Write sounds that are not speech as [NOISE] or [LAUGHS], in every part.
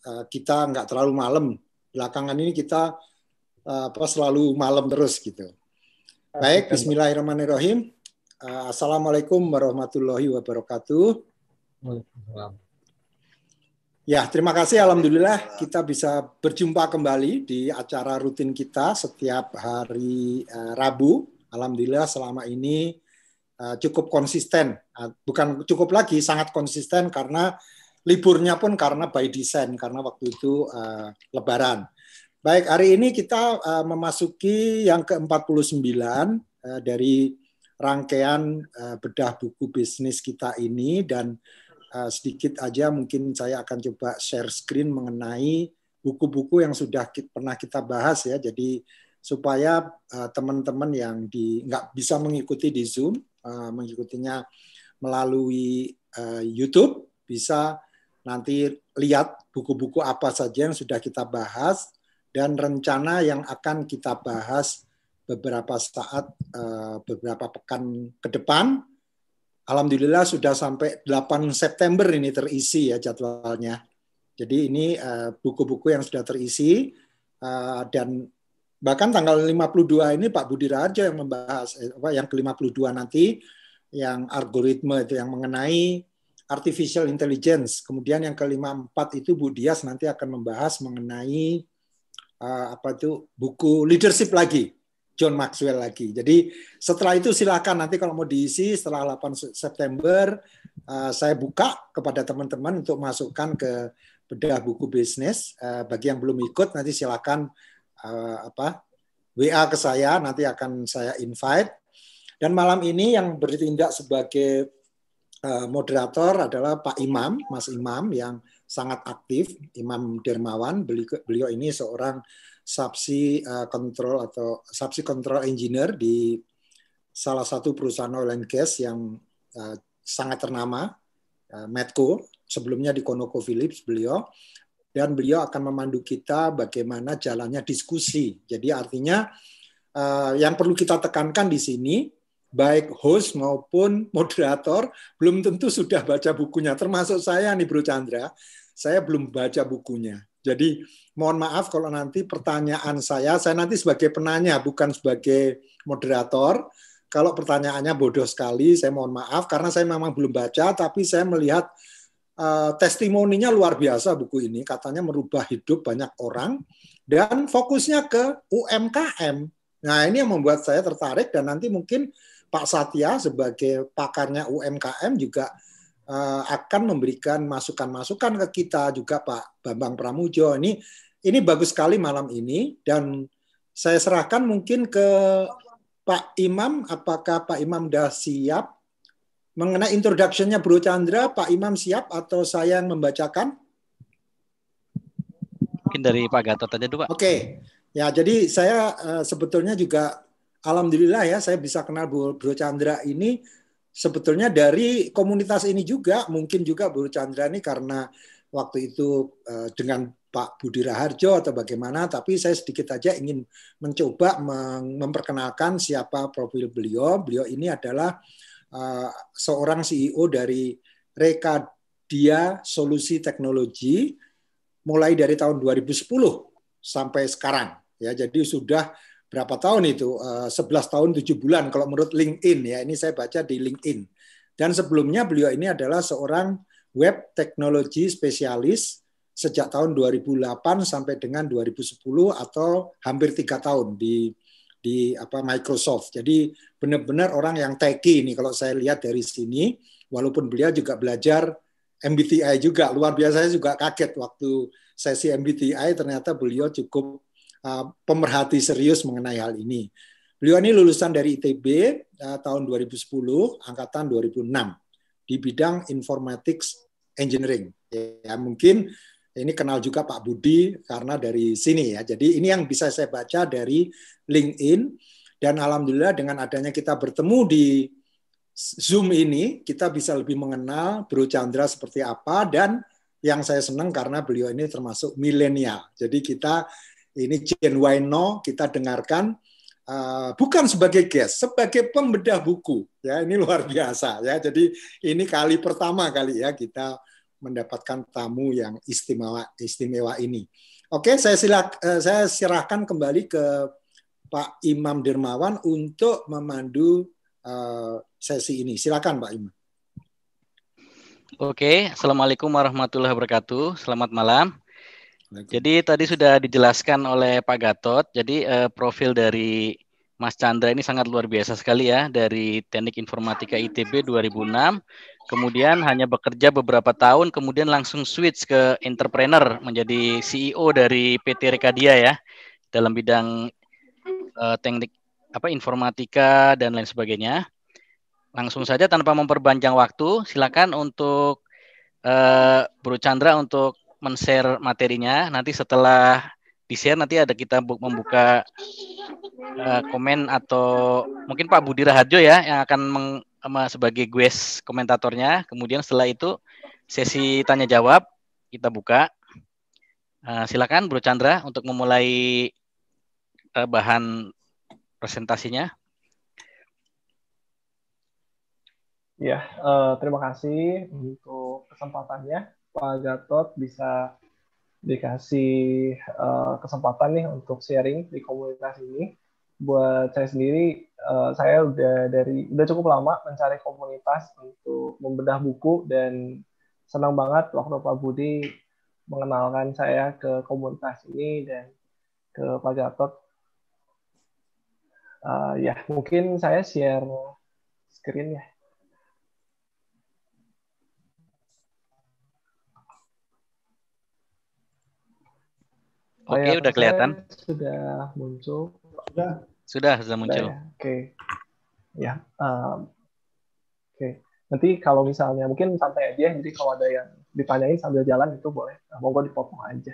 Eh, kita nggak terlalu malam. Belakangan ini kita eh, apa selalu malam terus gitu. Baik, kan, Bismillahirrahmanirrahim. Eh, assalamualaikum warahmatullahi wabarakatuh. Ya, terima kasih. Alhamdulillah kita bisa berjumpa kembali di acara rutin kita setiap hari Rabu. Alhamdulillah selama ini cukup konsisten. bukan cukup lagi, sangat konsisten karena liburnya pun karena by design karena waktu itu uh, lebaran. Baik, hari ini kita uh, memasuki yang ke-49 uh, eh, dari rangkaian uh, bedah buku bisnis kita ini dan uh, sedikit aja mungkin saya akan coba share screen mengenai buku-buku yang sudah kita, pernah kita bahas ya. Jadi supaya teman-teman uh, yang di nggak bisa mengikuti di Zoom, uh, mengikutinya melalui uh, YouTube bisa nanti lihat buku-buku apa saja yang sudah kita bahas dan rencana yang akan kita bahas beberapa saat eh, beberapa pekan ke depan. Alhamdulillah sudah sampai 8 September ini terisi ya jadwalnya. Jadi ini eh, buku-buku yang sudah terisi eh, dan bahkan tanggal 52 ini Pak Budi Raja yang membahas yang ke-52 nanti yang algoritma itu yang mengenai artificial intelligence. Kemudian yang kelima empat itu Bu Dias nanti akan membahas mengenai uh, apa itu buku leadership lagi, John Maxwell lagi. Jadi setelah itu silakan nanti kalau mau diisi setelah 8 September uh, saya buka kepada teman-teman untuk masukkan ke bedah buku bisnis. Uh, bagi yang belum ikut nanti silakan uh, apa WA ke saya nanti akan saya invite. Dan malam ini yang bertindak sebagai Eh, moderator adalah Pak Imam, Mas Imam yang sangat aktif, Imam Dermawan. Beliau, ini seorang subsi eh, kontrol atau subsi kontrol engineer di salah satu perusahaan oil and gas yang eh, sangat ternama, Medco. Sebelumnya di Philips beliau dan beliau akan memandu kita bagaimana jalannya diskusi. Jadi artinya yang perlu kita tekankan di sini baik host maupun moderator belum tentu sudah baca bukunya. Termasuk saya nih Bro Chandra, saya belum baca bukunya. Jadi mohon maaf kalau nanti pertanyaan saya, saya nanti sebagai penanya bukan sebagai moderator. Kalau pertanyaannya bodoh sekali, saya mohon maaf karena saya memang belum baca, tapi saya melihat uh, testimoninya luar biasa buku ini. Katanya merubah hidup banyak orang dan fokusnya ke UMKM. Nah ini yang membuat saya tertarik dan nanti mungkin Pak Satya sebagai pakarnya UMKM juga uh, akan memberikan masukan-masukan ke kita juga Pak Bambang Pramujo. Ini ini bagus sekali malam ini dan saya serahkan mungkin ke Pak Imam apakah Pak Imam sudah siap mengenai introduction-nya Bro Chandra, Pak Imam siap atau saya yang membacakan? Mungkin dari Pak Gatot aja dulu, Pak. Oke. Okay. Ya, jadi saya uh, sebetulnya juga alhamdulillah ya saya bisa kenal Bro, Bro Chandra ini sebetulnya dari komunitas ini juga mungkin juga Bro Chandra ini karena waktu itu eh, dengan Pak Budi Raharjo atau bagaimana, tapi saya sedikit aja ingin mencoba memperkenalkan siapa profil beliau. Beliau ini adalah eh, seorang CEO dari Rekadia Solusi Teknologi mulai dari tahun 2010 sampai sekarang. Ya, jadi sudah berapa tahun itu? 11 eh, tahun 7 bulan kalau menurut LinkedIn ya. Ini saya baca di LinkedIn. Dan sebelumnya beliau ini adalah seorang web teknologi spesialis sejak tahun 2008 sampai dengan 2010 atau hampir tiga tahun di di apa Microsoft. Jadi benar-benar orang yang teki ini kalau saya lihat dari sini, walaupun beliau juga belajar MBTI juga luar biasa saya juga kaget waktu sesi MBTI ternyata beliau cukup Uh, pemerhati serius mengenai hal ini. Beliau ini lulusan dari ITB uh, tahun 2010, angkatan 2006 di bidang informatics engineering. Ya, mungkin ini kenal juga Pak Budi karena dari sini ya. Jadi ini yang bisa saya baca dari LinkedIn dan alhamdulillah dengan adanya kita bertemu di Zoom ini kita bisa lebih mengenal Bro Chandra seperti apa dan yang saya senang karena beliau ini termasuk milenial. Jadi kita ini Jen Waino kita dengarkan uh, bukan sebagai guest, sebagai pembedah buku. Ya, ini luar biasa ya. Jadi ini kali pertama kali ya kita mendapatkan tamu yang istimewa istimewa ini. Oke, saya silak, eh, saya serahkan kembali ke Pak Imam Dermawan untuk memandu eh, sesi ini. Silakan Pak Imam. Oke, assalamualaikum warahmatullahi wabarakatuh. Selamat malam. Jadi tadi sudah dijelaskan oleh Pak Gatot. Jadi eh, profil dari Mas Chandra ini sangat luar biasa sekali ya dari Teknik Informatika ITB 2006. Kemudian hanya bekerja beberapa tahun, kemudian langsung switch ke entrepreneur menjadi CEO dari PT Rekadia ya dalam bidang eh, teknik apa informatika dan lain sebagainya. Langsung saja tanpa memperpanjang waktu, silakan untuk eh, Bro Chandra untuk men-share materinya. Nanti setelah di-share nanti ada kita membuka uh, komen atau mungkin Pak Budi Raharjo ya yang akan meng, sebagai guest komentatornya. Kemudian setelah itu sesi tanya jawab kita buka. Uh, silakan Bro Chandra untuk memulai uh, bahan presentasinya. Ya, uh, terima kasih untuk kesempatannya. Pak Gatot bisa dikasih uh, kesempatan nih untuk sharing di komunitas ini. Buat saya sendiri, uh, saya udah dari udah cukup lama mencari komunitas untuk membedah buku dan senang banget waktu Pak Budi mengenalkan saya ke komunitas ini dan ke Pak Gatot. Uh, eh, ya, mungkin saya share screen ya. Oke, okay, udah kelihatan. Sudah muncul. Sudah. Sudah, sudah muncul. Ya? Oke. Ya. Okay. Ya. Um, Okay. Nanti kalau misalnya mungkin santai aja, jadi kalau ada yang ditanyain sambil jalan itu boleh. Nah, monggo dipotong aja.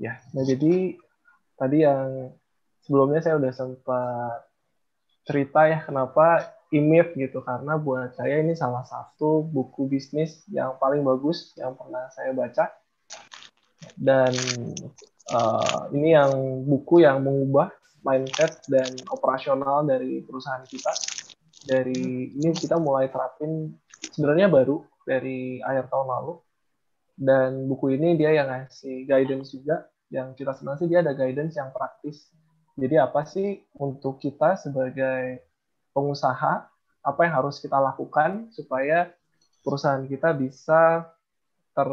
Ya. Nah, jadi tadi yang sebelumnya saya udah sempat cerita ya kenapa IMIF gitu karena buat saya ini salah satu buku bisnis yang paling bagus yang pernah saya baca dan uh, ini yang buku yang mengubah mindset dan operasional dari perusahaan kita. Dari ini kita mulai terapin sebenarnya baru dari akhir tahun lalu. Dan buku ini dia yang ngasih guidance juga. Yang kita senang sih dia ada guidance yang praktis. Jadi apa sih untuk kita sebagai pengusaha, apa yang harus kita lakukan supaya perusahaan kita bisa ter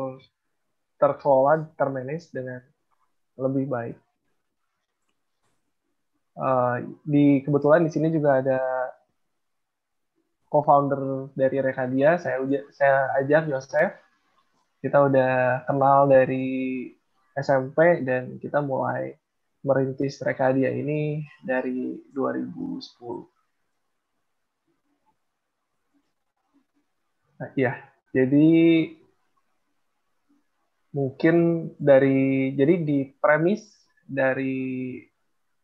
terkelola, termanage dengan lebih baik. Uh, di kebetulan di sini juga ada co-founder dari Rekadia, saya saya ajak Yosef. Kita udah kenal dari SMP dan kita mulai merintis Rekadia ini dari 2010. Nah, iya, jadi mungkin dari jadi di premis dari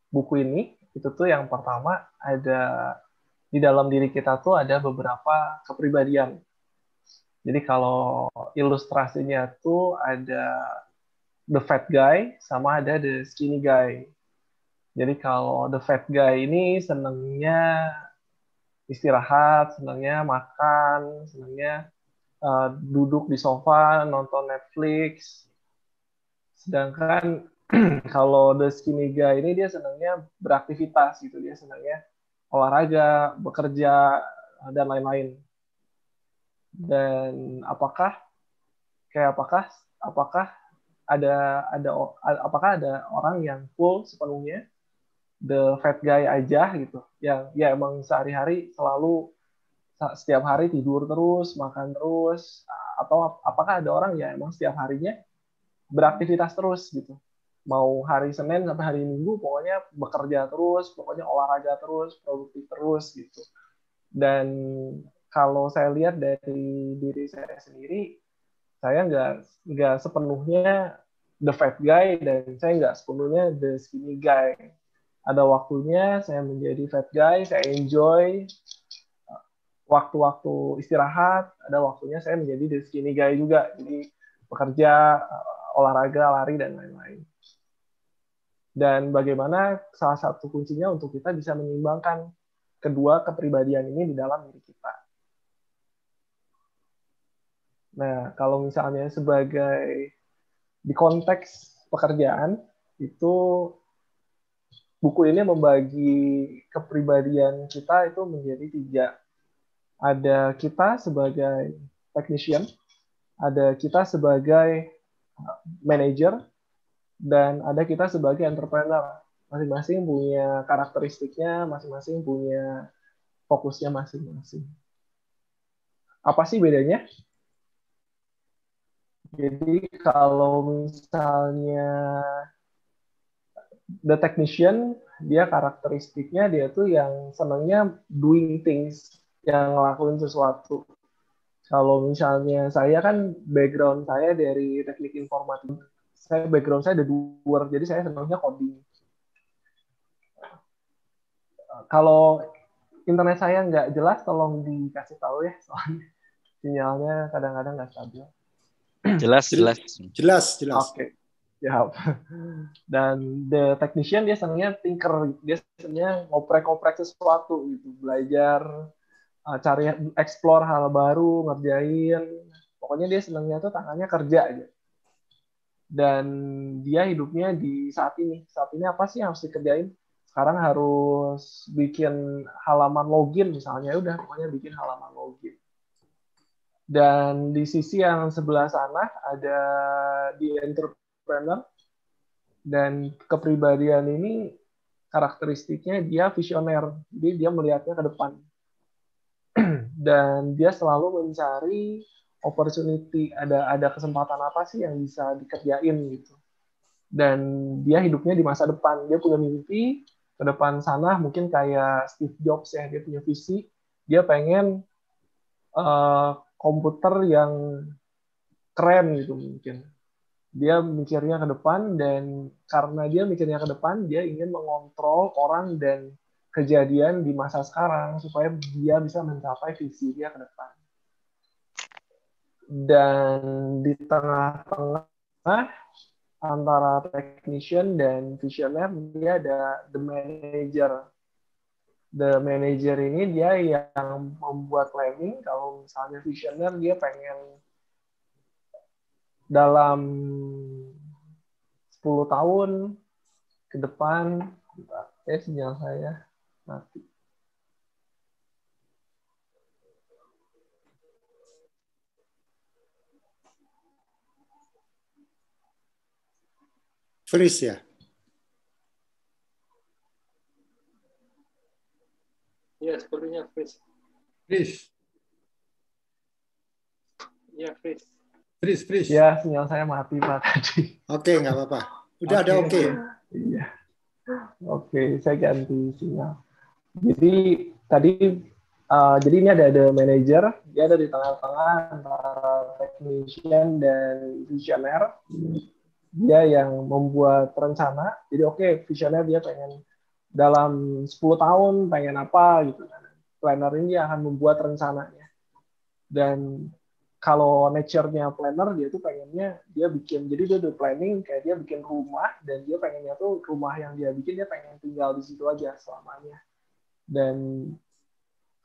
buku ini itu tuh yang pertama ada di dalam diri kita tuh ada beberapa kepribadian. Jadi kalau ilustrasinya tuh ada the fat guy sama ada the skinny guy. Jadi kalau the fat guy ini senangnya istirahat, senangnya makan, senangnya uh, duduk di sofa nonton Netflix sedangkan [CLEARS THROAT] kalau the skinny guy ini dia senangnya beraktivitas gitu dia senangnya olahraga bekerja eh, dan lain-lain dan apakah kayak apakah apakah ada ada apakah ada orang yang full sepenuhnya the fat guy aja gitu yang ya emang sehari-hari selalu setiap hari tidur terus, makan terus, atau apakah ada orang ya emang setiap harinya beraktivitas terus gitu. Mau hari Senin sampai hari Minggu pokoknya bekerja terus, pokoknya olahraga terus, produktif terus gitu. Dan kalau saya lihat dari diri saya sendiri, saya nggak nggak sepenuhnya the fat guy dan saya nggak sepenuhnya the skinny guy. Ada waktunya saya menjadi fat guy, saya enjoy, waktu-waktu istirahat ada waktunya saya menjadi sini guy juga jadi bekerja eh, olahraga lari dan lain-lain dan bagaimana salah satu kuncinya untuk kita bisa menyeimbangkan kedua kepribadian ini di dalam diri kita nah kalau misalnya sebagai di konteks pekerjaan itu buku ini membagi kepribadian kita itu menjadi tiga ada kita sebagai technician, ada kita sebagai uh, manager, dan ada kita sebagai entrepreneur. Masing-masing punya karakteristiknya, masing-masing punya fokusnya masing-masing. Apa sih bedanya? Jadi kalau misalnya the technician, dia karakteristiknya dia tuh yang senangnya doing things yang ngelakuin sesuatu. Kalau misalnya saya kan background saya dari teknik informatik, saya background saya ada dua, jadi saya senangnya coding. Kalau internet saya nggak jelas, tolong dikasih tahu ya soalnya sinyalnya kadang-kadang nggak stabil. Jelas, jelas, jelas, jelas. Oke. Okay. Ya. Dan the technician dia senangnya tinker, dia senangnya ngoprek-ngoprek sesuatu gitu, belajar uh, cari explore hal baru ngerjain pokoknya dia senangnya tuh tangannya kerja aja dan dia hidupnya di saat ini saat ini apa sih yang harus dikerjain sekarang harus bikin halaman login misalnya ya udah pokoknya bikin halaman login dan di sisi yang sebelah sana ada di entrepreneur dan kepribadian ini karakteristiknya dia visioner jadi dia melihatnya ke depan dan dia selalu mencari opportunity ada ada kesempatan apa sih yang bisa dikerjain gitu dan dia hidupnya di masa depan dia punya mimpi ke depan sana mungkin kayak Steve Jobs ya dia punya visi dia pengen uh, komputer yang keren gitu mungkin dia mikirnya ke depan dan karena dia mikirnya ke depan dia ingin mengontrol orang dan kejadian di masa sekarang supaya dia bisa mencapai visi dia ke depan. Dan di tengah-tengah antara technician dan visioner dia ada the manager. The manager ini dia yang membuat planning kalau misalnya visioner dia pengen dalam 10 tahun ke depan. eh sinyal saya mati. Freeze ya? Ya, sepertinya freeze. Freeze. Ya, freeze. Freeze, freeze. Ya, sinyal saya mati Pak tadi. Oke, okay, nggak apa-apa. Udah okay. ada oke. Okay. Iya. Oke, okay, saya ganti sinyal. Jadi tadi uh, jadi ini ada ada manager, dia ada di tengah-tengah antara technician dan visioner. Dia yang membuat rencana. Jadi oke, okay, visioner dia pengen dalam 10 tahun pengen apa gitu kan. Planner ini dia akan membuat rencananya. Dan kalau nature-nya planner dia tuh pengennya dia bikin jadi dia udah planning kayak dia bikin rumah dan dia pengennya tuh rumah yang dia bikin dia pengen tinggal di situ aja selamanya dan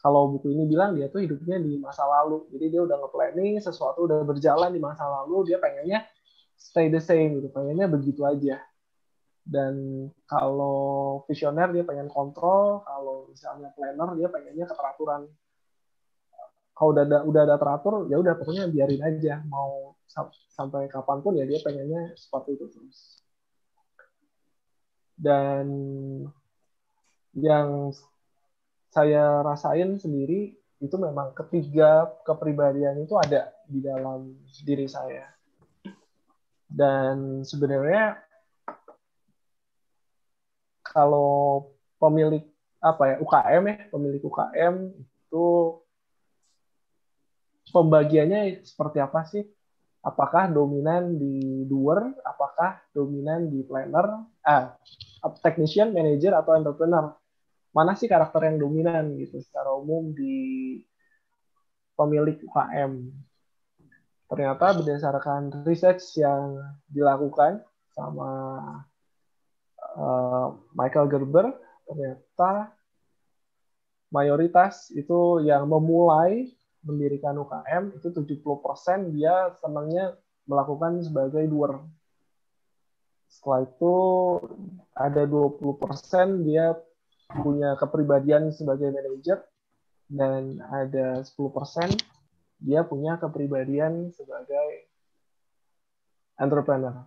kalau buku ini bilang dia tuh hidupnya di masa lalu jadi dia udah nge-planning sesuatu udah berjalan di masa lalu dia pengennya stay the same gitu pengennya begitu aja dan kalau visioner dia pengen kontrol kalau misalnya planner dia pengennya keteraturan kalau udah ada, udah ada teratur ya udah pokoknya biarin aja mau sampai kapanpun ya dia pengennya seperti itu terus dan yang saya rasain sendiri itu memang ketiga kepribadian itu ada di dalam diri saya dan sebenarnya kalau pemilik apa ya UKM ya pemilik UKM itu pembagiannya seperti apa sih? Apakah dominan di doer, apakah dominan di planner, ah, technician, manager atau entrepreneur? mana sih karakter yang dominan gitu secara umum di pemilik UKM. Ternyata berdasarkan research yang dilakukan sama uh, Michael Gerber, ternyata mayoritas itu yang memulai mendirikan UKM itu 70% dia senangnya melakukan sebagai doer. Setelah itu ada 20% dia punya kepribadian sebagai manajer dan ada 10% dia punya kepribadian sebagai entrepreneur.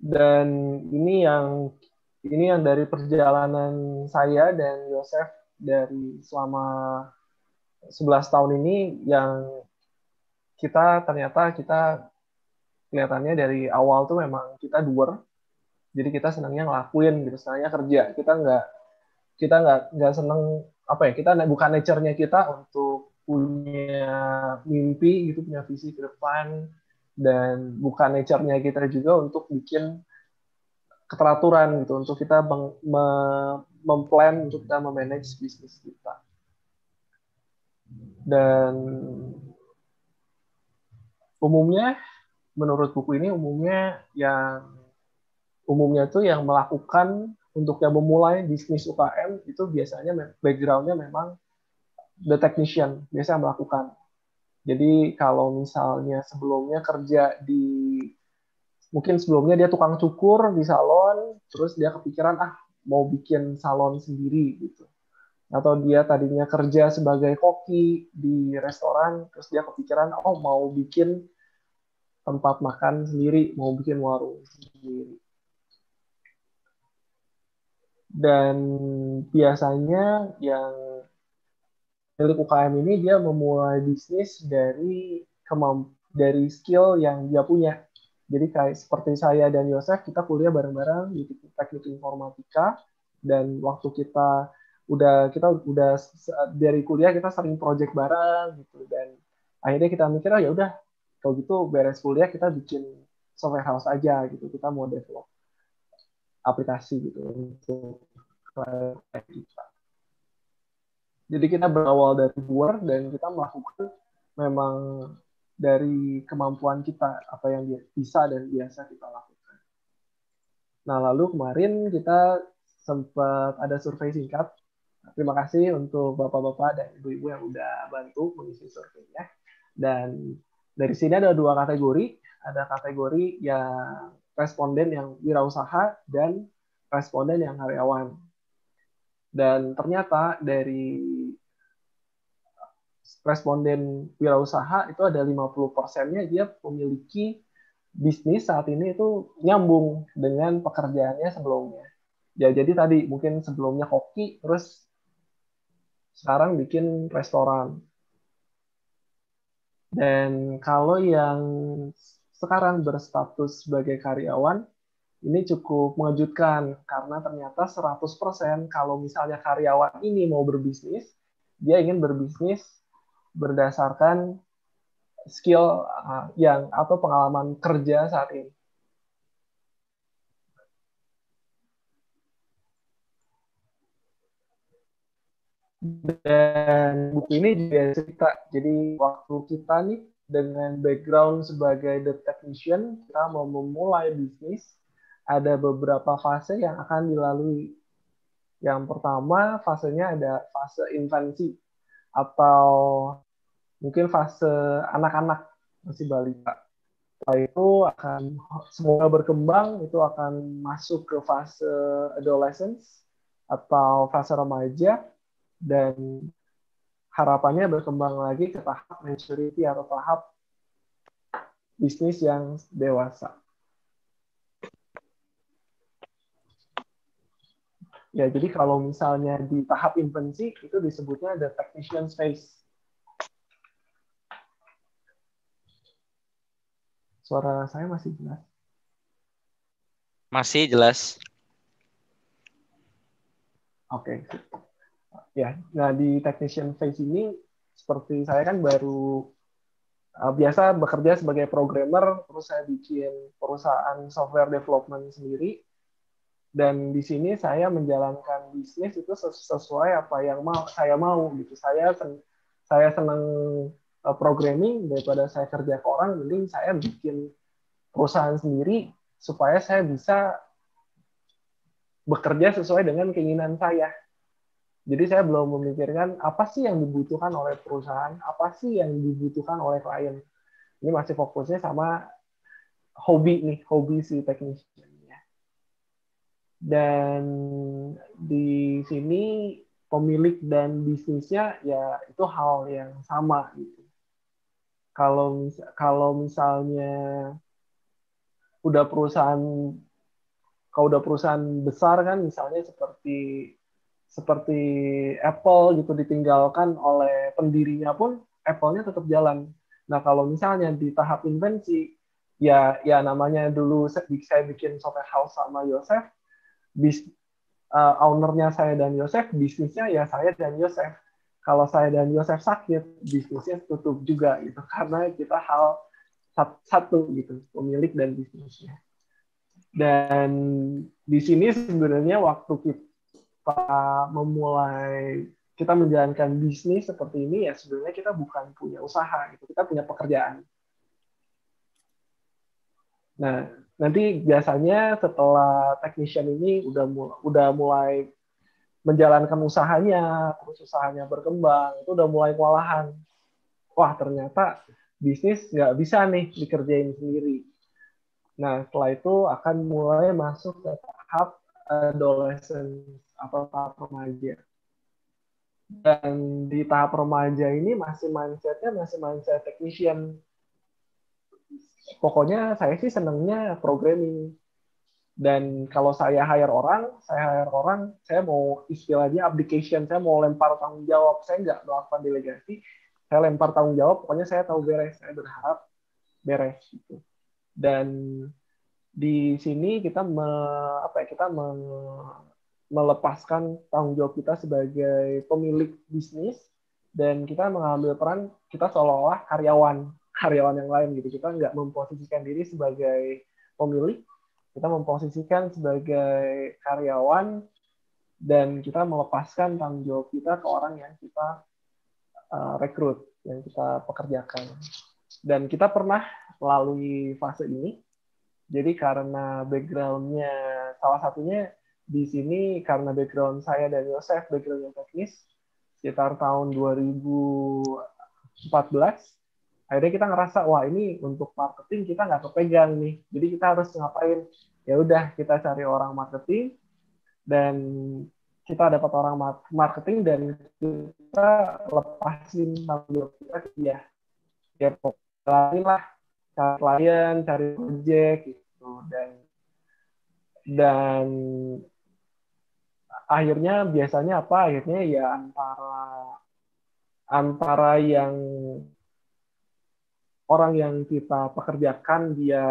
Dan ini yang ini yang dari perjalanan saya dan Yosef dari selama 11 tahun ini yang kita ternyata kita kelihatannya dari awal tuh memang kita doer jadi kita senangnya ngelakuin gitu senangnya kerja kita nggak kita nggak nggak seneng apa ya kita bukan nature-nya kita untuk punya mimpi gitu punya visi ke depan dan bukan nature-nya kita juga untuk bikin keteraturan gitu untuk kita memplan untuk kita memanage bisnis kita dan umumnya menurut buku ini umumnya yang umumnya tuh yang melakukan untuk yang memulai bisnis UKM itu biasanya backgroundnya memang the technician biasanya melakukan. Jadi kalau misalnya sebelumnya kerja di mungkin sebelumnya dia tukang cukur di salon, terus dia kepikiran ah mau bikin salon sendiri gitu. Atau dia tadinya kerja sebagai koki di restoran, terus dia kepikiran oh mau bikin tempat makan sendiri, mau bikin warung sendiri dan biasanya yang milik UKM ini dia memulai bisnis dari kemamp dari skill yang dia punya. Jadi kayak seperti saya dan Yosef kita kuliah bareng-bareng di teknik informatika dan waktu kita udah kita udah dari kuliah kita sering project bareng gitu dan akhirnya kita mikir oh, ya udah kalau gitu beres kuliah kita bikin software house aja gitu kita mau develop aplikasi gitu untuk kita. Jadi kita berawal dari luar dan kita melakukan memang dari kemampuan kita apa yang bisa dan biasa kita lakukan. Nah lalu kemarin kita sempat ada survei singkat. Terima kasih untuk bapak-bapak dan ibu-ibu yang udah bantu mengisi surveinya. Dan dari sini ada dua kategori. Ada kategori yang responden yang wirausaha dan responden yang karyawan. Dan ternyata dari responden wirausaha itu ada 50 persennya dia memiliki bisnis saat ini itu nyambung dengan pekerjaannya sebelumnya. Ya jadi tadi mungkin sebelumnya koki terus sekarang bikin restoran. Dan kalau yang sekarang berstatus sebagai karyawan ini cukup mengejutkan karena ternyata 100% kalau misalnya karyawan ini mau berbisnis, dia ingin berbisnis berdasarkan skill ah, yang atau pengalaman kerja saat ini. Dan buku ini juga cerita, jadi waktu kita nih dengan background sebagai the technician, kita mau memulai bisnis ada beberapa fase yang akan dilalui. Yang pertama fasenya ada fase infansi atau mungkin fase anak-anak masih balita. Setelah itu akan semoga berkembang itu akan masuk ke fase adolescence atau fase remaja dan harapannya berkembang lagi ke tahap maturity atau tahap bisnis yang dewasa. Ya, jadi kalau misalnya di tahap infansi itu disebutnya the technician phase. Suara saya masih jelas? Masih jelas. Oke. Okay. Ya, nah di technician phase ini seperti saya kan baru uh, biasa bekerja sebagai programmer, terus saya bikin perusahaan software development sendiri dan di sini saya menjalankan bisnis itu sesuai apa yang mau saya mau gitu saya sen saya senang eh, programming daripada saya kerja ke orang mending saya bikin perusahaan sendiri supaya saya bisa bekerja sesuai dengan keinginan saya. Jadi saya belum memikirkan apa sih yang dibutuhkan oleh perusahaan, apa sih yang dibutuhkan oleh klien. Ini masih fokusnya sama hobi nih, hobi si teknisi dan di sini pemilik dan bisnisnya ya itu hal yang sama gitu. Kalau kalau misalnya udah perusahaan kalau udah perusahaan besar kan misalnya seperti seperti Apple gitu ditinggalkan oleh pendirinya pun Apple-nya tetap jalan. Nah kalau misalnya di tahap invensi ya ya namanya dulu saya bikin software house sama Yosef bis uh, ownernya saya dan Yosef, bisnisnya ya saya dan Yosef. Kalau saya dan Yosef sakit, bisnisnya tutup juga gitu [LAUGHS] karena kita hal satu gitu, pemilik dan bisnisnya. Dan di sini sebenarnya waktu kita memulai kita menjalankan bisnis seperti ini ya sebenarnya kita bukan punya usaha gitu, kita punya pekerjaan Nah, nanti biasanya setelah technician ini udah mulai, udah mulai menjalankan usahanya, terus usahanya berkembang, itu udah mulai kewalahan. Wah, ternyata bisnis nggak bisa nih dikerjain sendiri. Nah, setelah itu akan mulai masuk ke tahap adolescence atau tahap remaja. Dan di tahap remaja ini masih mindsetnya masih mindset technician pokoknya saya sih senangnya programming dan kalau saya hire orang, saya hire orang, saya mau istilahnya application, saya mau lempar tanggung jawab, saya nggak melakukan delegasi, saya lempar tanggung jawab, pokoknya saya tahu beres, saya berharap beres gitu. Dan di sini kita me, apa ya, kita me, melepaskan tanggung jawab kita sebagai pemilik bisnis dan kita mengambil peran kita seolah-olah karyawan karyawan yang lain gitu kita nggak memposisikan diri sebagai pemilik kita memposisikan sebagai karyawan dan kita melepaskan tanggung jawab kita ke orang yang kita uh, rekrut yang kita pekerjakan dan kita pernah melalui fase ini jadi karena backgroundnya salah satunya di sini karena background saya dan Yosef background yang teknis sekitar tahun 2014 akhirnya kita ngerasa wah ini untuk marketing kita nggak kepegang nih jadi kita harus ngapain ya udah kita cari orang marketing dan kita dapat orang marketing dan kita lepasin tanggung jawab kita ya lain lah cari klien cari project gitu dan dan akhirnya biasanya apa akhirnya ya antara antara yang orang yang kita pekerjakan dia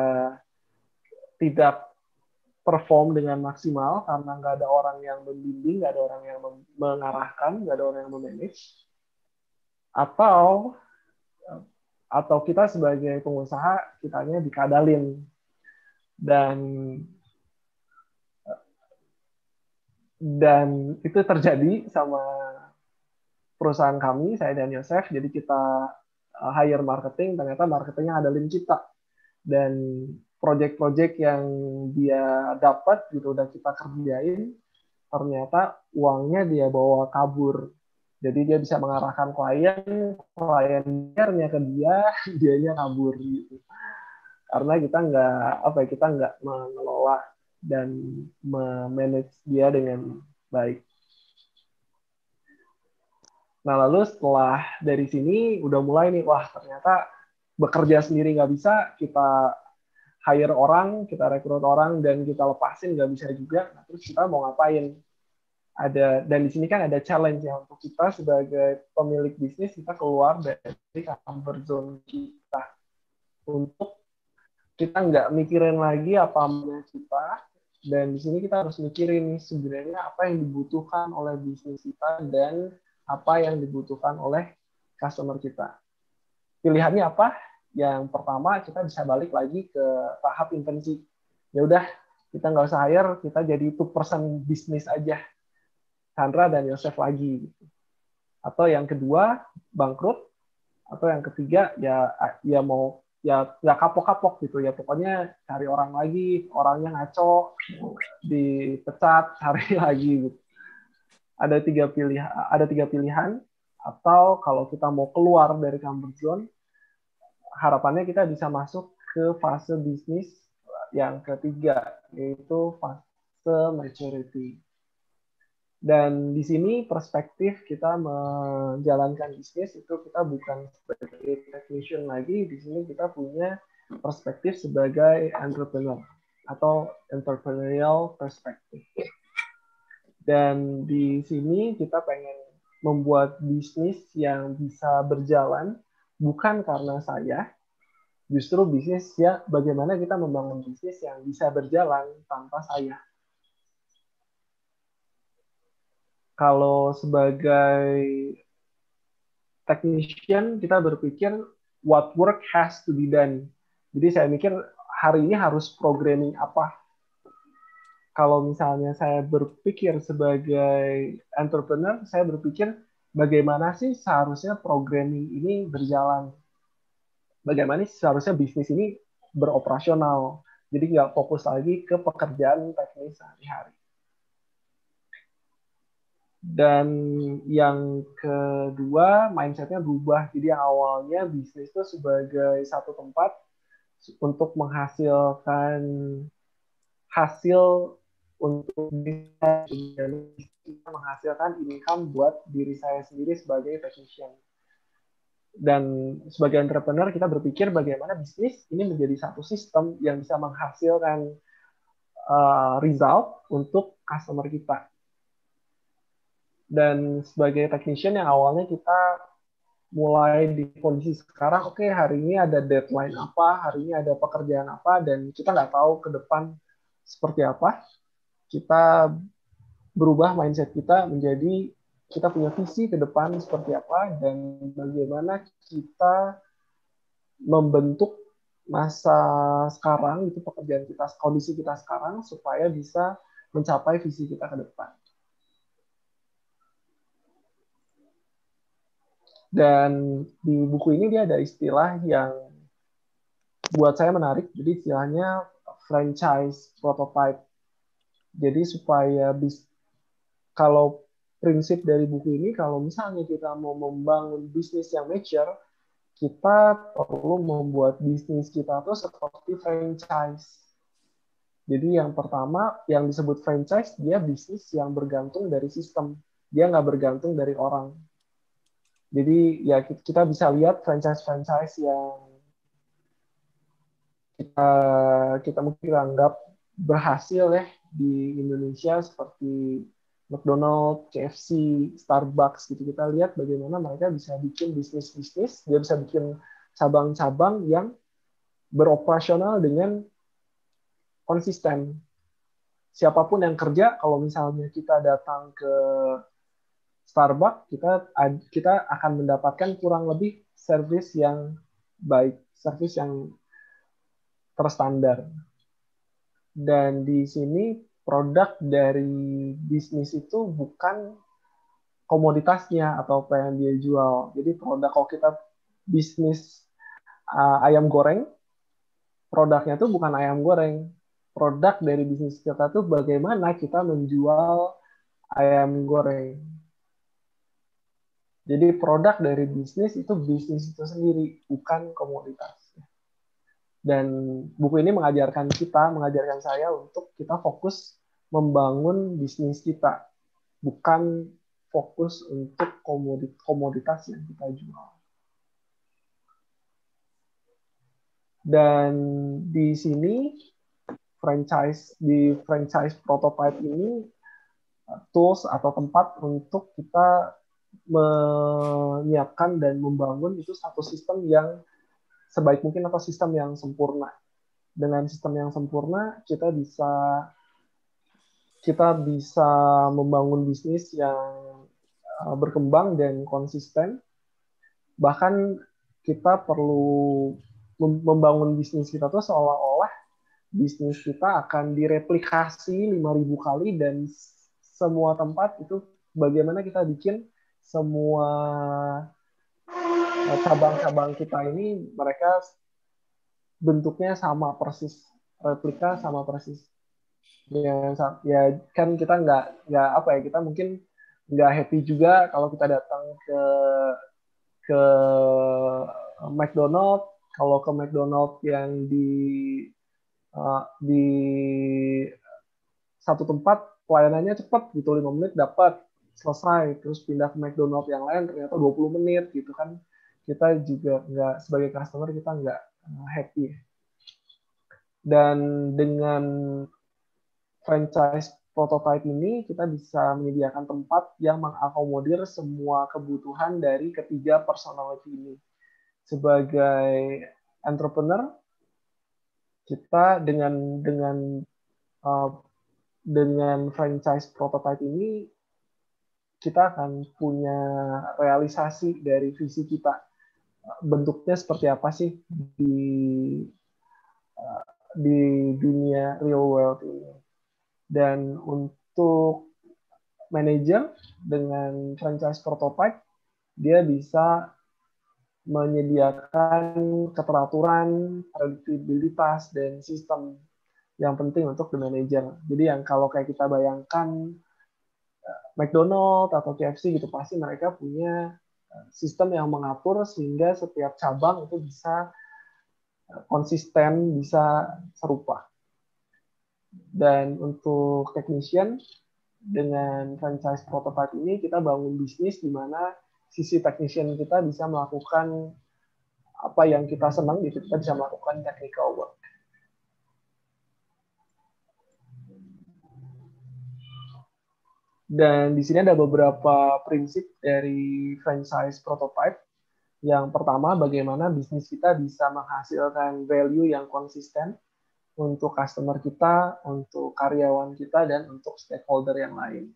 tidak perform dengan maksimal karena nggak ada orang yang membimbing, nggak ada orang yang mengarahkan, nggak ada orang yang memanage, atau atau kita sebagai pengusaha kitanya dikadalin dan dan itu terjadi sama perusahaan kami saya dan Yosef jadi kita Uh, hire marketing ternyata marketingnya ada link kita dan project-project yang dia dapat gitu udah kita kerjain ternyata uangnya dia bawa kabur jadi dia bisa mengarahkan klien kliennya ke dia [LAUGHS] dianya kabur gitu karena kita nggak apa ya kita nggak mengelola dan memanage dia dengan baik Nah lalu setelah dari sini udah mulai nih, wah ternyata bekerja sendiri nggak bisa, kita hire orang, kita rekrut orang, dan kita lepasin nggak bisa juga. Nah, terus kita mau ngapain? Ada dan di sini kan ada challenge ya untuk kita sebagai pemilik bisnis kita keluar dari comfort zone kita untuk kita nggak mikirin lagi apa yang kita dan di sini kita harus mikirin sebenarnya apa yang dibutuhkan oleh bisnis kita dan apa yang dibutuhkan oleh customer kita. Pilihannya apa? Yang pertama kita bisa balik lagi ke tahap invensi. Ya udah, kita nggak usah hire, kita jadi two person bisnis aja. Chandra dan Yosef lagi. Gitu. Atau yang kedua, bangkrut. Atau yang ketiga, ya ya mau ya nggak kapok-kapok gitu ya pokoknya cari orang lagi orangnya ngaco dipecat cari [LAUGHS] lagi gitu ada tiga pilihan ada tiga pilihan atau kalau kita mau keluar dari comfort zone harapannya kita bisa masuk ke fase bisnis yang ketiga yaitu fase maturity dan di sini perspektif kita menjalankan bisnis itu kita bukan sebagai technician lagi di sini kita punya perspektif sebagai entrepreneur atau entrepreneurial perspective dan di sini kita pengen membuat bisnis yang bisa berjalan bukan karena saya, justru bisnis ya bagaimana kita membangun bisnis yang bisa berjalan tanpa saya. Kalau sebagai technician kita berpikir what work has to be done. Jadi saya mikir hari ini harus programming apa kalau misalnya saya berpikir sebagai entrepreneur, saya berpikir bagaimana sih seharusnya programming ini berjalan, bagaimana sih seharusnya bisnis ini beroperasional. Jadi nggak fokus lagi ke pekerjaan teknis sehari-hari. Dan yang kedua, mindsetnya berubah. Jadi awalnya bisnis itu sebagai satu tempat untuk menghasilkan hasil untuk bisa menghasilkan income buat diri saya sendiri sebagai technician. Dan sebagai entrepreneur kita berpikir bagaimana bisnis ini menjadi satu sistem yang bisa menghasilkan uh, result untuk customer kita. Dan sebagai technician yang awalnya kita mulai di kondisi sekarang, oke okay, hari ini ada deadline apa, hari ini ada pekerjaan apa, dan kita nggak tahu ke depan seperti apa kita berubah mindset kita menjadi kita punya visi ke depan seperti apa dan bagaimana kita membentuk masa sekarang itu pekerjaan kita kondisi kita sekarang supaya bisa mencapai visi kita ke depan dan di buku ini dia ada istilah yang buat saya menarik jadi istilahnya franchise prototype jadi supaya bis, kalau prinsip dari buku ini kalau misalnya kita mau membangun bisnis yang mature, kita perlu membuat bisnis kita tuh seperti franchise. Jadi yang pertama yang disebut franchise dia bisnis yang bergantung dari sistem, dia nggak bergantung dari orang. Jadi ya kita bisa lihat franchise-franchise yang kita kita mungkin anggap berhasil ya di Indonesia seperti McDonald, KFC, Starbucks gitu kita lihat bagaimana mereka bisa bikin bisnis bisnis, dia bisa bikin cabang-cabang yang beroperasional dengan konsisten. Siapapun yang kerja, kalau misalnya kita datang ke Starbucks, kita kita akan mendapatkan kurang lebih service yang baik, service yang terstandar. Dan di sini produk dari bisnis itu bukan komoditasnya atau apa yang dia jual. Jadi produk kalau kita bisnis uh, ayam goreng, produknya itu bukan ayam goreng. Produk dari bisnis kita itu bagaimana kita menjual ayam goreng. Jadi produk dari bisnis itu bisnis itu sendiri, bukan komoditas. Dan buku ini mengajarkan kita, mengajarkan saya untuk kita fokus membangun bisnis kita, bukan fokus untuk komoditas yang kita jual. Dan di sini franchise di franchise prototype ini eh, tools atau tempat untuk kita menyiapkan dan membangun itu satu sistem yang sebaik mungkin atau sistem yang sempurna. Dengan sistem yang sempurna kita bisa kita bisa membangun bisnis yang eh, berkembang dan konsisten. Bahkan kita perlu membangun bisnis kita tuh seolah-olah bisnis kita akan direplikasi 5000 kali dan semua tempat itu bagaimana kita bikin semua Eh, cabang-cabang kita ini mereka bentuknya sama persis replika sama persis ya ya kan kita nggak nggak apa ya kita mungkin nggak happy juga kalau kita datang ke ke McDonald kalau ke McDonald yang di uh, di satu tempat pelayanannya cepat gitu lima menit dapat selesai terus pindah ke McDonald yang lain ternyata 20 menit gitu kan kita juga nggak sebagai customer kita nggak eh, happy dan dengan franchise prototype ini kita bisa menyediakan tempat yang mengakomodir semua kebutuhan dari ketiga personality ini. Sebagai entrepreneur, kita dengan dengan eh, dengan franchise prototype ini kita akan punya realisasi dari visi kita bentuknya seperti apa sih di eh, di dunia real world ini. Dan untuk manajer dengan franchise prototype, dia bisa menyediakan keteraturan, kredibilitas dan sistem yang penting untuk the manager. Jadi yang kalau kayak kita bayangkan eh, McDonald atau KFC gitu pasti mereka punya sistem yang mengatur sehingga setiap cabang itu bisa eh, konsisten, bisa serupa. Dan untuk technician, dengan franchise prototype ini kita bangun bisnis di mana sisi technician kita bisa melakukan apa yang kita senang gitu kita bisa melakukan technical work Dan di sini ada beberapa prinsip dari franchise prototype. Yang pertama, bagaimana bisnis kita bisa menghasilkan value yang konsisten untuk customer kita, untuk karyawan kita, dan untuk stakeholder yang lain.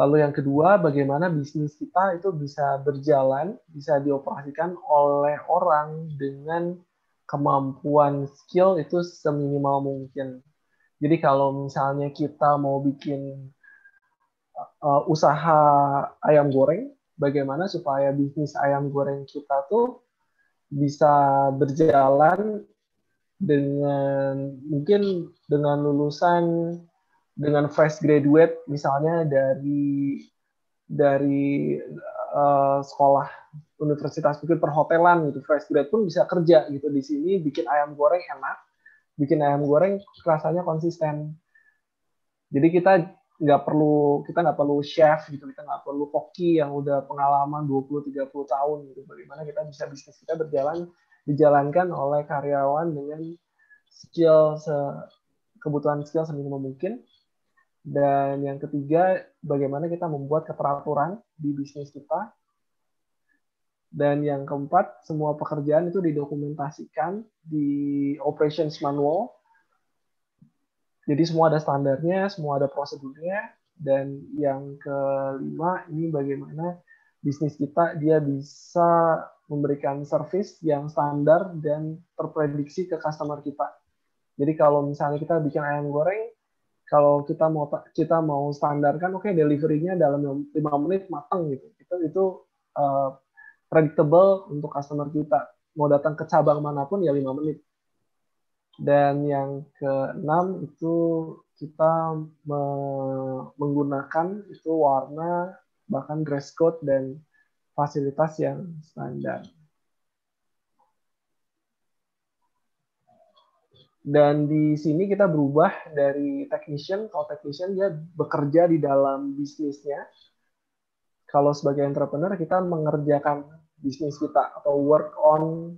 Lalu yang kedua, bagaimana bisnis kita itu bisa berjalan, bisa dioperasikan oleh orang dengan kemampuan skill itu seminimal mungkin. Jadi kalau misalnya kita mau bikin uh, usaha ayam goreng, bagaimana supaya bisnis ayam goreng kita tuh bisa berjalan dengan mungkin dengan lulusan dengan fresh graduate misalnya dari dari uh, sekolah universitas mungkin perhotelan gitu fresh graduate pun bisa kerja gitu di sini bikin ayam goreng enak bikin ayam goreng rasanya konsisten. Jadi kita nggak perlu kita nggak perlu chef gitu kita nggak perlu koki yang udah pengalaman 20-30 tahun gitu bagaimana kita bisa bisnis kita berjalan dijalankan oleh karyawan dengan skill se kebutuhan skill seminimal mungkin dan yang ketiga bagaimana kita membuat keteraturan di bisnis kita dan yang keempat, semua pekerjaan itu didokumentasikan di operations manual. Jadi semua ada standarnya, semua ada prosedurnya. Dan yang kelima, ini bagaimana bisnis kita dia bisa memberikan service yang standar dan terprediksi ke customer kita. Jadi kalau misalnya kita bikin ayam goreng, kalau kita mau kita mau standarkan, oke okay, deliverynya dalam lima menit matang gitu. Itu itu uh, predictable untuk customer kita. Mau datang ke cabang manapun ya 5 menit. Dan yang keenam itu kita me menggunakan itu warna bahkan dress code dan fasilitas yang standar. Dan di sini kita berubah dari technician, kalau technician dia bekerja di dalam bisnisnya. Kalau sebagai entrepreneur kita mengerjakan bisnis kita atau work on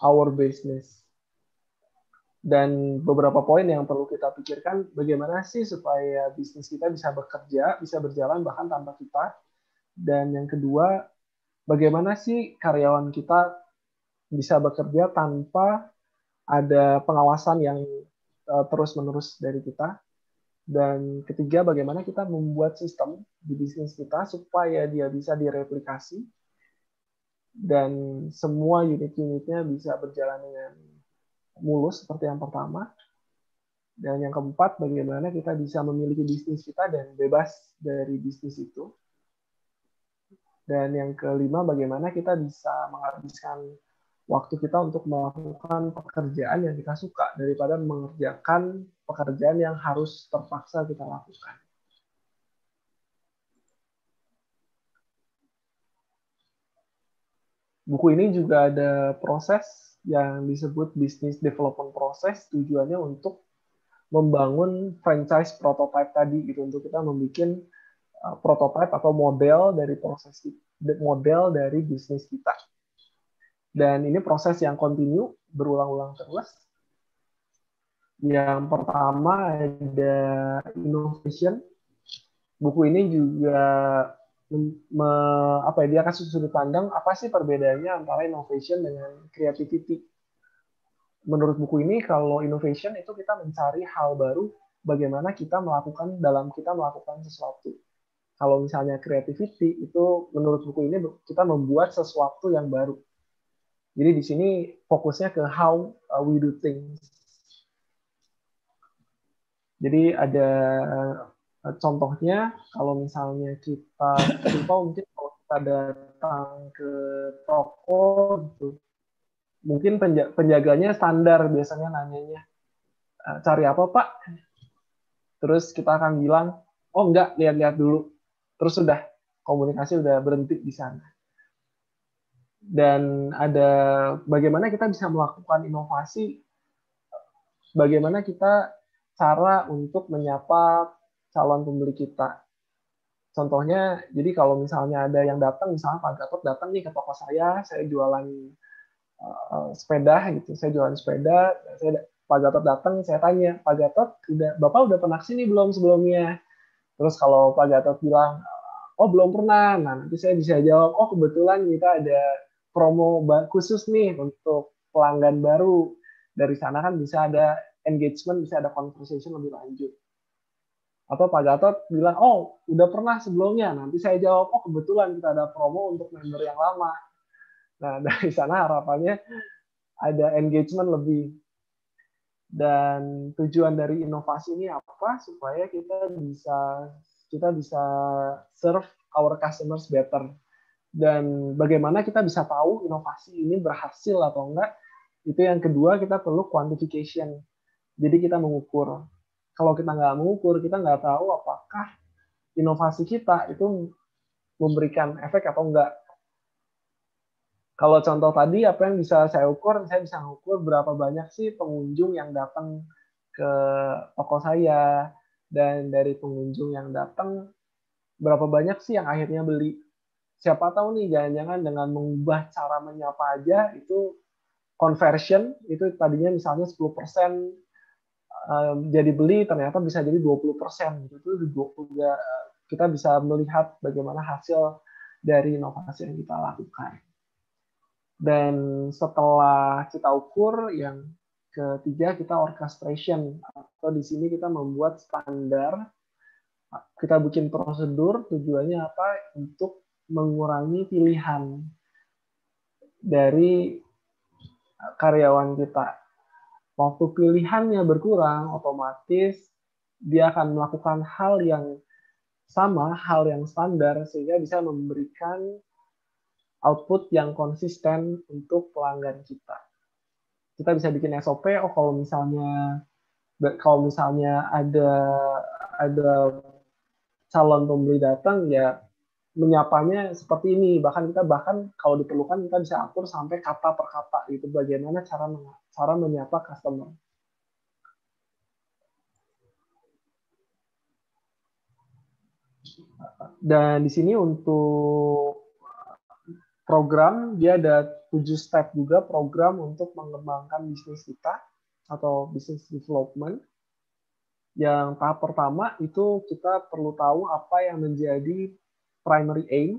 our business. Dan beberapa poin yang perlu kita pikirkan bagaimana sih supaya bisnis kita bisa bekerja, bisa berjalan bahkan tanpa kita. Dan yang kedua, bagaimana sih karyawan kita bisa bekerja tanpa ada pengawasan yang eh, terus-menerus dari kita. Dan ketiga, bagaimana kita membuat sistem di bisnis kita supaya dia bisa direplikasi dan semua unit-unitnya bisa berjalan dengan mulus seperti yang pertama. Dan yang keempat, bagaimana kita bisa memiliki bisnis kita dan bebas dari bisnis itu. Dan yang kelima, bagaimana kita bisa menghabiskan waktu kita untuk melakukan pekerjaan yang kita suka daripada mengerjakan pekerjaan yang harus terpaksa kita lakukan. buku ini juga ada proses yang disebut business development proses tujuannya untuk membangun franchise prototype tadi gitu untuk kita membuat uh, prototype atau model dari proses model dari bisnis kita. Dan ini proses yang kontinu berulang-ulang terus. Yang pertama ada innovation. Buku ini juga me, apa ya dia kasih sudut pandang apa sih perbedaannya antara innovation dengan creativity. Menurut buku ini kalau innovation itu kita mencari hal baru bagaimana kita melakukan dalam kita melakukan sesuatu. Kalau misalnya creativity itu menurut buku ini kita membuat sesuatu yang baru. Jadi di sini fokusnya ke how uh, we do things. Jadi ada Eh, contohnya, kalau misalnya kita, kita mungkin kalau kita datang ke toko, gitu, mungkin penjaganya standar biasanya nanyanya, eh, cari apa pak? Terus kita akan bilang, oh enggak, lihat-lihat dulu. Terus sudah, komunikasi sudah berhenti di sana. Dan ada bagaimana kita bisa melakukan inovasi, bagaimana kita cara untuk menyapa calon pembeli kita. Contohnya, jadi kalau misalnya ada yang datang, misalnya Pak Gatot datang nih ke toko saya, saya jualan uh, sepeda gitu, saya jualan sepeda, saya Pak Gatot datang, saya tanya, Pak Gatot, udah, Bapak udah pernah kesini belum sebelumnya? Terus kalau Pak Gatot bilang, oh belum pernah, nah nanti saya bisa jawab, oh kebetulan kita ada promo khusus nih untuk pelanggan baru. Dari sana kan bisa ada engagement, bisa ada conversation lebih lanjut atau Pak Gatot bilang, oh udah pernah sebelumnya, nanti saya jawab, oh kebetulan kita ada promo untuk member yang lama. Nah [LAUGHS] dari sana harapannya ada engagement lebih. Dan tujuan dari inovasi ini apa? Supaya kita bisa kita bisa serve our customers better. Dan bagaimana kita bisa tahu inovasi ini berhasil atau enggak? Itu yang kedua kita perlu quantification. Jadi kita mengukur kalau kita nggak mengukur, kita nggak tahu apakah inovasi kita itu memberikan efek atau enggak. Kalau contoh tadi, apa yang bisa saya ukur? Saya bisa mengukur berapa banyak sih pengunjung yang datang ke toko saya, dan dari pengunjung yang datang, berapa banyak sih yang akhirnya beli. Siapa tahu nih, jangan-jangan dengan mengubah cara menyapa aja, itu conversion, itu tadinya misalnya 10%, jadi beli ternyata bisa jadi 20 persen gitu itu juga eh, kita bisa melihat bagaimana hasil dari inovasi yang kita lakukan dan setelah kita ukur yang ketiga kita orchestration atau di sini kita membuat standar kita bikin prosedur tujuannya apa untuk mengurangi pilihan dari karyawan kita waktu pilihannya berkurang, otomatis dia akan melakukan hal yang sama, hal yang standar, sehingga bisa memberikan output yang konsisten untuk pelanggan kita. Kita bisa bikin SOP, oh kalau misalnya kalau misalnya ada ada calon pembeli datang ya menyapanya seperti ini bahkan kita bahkan kalau diperlukan kita bisa atur sampai kata per kata gitu bagaimana cara cara menyapa customer dan di sini untuk program dia ada tujuh step juga program untuk mengembangkan bisnis kita atau bisnis development yang tahap pertama itu kita perlu tahu apa yang menjadi primary aim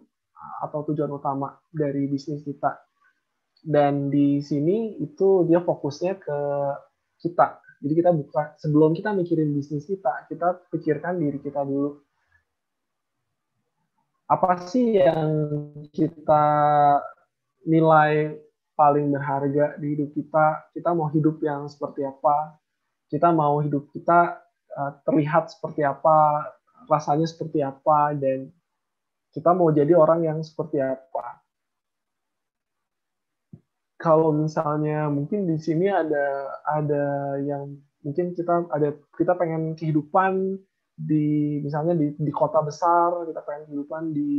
atau tujuan utama dari bisnis kita. Dan di sini itu dia fokusnya ke kita. Jadi kita buka sebelum kita mikirin bisnis kita, kita pikirkan diri kita dulu. Apa sih yang kita nilai paling berharga di hidup kita? Kita mau hidup yang seperti apa? Kita mau hidup kita eh, terlihat seperti apa, rasanya seperti apa, dan kita mau jadi orang yang seperti apa? Kalau misalnya mungkin di sini ada ada yang mungkin kita ada kita pengen kehidupan di misalnya di, di kota besar kita pengen kehidupan di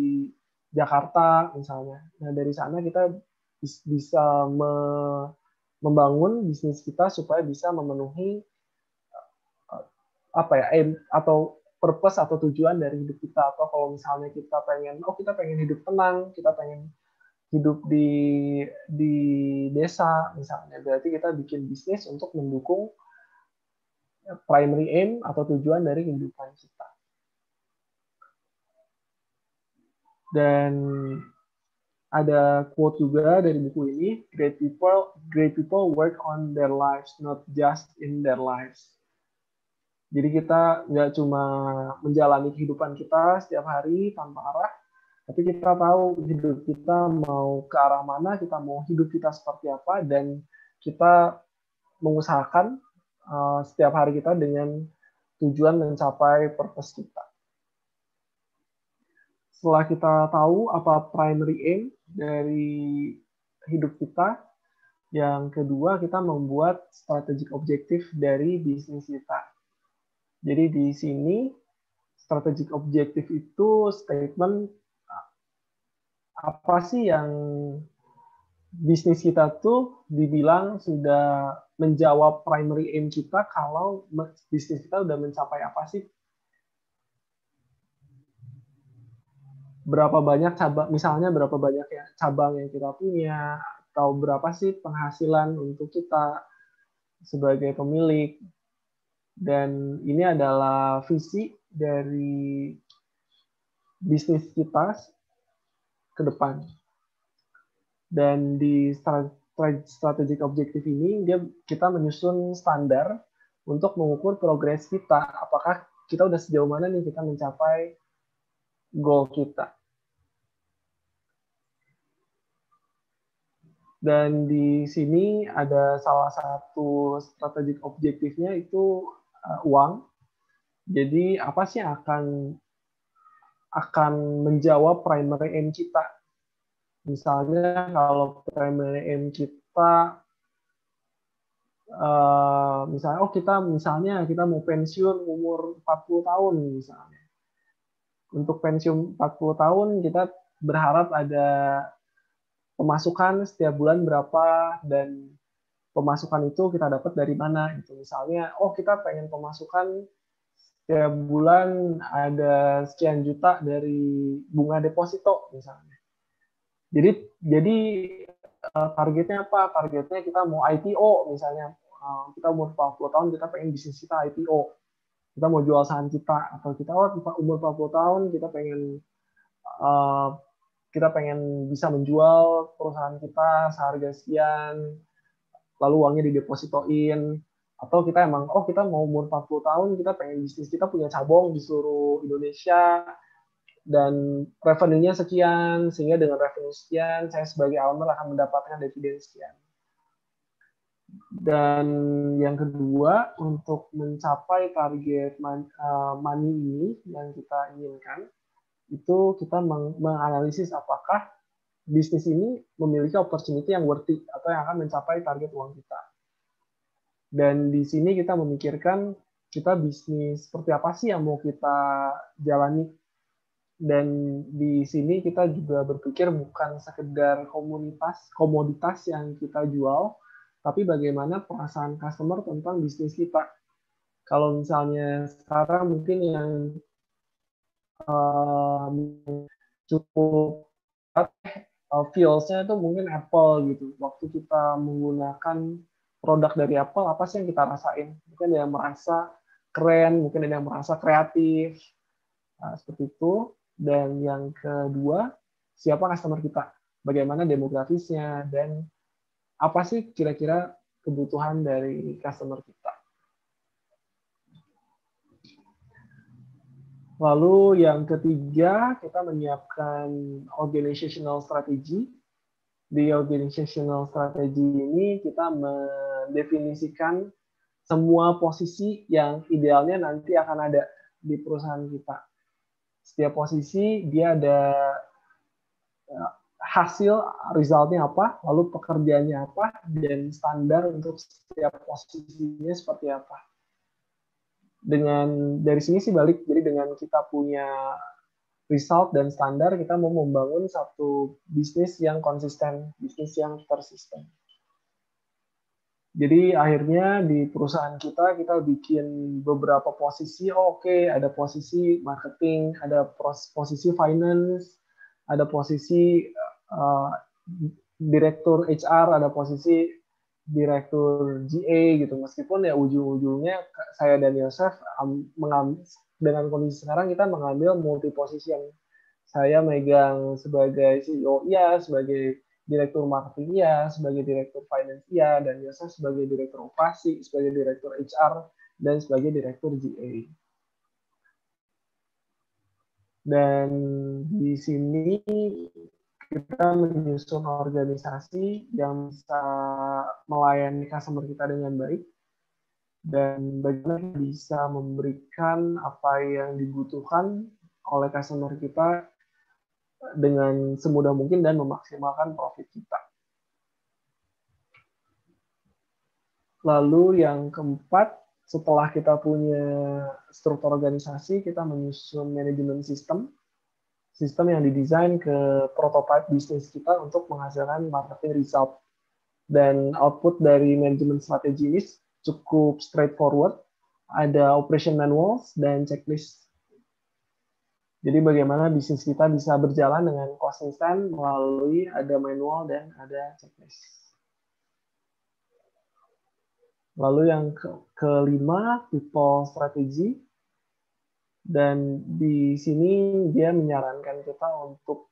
Jakarta misalnya. Nah dari sana kita bisa me, membangun bisnis kita supaya bisa memenuhi eh, apa ya aim atau purpose atau tujuan dari hidup kita atau kalau misalnya kita pengen oh kita pengen hidup tenang kita pengen hidup di di desa misalnya berarti kita bikin bisnis untuk mendukung primary aim atau tujuan dari kehidupan kita dan ada quote juga dari buku ini great people great people work on their lives not just in their lives jadi kita nggak cuma menjalani kehidupan kita setiap hari tanpa arah, tapi kita tahu hidup kita mau ke arah mana, kita mau hidup kita seperti apa, dan kita mengusahakan eh, setiap hari kita dengan tujuan mencapai purpose kita. Setelah kita tahu apa primary aim dari hidup kita, yang kedua kita membuat strategic objective dari bisnis kita jadi di sini strategic objective itu statement apa sih yang bisnis kita tuh dibilang sudah menjawab primary aim kita kalau bisnis kita sudah mencapai apa sih? Berapa banyak cabang, misalnya berapa banyak ya cabang yang kita punya, atau berapa sih penghasilan untuk kita sebagai pemilik dan ini adalah visi dari bisnis kita ke depan. Dan di strategic objective ini dia kita menyusun standar untuk mengukur progres kita apakah kita udah sejauh mana nih kita mencapai goal kita dan di sini ada salah satu strategic objektifnya itu uh, uang. Jadi apa sih yang akan akan menjawab primary aim kita? Misalnya kalau primary aim kita Uh, eh, misalnya oh kita misalnya kita mau pensiun umur 40 tahun misalnya. Untuk pensiun 40 tahun kita berharap ada pemasukan setiap bulan berapa dan pemasukan itu kita dapat dari mana gitu misalnya oh kita pengen pemasukan setiap bulan ada sekian juta dari bunga deposito misalnya jadi jadi eh, targetnya apa targetnya kita mau IPO misalnya eh, kita umur 40 tahun kita pengen bisnis kita IPO kita mau jual saham kita atau kita oh, umur 40 tahun kita pengen eh, kita pengen bisa menjual perusahaan kita seharga sekian lalu uangnya didepositoin atau kita emang oh kita mau umur 40 tahun kita pengen bisnis kita punya cabang di seluruh Indonesia dan revenue-nya sekian sehingga dengan revenue sekian saya sebagai owner akan mendapatkan dividen sekian. Dan yang kedua untuk mencapai target eh, money ini yang kita inginkan itu kita menganalisis apakah bisnis ini memiliki opportunity yang worthy atau yang akan mencapai target uang kita. Dan di sini kita memikirkan kita bisnis seperti apa sih yang mau kita jalani. Dan di sini kita juga berpikir bukan sekedar komunitas, komoditas yang kita jual, tapi bagaimana perasaan customer tentang bisnis kita. Kalau misalnya sekarang mungkin yang uh, cukup eh, uh, nya itu mungkin Apple gitu. Waktu kita menggunakan produk dari Apple, apa sih yang kita rasain? Mungkin ada yang merasa keren, mungkin ada yang merasa kreatif, nah, seperti itu. Dan yang kedua, siapa customer kita? Bagaimana demografisnya dan apa sih kira-kira kebutuhan dari customer kita? Lalu yang ketiga, kita menyiapkan organizational strategy. Di organizational strategy ini kita mendefinisikan semua posisi yang idealnya nanti akan ada di perusahaan kita. Setiap posisi dia ada eh, hasil resultnya apa, lalu pekerjaannya apa, dan standar untuk setiap posisinya seperti apa dengan dari sini sih balik jadi dengan kita punya result dan standar kita mau membangun satu bisnis yang konsisten, bisnis yang tersistem. Jadi akhirnya di perusahaan kita kita bikin beberapa posisi. Oh, Oke, okay, ada posisi marketing, ada posisi finance, ada posisi uh, direktur HR, ada posisi direktur GA gitu meskipun ya ujung-ujungnya saya dan Yosef mengambil dengan kondisi sekarang kita mengambil multi posisi yang saya megang sebagai CEO ya sebagai direktur marketing ya sebagai direktur finance ya dan Yosef sebagai direktur operasi sebagai direktur HR dan sebagai direktur GA dan di sini kita menyusun organisasi yang bisa melayani customer kita dengan baik dan bagaimana bisa memberikan apa yang dibutuhkan oleh customer kita dengan semudah mungkin dan memaksimalkan profit kita. Lalu yang keempat, setelah kita punya struktur organisasi, kita menyusun manajemen sistem sistem yang didesain ke prototype bisnis kita untuk menghasilkan marketing result. Dan output dari manajemen strategi ini cukup straightforward. Ada operation manuals dan checklist. Jadi bagaimana bisnis kita bisa berjalan dengan konsisten melalui ada manual dan ada checklist. Lalu yang kelima, people strategy dan di sini dia menyarankan kita untuk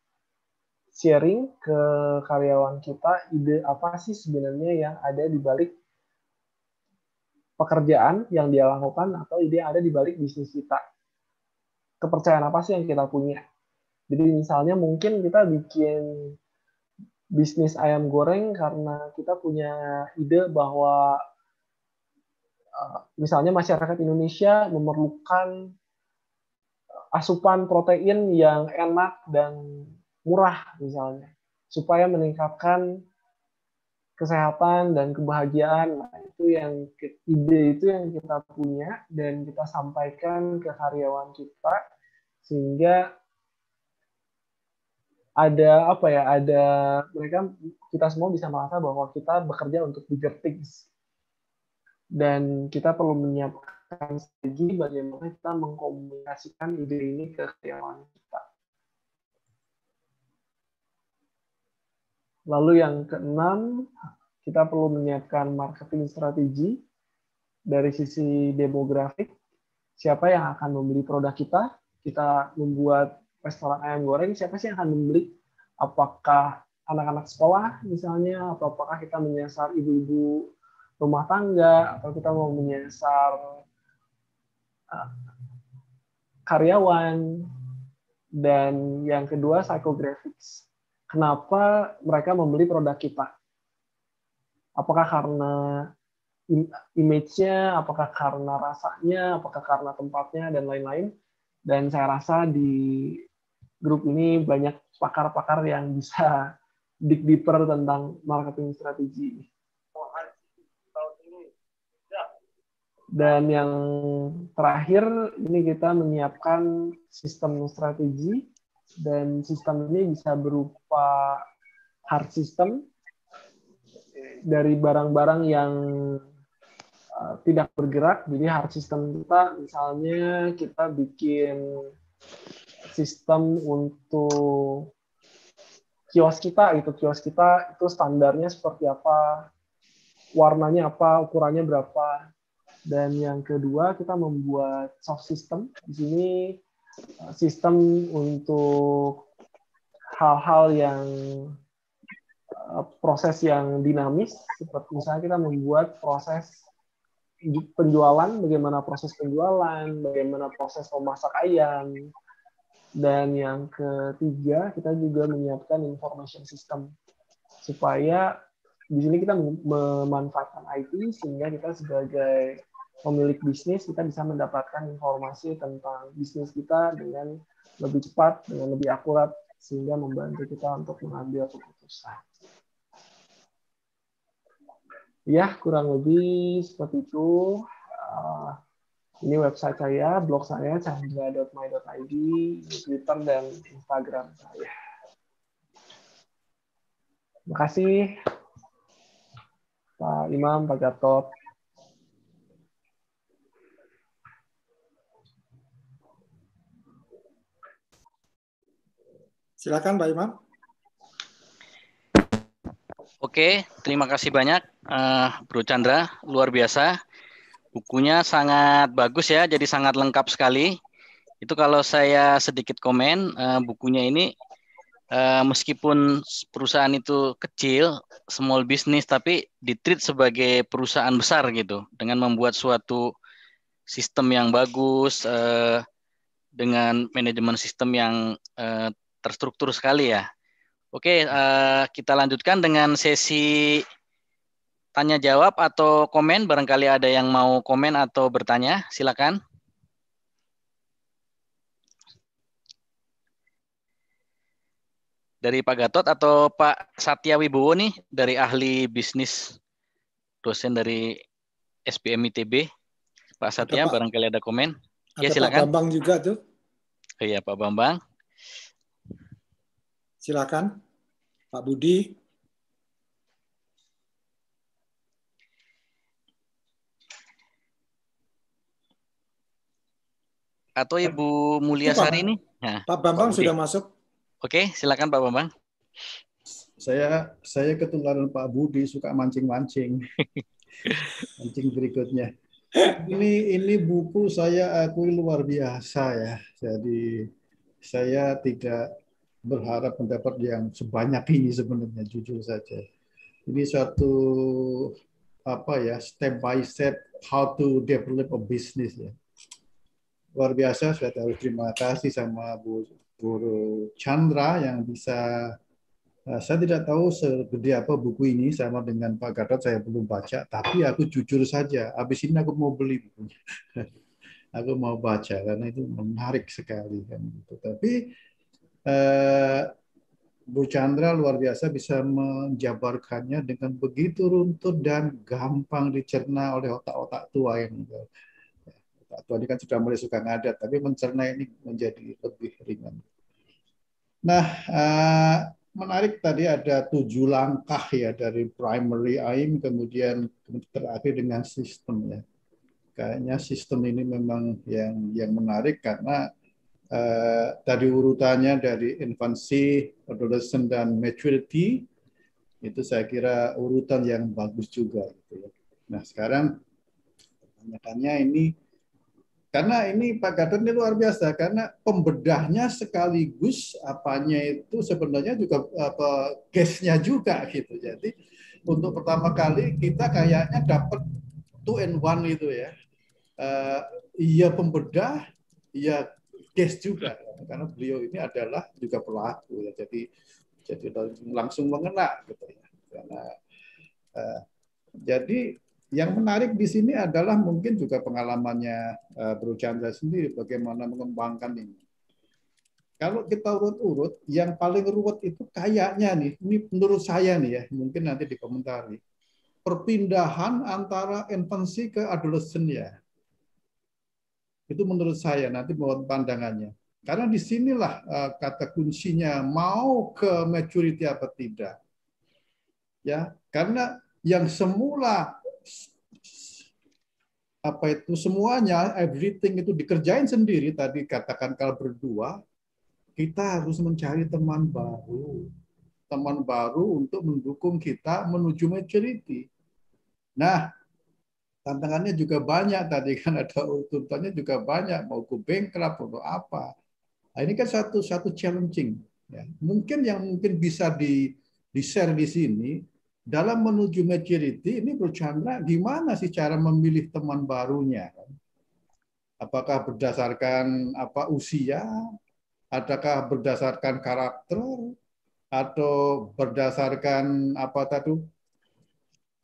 sharing ke karyawan kita ide apa sih sebenarnya yang ada di balik pekerjaan yang dia lakukan atau ide yang ada di balik bisnis kita. Kepercayaan apa sih yang kita punya? Jadi misalnya mungkin kita bikin bisnis ayam goreng karena kita punya ide bahwa eh, misalnya masyarakat Indonesia memerlukan asupan protein yang enak dan murah misalnya supaya meningkatkan kesehatan dan kebahagiaan nah, itu yang ide itu yang kita punya dan kita sampaikan ke karyawan kita sehingga ada apa ya ada mereka kita semua bisa merasa bahwa kita bekerja untuk bigger things dan kita perlu menyiapkan menggunakan strategi bagaimana kita mengkomunikasikan ide ini ke karyawan kita. Lalu yang keenam, kita perlu menyiapkan marketing strategi dari sisi demografik. Siapa yang akan membeli produk kita? Kita membuat restoran ayam goreng, siapa sih yang akan membeli? Apakah anak-anak sekolah misalnya, atau apakah kita menyasar ibu-ibu rumah tangga, atau kita mau menyasar karyawan dan yang kedua psychographics. Kenapa mereka membeli produk kita? Apakah karena image-nya, apakah karena rasanya, apakah karena tempatnya dan lain-lain? Dan saya rasa di grup ini banyak pakar-pakar yang bisa [LAUGHS] dig deeper tentang marketing strategi. Dan yang terakhir, ini kita menyiapkan sistem strategi, dan sistem ini bisa berupa hard system dari barang-barang yang uh, tidak bergerak. Jadi hard system kita, misalnya kita bikin sistem untuk kios kita itu Kios kita itu standarnya seperti apa, warnanya apa, ukurannya berapa, dan yang kedua kita membuat soft system. Di sini eh, sistem untuk hal-hal yang eh, proses yang dinamis seperti misalnya kita membuat proses penjualan bagaimana proses penjualan bagaimana proses memasak ayam dan yang ketiga kita juga menyiapkan information system supaya di sini kita memanfaatkan IT sehingga kita sebagai pemilik bisnis, kita bisa mendapatkan informasi tentang bisnis kita dengan lebih cepat, dengan lebih akurat, sehingga membantu kita untuk mengambil keputusan. Ya, kurang lebih seperti itu. Ah, ini website saya, blog saya, chandra.my.id, Twitter dan Instagram saya. Terima kasih Pak Imam, Pak Gatot, Silakan Pak Imam. Oke, terima kasih banyak uh, Bro Chandra, luar biasa. Bukunya sangat bagus ya, jadi sangat lengkap sekali. Itu kalau saya sedikit komen, uh, bukunya ini uh, meskipun perusahaan itu kecil, small business, tapi ditreat sebagai perusahaan besar gitu, dengan membuat suatu sistem yang bagus, uh, dengan manajemen sistem yang uh, terstruktur sekali ya. Oke, eh, kita lanjutkan dengan sesi tanya jawab atau komen. Barangkali ada yang mau komen atau bertanya, silakan. Dari Pak Gatot atau Pak Satya Wibowo nih, dari ahli bisnis dosen dari SPM ITB. Pak Satya, barangkali ada komen. Ya, ada ya, silakan. Pak Bambang juga tuh. Iya, Pak Bambang. Silakan, Pak Budi. Atau Ibu Mulyasari ini? Nah, Pak Bambang Pak sudah masuk. Oke, silakan Pak Bambang. Saya saya ketularan Pak Budi suka mancing-mancing. [LAUGHS] mancing berikutnya. Ini ini buku saya akui luar biasa ya. Jadi saya tidak berharap mendapat yang sebanyak ini sebenarnya jujur saja. Ini suatu apa ya step by step how to develop a business ya. Luar biasa saya harus terima kasih sama Bu, Bu Chandra yang bisa eh, saya tidak tahu segede apa buku ini sama dengan Pak Gatot saya belum baca, tapi aku jujur saja, habis ini aku mau beli bukunya. [LAUGHS] aku mau baca karena itu menarik sekali kan gitu. Tapi Eh, Bu Chandra luar biasa bisa menjabarkannya dengan begitu runtut dan gampang dicerna oleh otak-otak tua yang otak tua ini kan sudah mulai suka ngadat, tapi mencerna ini menjadi lebih ringan. Nah, eh, menarik tadi ada tujuh langkah ya dari primary aim kemudian terakhir dengan sistem ya. Kayaknya sistem ini memang yang yang menarik karena dari eh, tadi urutannya dari infansi, adolescent dan maturity itu saya kira urutan yang bagus juga gitu ya. Nah, sekarang pertanyaannya ini karena ini Pak Gatot ini luar biasa karena pembedahnya sekaligus apanya itu sebenarnya juga apa case juga gitu. Jadi untuk pertama kali kita kayaknya dapat two and one itu ya. Uh, pembedah, iya guest juga ya, karena beliau ini adalah juga pelaku ya jadi jadi langsung mengena gitu ya karena uh, jadi yang menarik di sini adalah mungkin juga pengalamannya uh, Bro Chandra sendiri bagaimana mengembangkan ini. Kalau kita urut-urut, yang paling ruwet itu kayaknya nih, ini menurut saya nih ya, mungkin nanti dikomentari, perpindahan antara infancy ke adolescent ya. Itu menurut saya nanti mohon pandangannya. Karena disinilah eh, kata kuncinya mau ke maturity apa tidak. Ya, karena yang semula apa itu semuanya everything itu dikerjain sendiri tadi katakan kalau berdua kita harus mencari teman baru teman baru untuk mendukung kita menuju maturity nah tantangannya juga banyak tadi [LAUGHS] kan ada tuntutannya juga banyak mau ke bankrupt atau apa nah, ini kan satu satu challenging ya. mungkin yang mungkin bisa di di share di sini dalam menuju maturity ini Bro gimana sih cara memilih teman barunya apakah berdasarkan apa usia adakah berdasarkan karakter atau berdasarkan apa tadi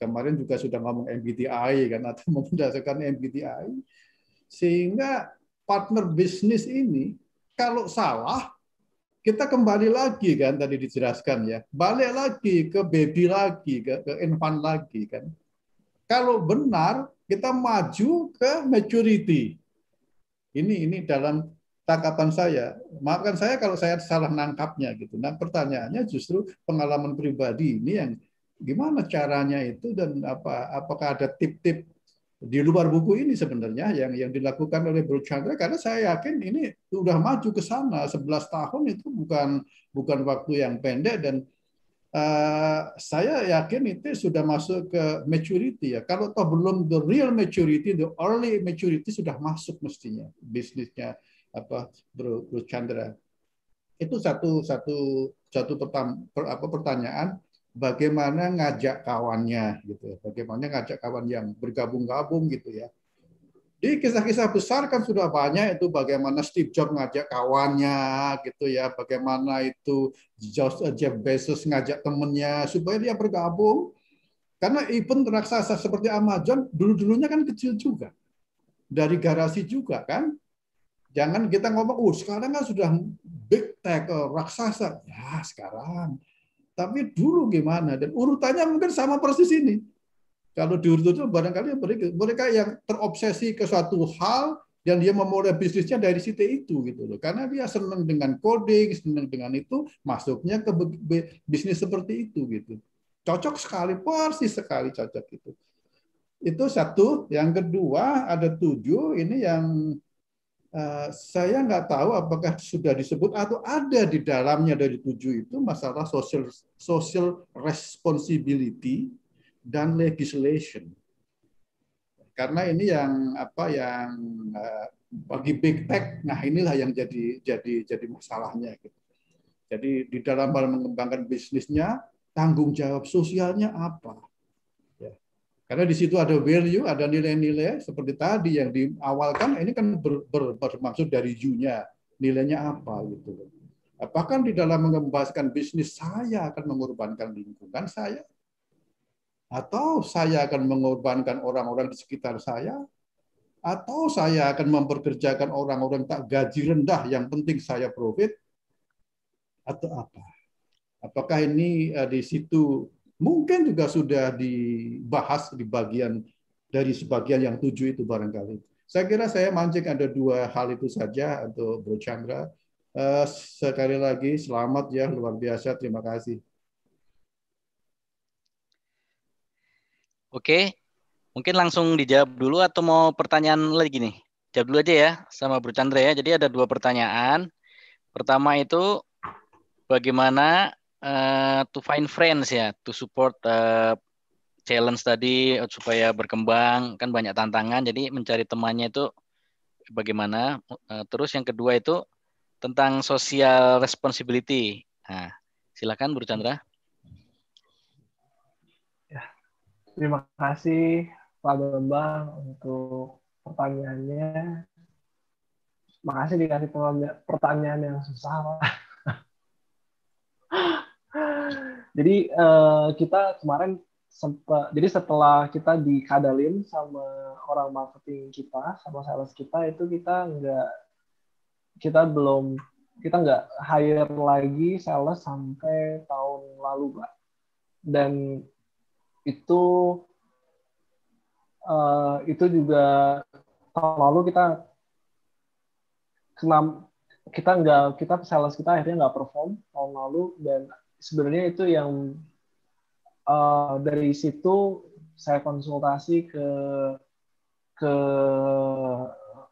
Kemarin juga sudah ngomong MBTI kan atau berdasarkan [LAUGHS] MBTI sehingga partner bisnis ini kalau salah kita kembali lagi kan tadi dijelaskan ya balik lagi ke baby lagi ke, ke infant lagi kan kalau benar kita maju ke maturity ini ini dalam tangkapan saya maafkan saya kalau saya salah nangkapnya gitu nah pertanyaannya justru pengalaman pribadi ini yang gimana caranya itu dan apa apakah ada tip-tip di luar buku ini sebenarnya yang yang dilakukan oleh Bro Chandra karena saya yakin ini sudah maju ke sana 11 tahun itu bukan bukan waktu yang pendek dan uh, saya yakin itu sudah masuk ke maturity ya kalau toh belum the real maturity the early maturity sudah masuk mestinya bisnisnya apa Bro, Bro Chandra itu satu satu satu pertam, apa, pertanyaan bagaimana ngajak kawannya gitu ya. bagaimana ngajak kawan yang bergabung-gabung gitu ya di kisah-kisah besar kan sudah banyak itu bagaimana Steve Jobs ngajak kawannya gitu ya bagaimana itu eh, Jeff Bezos ngajak temennya supaya dia bergabung karena event raksasa seperti Amazon dulu-dulunya kan kecil juga dari garasi juga kan jangan kita ngomong oh sekarang kan sudah big tech eh, raksasa ya sekarang tapi dulu gimana? Dan urutannya mungkin sama persis ini. Kalau diurut itu barangkali mereka, yang terobsesi ke suatu hal dan dia memulai bisnisnya dari situ itu gitu loh. Karena dia senang dengan coding, senang dengan itu, masuknya ke bisnis seperti itu gitu. Cocok sekali, persis sekali cocok itu. Itu satu. Yang kedua ada tujuh. Ini yang Eh, saya nggak tahu apakah sudah disebut atau ada di dalamnya dari tujuh itu masalah social social responsibility dan legislation. Karena ini yang apa yang eh, bagi big tech, nah inilah yang jadi jadi jadi masalahnya. Gitu. Jadi di dalam hal mengembangkan bisnisnya, tanggung jawab sosialnya apa? Karena di situ ada value, ada nilai-nilai seperti tadi yang diawalkan ini kan ber, ber, bermaksud dari you nilainya apa gitu. Apakah di dalam mengembaskan bisnis saya akan mengorbankan lingkungan saya atau saya akan mengorbankan orang-orang di sekitar saya atau saya akan memperkerjakan orang-orang tak gaji rendah yang penting saya profit atau apa. Apakah ini eh, di situ Mungkin juga sudah dibahas di bagian dari sebagian yang tujuh itu barangkali. Saya kira saya mancing ada dua hal itu saja untuk Bro Chandra. Eh, sekali lagi selamat ya luar biasa terima kasih. Oke, mungkin langsung dijawab dulu atau mau pertanyaan lagi nih? Jawab dulu aja ya sama Bro Chandra ya. Jadi ada dua pertanyaan. Pertama itu bagaimana uh, to find friends ya, to support uh, challenge tadi eh, supaya berkembang kan banyak tantangan. Jadi mencari temannya itu bagaimana. terus yang kedua itu tentang social responsibility. Nah, silakan Bu Chandra. Ya, terima kasih Pak Bambang untuk pertanyaannya. Makasih dikasih pertanyaan yang susah, [LAUGHS] jadi uh, kita kemarin sempat jadi setelah kita dikadalin sama orang marketing kita sama sales kita itu kita nggak kita belum kita nggak hire lagi sales sampai tahun lalu pak. dan itu uh, itu juga tahun lalu kita kena kita nggak kita sales kita akhirnya nggak perform tahun lalu dan sebenarnya itu yang uh, dari situ saya konsultasi ke ke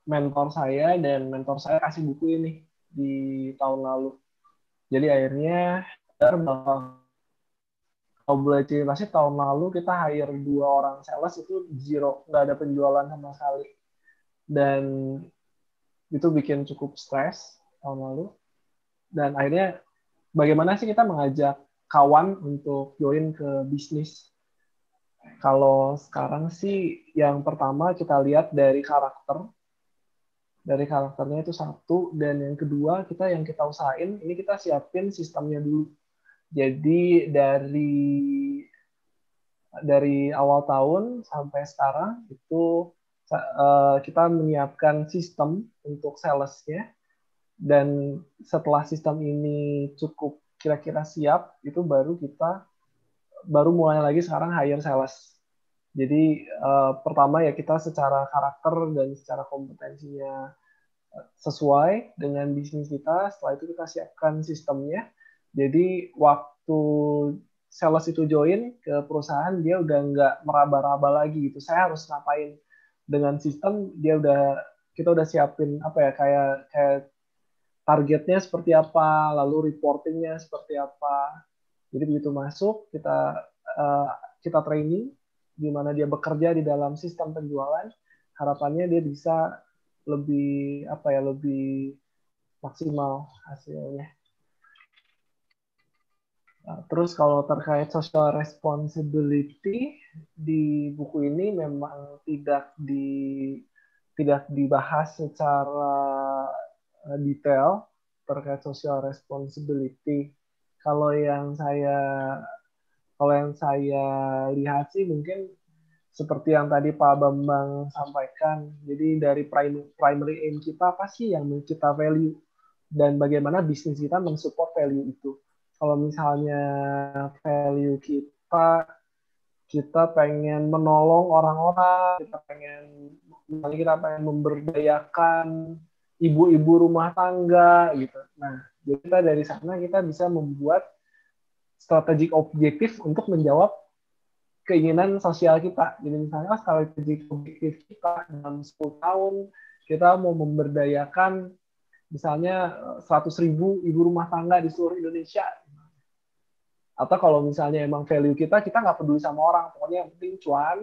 mentor saya dan mentor saya kasih buku ini di tahun lalu. Jadi akhirnya kalau boleh cerita sih tahun lalu kita hire dua orang sales itu zero, nggak ada penjualan sama sekali. Dan itu bikin cukup stres tahun lalu. Dan akhirnya bagaimana sih kita mengajak kawan untuk join ke bisnis? Kalau sekarang sih yang pertama kita lihat dari karakter. Dari karakternya itu satu dan yang kedua kita yang kita usahain ini kita siapin sistemnya dulu. Jadi dari dari awal tahun sampai sekarang itu eh, kita menyiapkan sistem untuk salesnya dan setelah sistem ini cukup kira-kira siap itu baru kita baru mulai lagi sekarang hire sales jadi uh, pertama ya kita secara karakter dan secara kompetensinya eh, sesuai dengan bisnis kita setelah itu kita siapkan sistemnya jadi waktu sales itu join ke perusahaan dia udah nggak meraba-raba lagi gitu saya harus ngapain dengan sistem dia udah kita udah siapin apa ya kayak kayak targetnya seperti apa, lalu reportingnya seperti apa. Jadi begitu masuk kita eh, kita training gimana dia bekerja di dalam sistem penjualan, harapannya dia bisa lebih apa ya lebih maksimal hasilnya. Nah, terus kalau terkait social responsibility di buku ini memang tidak di tidak dibahas secara Eh, detail terkait social responsibility. Kalau yang saya kalau yang saya lihat sih mungkin seperti yang tadi Pak Bambang sampaikan. Jadi dari primary aim kita apa sih yang kita value dan bagaimana bisnis kita mensupport value itu. Kalau misalnya value kita kita pengen menolong orang-orang, kita pengen kita pengen memberdayakan ibu-ibu rumah tangga gitu. Nah, jadi kita dari sana kita bisa membuat strategik objektif untuk menjawab keinginan sosial kita. Jadi misalnya strategik objektif kita dalam 10 tahun kita mau memberdayakan misalnya 100 eh, ribu ibu rumah tangga di seluruh Indonesia. Atau kalau misalnya emang value kita, kita nggak peduli sama orang. Pokoknya yang penting cuan,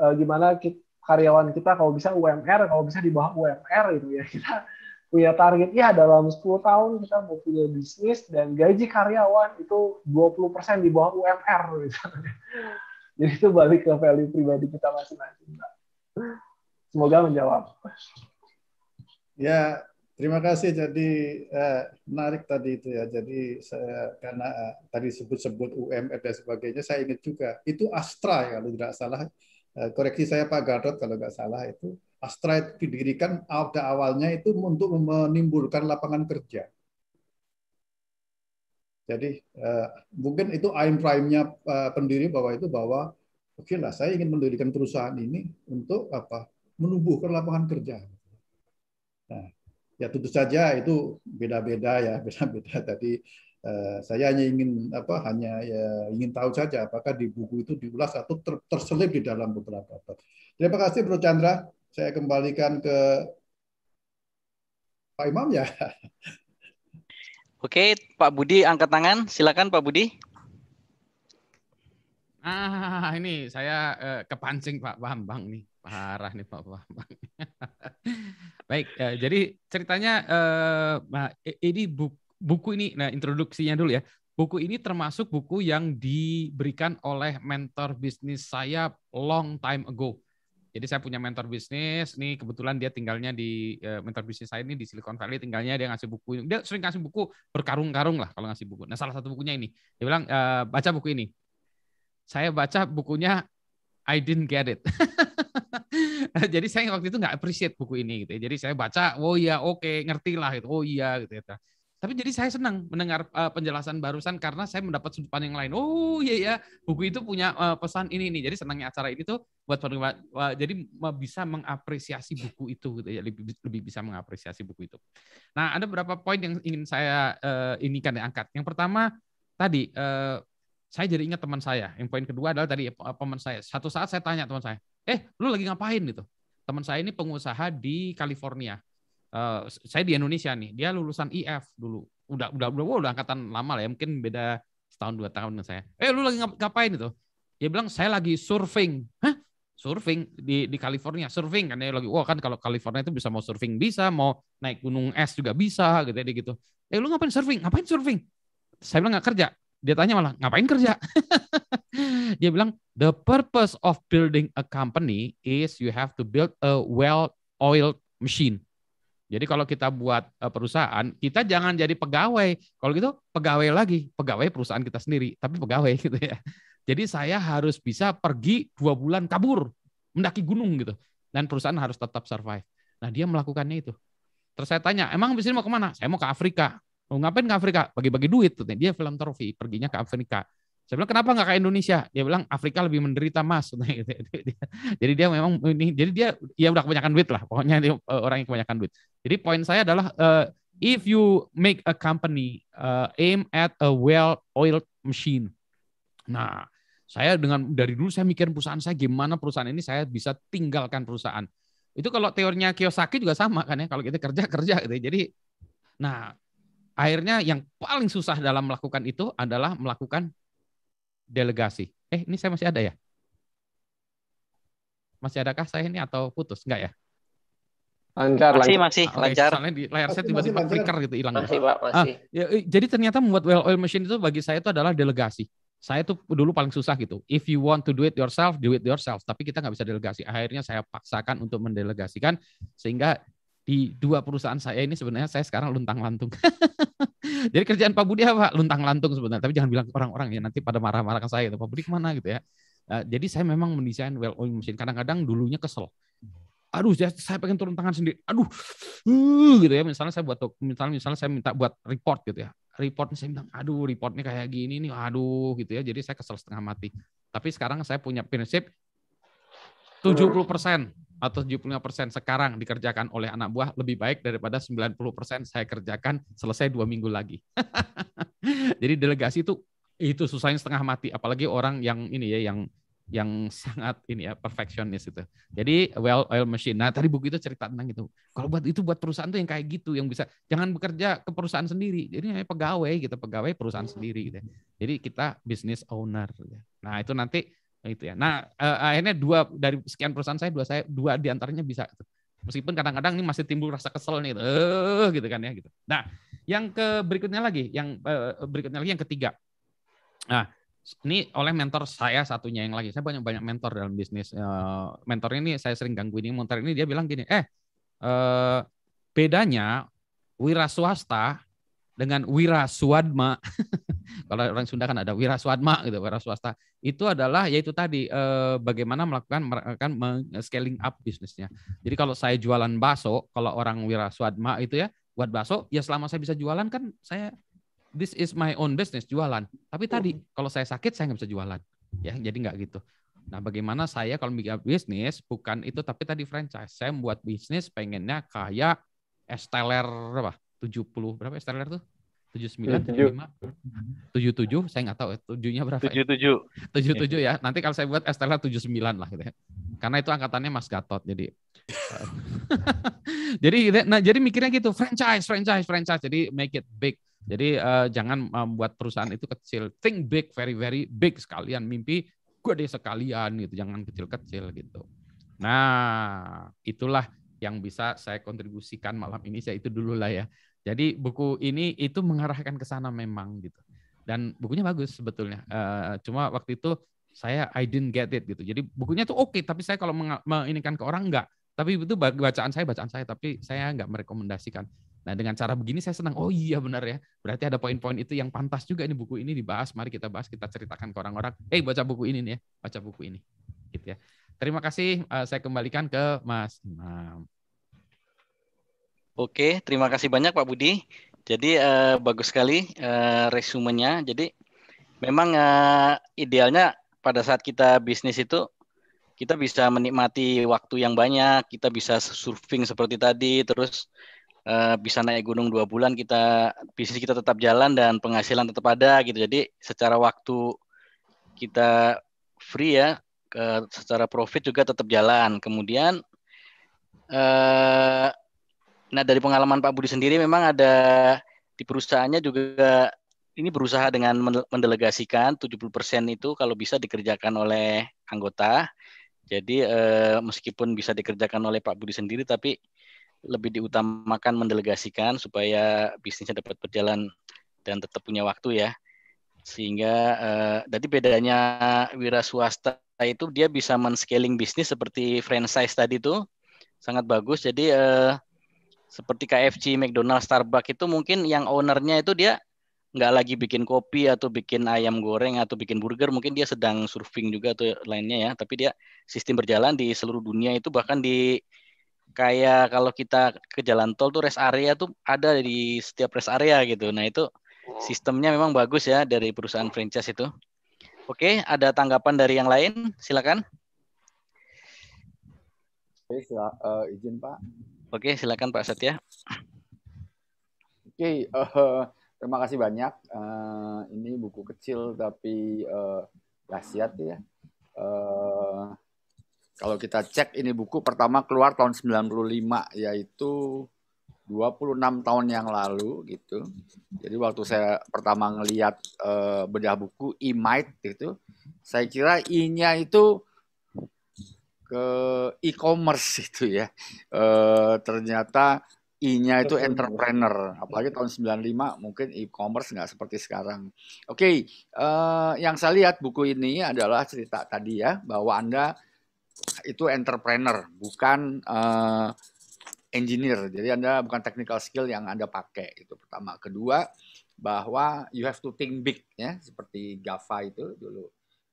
eh, gimana kita, karyawan kita kalau bisa UMR, kalau bisa di bawah UMR gitu ya. [LAUGHS] Kita punya target ya dalam 10 tahun kita mau punya bisnis dan gaji karyawan itu 20% di bawah UMR [LAUGHS] gitu. Jadi itu balik ke value pribadi kita masing-masing. Semoga menjawab. Ya, terima kasih. Jadi eh, menarik tadi itu ya. Jadi saya karena eh, tadi sebut-sebut UMR dan sebagainya, saya ingat juga itu Astra ya kalau tidak salah Eh, koreksi saya Pak Gadot kalau nggak salah itu Astra itu didirikan pada awalnya itu untuk menimbulkan lapangan kerja. Jadi eh, mungkin itu aim prime-nya eh, pendiri bahwa itu bahwa oke okay lah saya ingin mendirikan perusahaan ini untuk apa menumbuhkan lapangan kerja. Nah, ya tentu saja itu beda-beda ya [LAUGHS] beda-beda tadi Eh, saya hanya ingin apa hanya ya, ingin tahu saja apakah di buku itu diulas atau ter, terselip di dalam beberapa bab. Terima kasih Bro Chandra. Saya kembalikan ke Pak Imam ya. [LAUGHS] Oke, Pak Budi angkat tangan. Silakan Pak Budi. Ah, ini saya eh, kepancing Pak Bambang nih. Parah nih Pak Bambang. [LAUGHS] Baik, eh, jadi ceritanya eh, ini buku buku ini, nah introduksinya dulu ya. Buku ini termasuk buku yang diberikan oleh mentor bisnis saya long time ago. Jadi saya punya mentor bisnis, nih kebetulan dia tinggalnya di eh, mentor bisnis saya ini di Silicon Valley, tinggalnya dia ngasih buku, dia sering ngasih buku berkarung-karung lah kalau ngasih buku. Nah salah satu bukunya ini, dia bilang e, baca buku ini. Saya baca bukunya I didn't get it. [LAUGHS] Jadi saya waktu itu nggak appreciate buku ini gitu. Ya. Jadi saya baca, oh iya oke okay, ngerti lah gitu, oh iya gitu. gitu. Tapi jadi saya senang mendengar uh, penjelasan barusan karena saya mendapat sudut pandang yang lain. Oh iya ya, buku itu punya uh, pesan ini nih. Jadi senangnya acara ini tuh buat penulis uh, jadi bisa mengapresiasi buku itu gitu ya, lebih lebih bisa mengapresiasi buku itu. Nah, ada beberapa poin yang ingin saya uh, eh, ini kan angkat. Yang pertama tadi uh, saya jadi ingat teman saya. Yang poin kedua adalah tadi teman saya. Satu saat saya tanya teman saya, "Eh, lu lagi ngapain gitu?" Teman saya ini pengusaha di California uh, saya di Indonesia nih, dia lulusan IF dulu. Udah udah udah, udah angkatan lama lah ya, mungkin beda setahun dua tahun dengan saya. Eh lu lagi ngapain itu? Dia bilang saya lagi surfing. Hah? Surfing di di California, surfing kan dia lagi. Wah kan kalau California itu bisa mau surfing bisa, mau naik gunung es juga bisa gitu ya, dia gitu. Eh lu ngapain surfing? Ngapain surfing? Saya bilang nggak kerja. Dia tanya malah ngapain kerja? [LAUGHS] dia bilang the purpose of building a company is you have to build a well oiled machine jadi kalau kita buat eh, perusahaan, kita jangan jadi pegawai. Kalau gitu pegawai lagi, pegawai perusahaan kita sendiri, tapi pegawai [LAUGHS] gitu ya. Jadi saya harus bisa pergi dua bulan kabur, mendaki gunung gitu. Dan perusahaan harus tetap survive. Nah dia melakukannya itu. Terus saya tanya, emang bisnis mau kemana? Saya mau ke Afrika. Mau ngapain ke Afrika? Bagi-bagi duit. Dia film filantrofi, perginya ke Afrika. Saya bilang kenapa nggak ke Indonesia? Dia bilang Afrika lebih menderita mas. [LAUGHS] Gitu. jadi dia memang ini, jadi dia ya udah kebanyakan duit lah. Pokoknya dia eh, orang yang kebanyakan duit. Jadi poin saya adalah uh, if you make a company uh, aim at a well-oiled machine. Nah, saya dengan dari dulu saya mikir perusahaan saya gimana perusahaan ini saya bisa tinggalkan perusahaan. Itu kalau teorinya Kiyosaki juga sama kan ya. Kalau kita kerja kerja gitu. Ya. Jadi, nah akhirnya yang paling susah dalam melakukan itu adalah melakukan delegasi. Eh, ini saya masih ada ya? Masih adakah saya ini atau putus? Enggak ya? Lancar, masih, lancar. masih, ah, okay, lancar. Soalnya di layar saya tiba-tiba flicker gitu, hilang. Ya. Masih, Pak, ah, masih. Ah, ya, eh, jadi ternyata membuat well oil machine itu bagi saya itu adalah delegasi. Saya itu dulu paling susah gitu. If you want to do it yourself, do it yourself. Tapi kita nggak bisa delegasi. Akhirnya saya paksakan untuk mendelegasikan sehingga di dua perusahaan saya ini sebenarnya saya sekarang luntang lantung. [LAUGHS] Jadi kerjaan Pak Budi apa? Luntang lantung sebenarnya. Tapi jangan bilang ke orang-orang ya nanti pada marah-marah ke saya. Gitu. Pak Budi kemana gitu ya? Nah, jadi saya memang mendesain well oil mesin. Kadang-kadang dulunya kesel. Aduh, saya, pengen turun tangan sendiri. Aduh, uh, gitu ya. Misalnya saya buat misalnya misalnya saya minta buat report gitu ya. Report saya bilang, aduh, reportnya kayak gini nih, aduh, gitu ya. Jadi saya kesel setengah mati. Tapi sekarang saya punya prinsip 70 persen atau 75% persen sekarang dikerjakan oleh anak buah lebih baik daripada 90% persen saya kerjakan selesai dua minggu lagi. [LAUGHS] Jadi delegasi itu itu susahnya setengah mati apalagi orang yang ini ya yang yang sangat ini ya perfectionist itu. Jadi well oil machine. Nah tadi buku itu cerita tentang itu. Kalau buat itu buat perusahaan tuh yang kayak gitu, yang bisa jangan bekerja ke perusahaan sendiri. Jadi hanya pegawai gitu, pegawai perusahaan sendiri gitu. Ya. Jadi kita business owner. Gitu. Nah itu nanti itu ya. Nah uh, akhirnya dua dari sekian perusahaan saya dua saya dua diantaranya bisa. Gitu. Meskipun kadang-kadang ini masih timbul rasa kesel nih, gitu, uh, gitu kan ya gitu. Nah yang ke berikutnya lagi, yang uh, berikutnya lagi yang ketiga. Nah ini oleh mentor saya satunya yang lagi. Saya banyak banyak mentor dalam bisnis. Uh, mentor ini saya sering ganggu ini. Mentor ini dia bilang gini, eh uh, bedanya wira swasta dengan wira swadma [LAUGHS] Kalau orang Sunda kan ada wira swadma gitu, wira swasta. Itu adalah yaitu tadi eh, bagaimana melakukan kan scaling up bisnisnya. Jadi kalau saya jualan bakso, kalau orang wira swadma itu ya buat bakso, ya selama saya bisa jualan kan saya this is my own business jualan. Tapi tadi iya. kalau saya sakit saya nggak bisa jualan. Ya, jadi nggak gitu. Nah, bagaimana saya kalau bikin bisnis bukan itu tapi tadi franchise. Saya membuat bisnis pengennya kayak esteller Tujuh 70 berapa esteller tuh? tujuh 79, tujuh tujuh saya nggak tahu tujuhnya berapa. Ya. tujuh 77. tujuh 77 ya. Nanti kalau saya buat Estella 79 lah gitu ya. Karena itu angkatannya Mas Gatot jadi. Eh, [LAUGHS] jadi nah jadi mikirnya gitu, franchise, franchise, franchise. Jadi make it big. Jadi uh, jangan membuat eh, perusahaan itu kecil. Think big, very very big sekalian mimpi gue gede sekalian gitu, jangan kecil-kecil gitu. Nah, itulah yang bisa saya kontribusikan malam ini saya itu dulu lah ya. Jadi buku ini itu mengarahkan ke sana memang gitu. Dan bukunya bagus sebetulnya. Uh, cuma waktu itu saya I didn't get it gitu. Jadi bukunya tuh oke, okay, tapi saya kalau menginginkan ke orang enggak. Tapi itu bacaan saya, bacaan saya, tapi saya enggak merekomendasikan. Nah dengan cara begini saya senang, oh iya benar ya, berarti ada poin-poin itu yang pantas juga ini buku ini dibahas, mari kita bahas, kita ceritakan ke orang-orang, eh hey, baca buku ini nih ya, baca buku ini. Gitu ya. Terima kasih, uh, saya kembalikan ke Mas Imam. Oke, terima kasih banyak Pak Budi. Jadi eh, bagus sekali eh, resumenya. Jadi memang eh, idealnya pada saat kita bisnis itu kita bisa menikmati waktu yang banyak, kita bisa surfing seperti tadi, terus eh, bisa naik gunung dua bulan, kita bisnis kita tetap jalan dan penghasilan tetap ada gitu. Jadi secara waktu kita free ya, ke, secara profit juga tetap jalan. Kemudian eh, Nah dari pengalaman Pak Budi sendiri memang ada di perusahaannya juga ini berusaha dengan mendelegasikan 70% itu kalau bisa dikerjakan oleh anggota. Jadi eh, meskipun bisa dikerjakan oleh Pak Budi sendiri tapi lebih diutamakan mendelegasikan supaya bisnisnya dapat berjalan dan tetap punya waktu ya. Sehingga eh, jadi bedanya wira swasta itu dia bisa men-scaling bisnis seperti franchise tadi itu sangat bagus. Jadi eh, seperti KFC, McDonald, Starbucks itu mungkin yang ownernya itu dia nggak lagi bikin kopi atau bikin ayam goreng atau bikin burger mungkin dia sedang surfing juga atau lainnya ya tapi dia sistem berjalan di seluruh dunia itu bahkan di kayak kalau kita ke jalan tol tuh rest area tuh ada di setiap rest area gitu nah itu oh. sistemnya memang bagus ya dari perusahaan franchise itu oke ada tanggapan dari yang lain silakan Oke, uh, izin Pak Oke, silakan Pak Satya. Oke, uh, terima kasih banyak. Uh, ini buku kecil tapi uh, ya. Uh, kalau kita cek ini buku pertama keluar tahun 95 yaitu 26 tahun yang lalu gitu. Jadi waktu saya pertama ngelihat uh, bedah buku e gitu, saya kira i-nya itu ke e-commerce [LAUGHS] itu ya. E, ternyata inya itu entrepreneur. Apalagi tahun 95 mungkin e-commerce nggak seperti sekarang. Oke, okay, eh, yang saya lihat buku ini adalah cerita tadi ya bahwa Anda itu entrepreneur, bukan uh, engineer. Jadi Anda bukan technical skill yang Anda pakai itu pertama. Kedua, bahwa you have to think big ya, seperti Gava itu dulu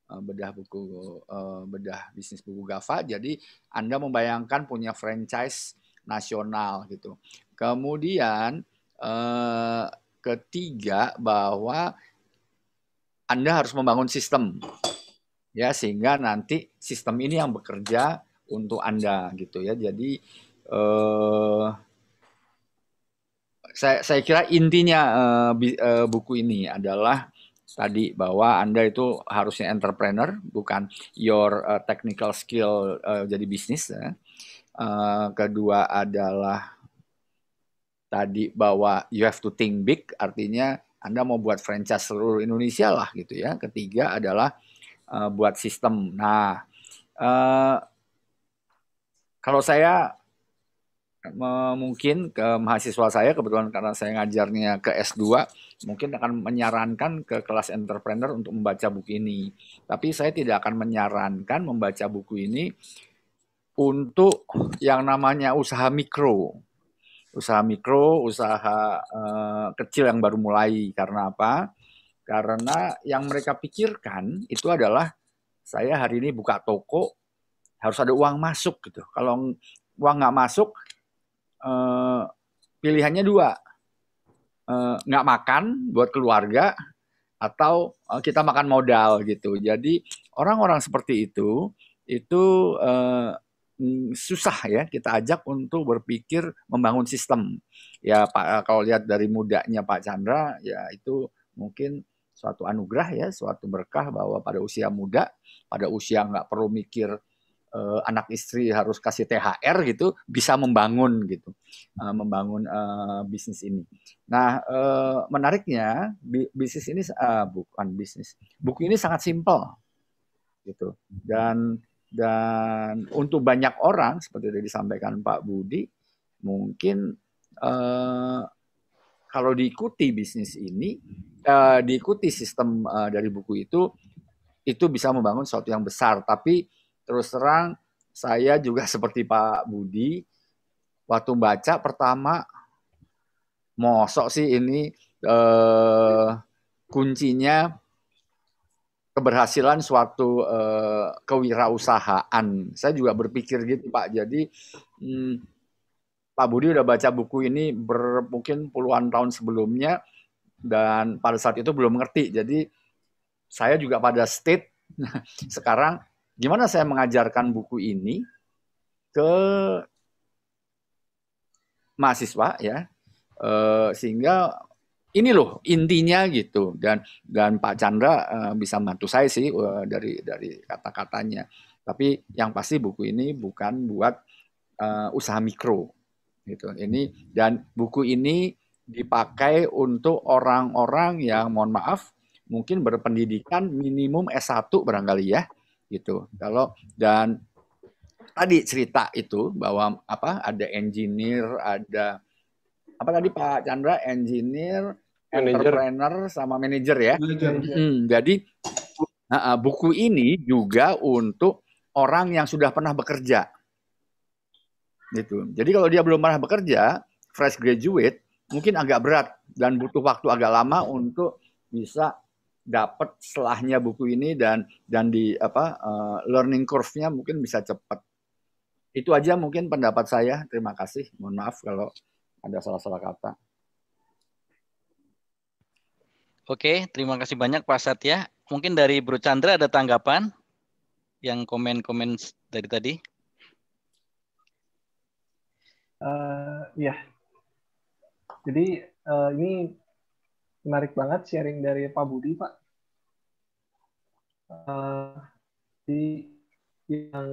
Eh, bedah buku eh, bedah bisnis buku GAFA. Jadi Anda membayangkan punya franchise nasional gitu. Kemudian eh, ketiga bahwa Anda harus membangun sistem ya sehingga nanti sistem ini yang bekerja untuk Anda gitu ya. Jadi saya saya kira intinya buku ini adalah tadi bahwa Anda itu harusnya entrepreneur bukan your uh, technical skill uh, jadi bisnis ya. Uh, kedua adalah tadi bahwa you have to think big artinya Anda mau buat franchise seluruh Indonesia lah gitu ya. Ketiga adalah uh, buat sistem. Nah, uh, kalau saya mungkin ke mahasiswa saya kebetulan karena saya ngajarnya ke S2 mungkin akan menyarankan ke kelas entrepreneur untuk membaca buku ini. Tapi saya tidak akan menyarankan membaca buku ini untuk yang namanya usaha mikro. Usaha mikro, usaha uh, kecil yang baru mulai. Karena apa? Karena yang mereka pikirkan itu adalah saya hari ini buka toko harus ada uang masuk gitu. Kalau uang nggak masuk, uh, pilihannya dua, Eh, nggak uh, makan buat keluarga atau uh, kita makan modal gitu. Jadi orang-orang seperti itu itu uh, susah ya kita ajak untuk berpikir membangun sistem. Ya Pak kalau lihat dari mudanya Pak Chandra ya itu mungkin suatu anugerah ya, suatu berkah bahwa pada usia muda, pada usia nggak perlu mikir uh, anak istri harus kasih THR gitu bisa membangun gitu uh, membangun uh, bisnis ini. Nah uh, menariknya bi bisnis ini uh, bukan bisnis buku ini sangat simpel gitu dan dan untuk banyak orang seperti yang disampaikan Pak Budi mungkin uh, kalau diikuti bisnis ini diikuti sistem dari buku itu itu bisa membangun sesuatu yang besar tapi terus terang saya juga [LAUGHS] seperti Pak Budi waktu baca pertama mosok sih ini eh, kuncinya keberhasilan suatu eh, kewirausahaan. Saya juga berpikir gitu Pak. Jadi hmm, Pak Budi udah baca buku ini ber, mungkin puluhan tahun sebelumnya dan pada saat itu belum ngerti. Jadi saya juga pada state [LAUGHS] sekarang gimana saya mengajarkan buku ini ke mahasiswa ya e, sehingga ini loh intinya gitu dan dan Pak Chandra e, bisa bantu saya sih e, dari dari kata-katanya tapi yang pasti buku ini bukan buat e, usaha mikro gitu ini dan buku ini dipakai untuk orang-orang yang mohon maaf mungkin berpendidikan minimum S1 barangkali ya gitu. Kalau dan tadi cerita itu bahwa apa ada engineer, ada apa tadi Pak Chandra engineer, manager. entrepreneur sama manager ya. Manager. Hmm, jadi buku ini juga untuk orang yang sudah pernah bekerja. Gitu. Jadi kalau dia belum pernah bekerja, fresh graduate mungkin agak berat dan butuh waktu agak lama untuk bisa dapat setelahnya buku ini dan dan di apa uh, learning curve-nya mungkin bisa cepat. Itu aja mungkin pendapat saya. Terima kasih. Mohon maaf kalau ada salah-salah kata. Oke, terima kasih banyak Pak Satya. Mungkin dari Bro Chandra ada tanggapan yang komen-komen dari tadi? Uh, ya, jadi uh, ini menarik banget sharing dari Pak Budi, Pak uh, di yang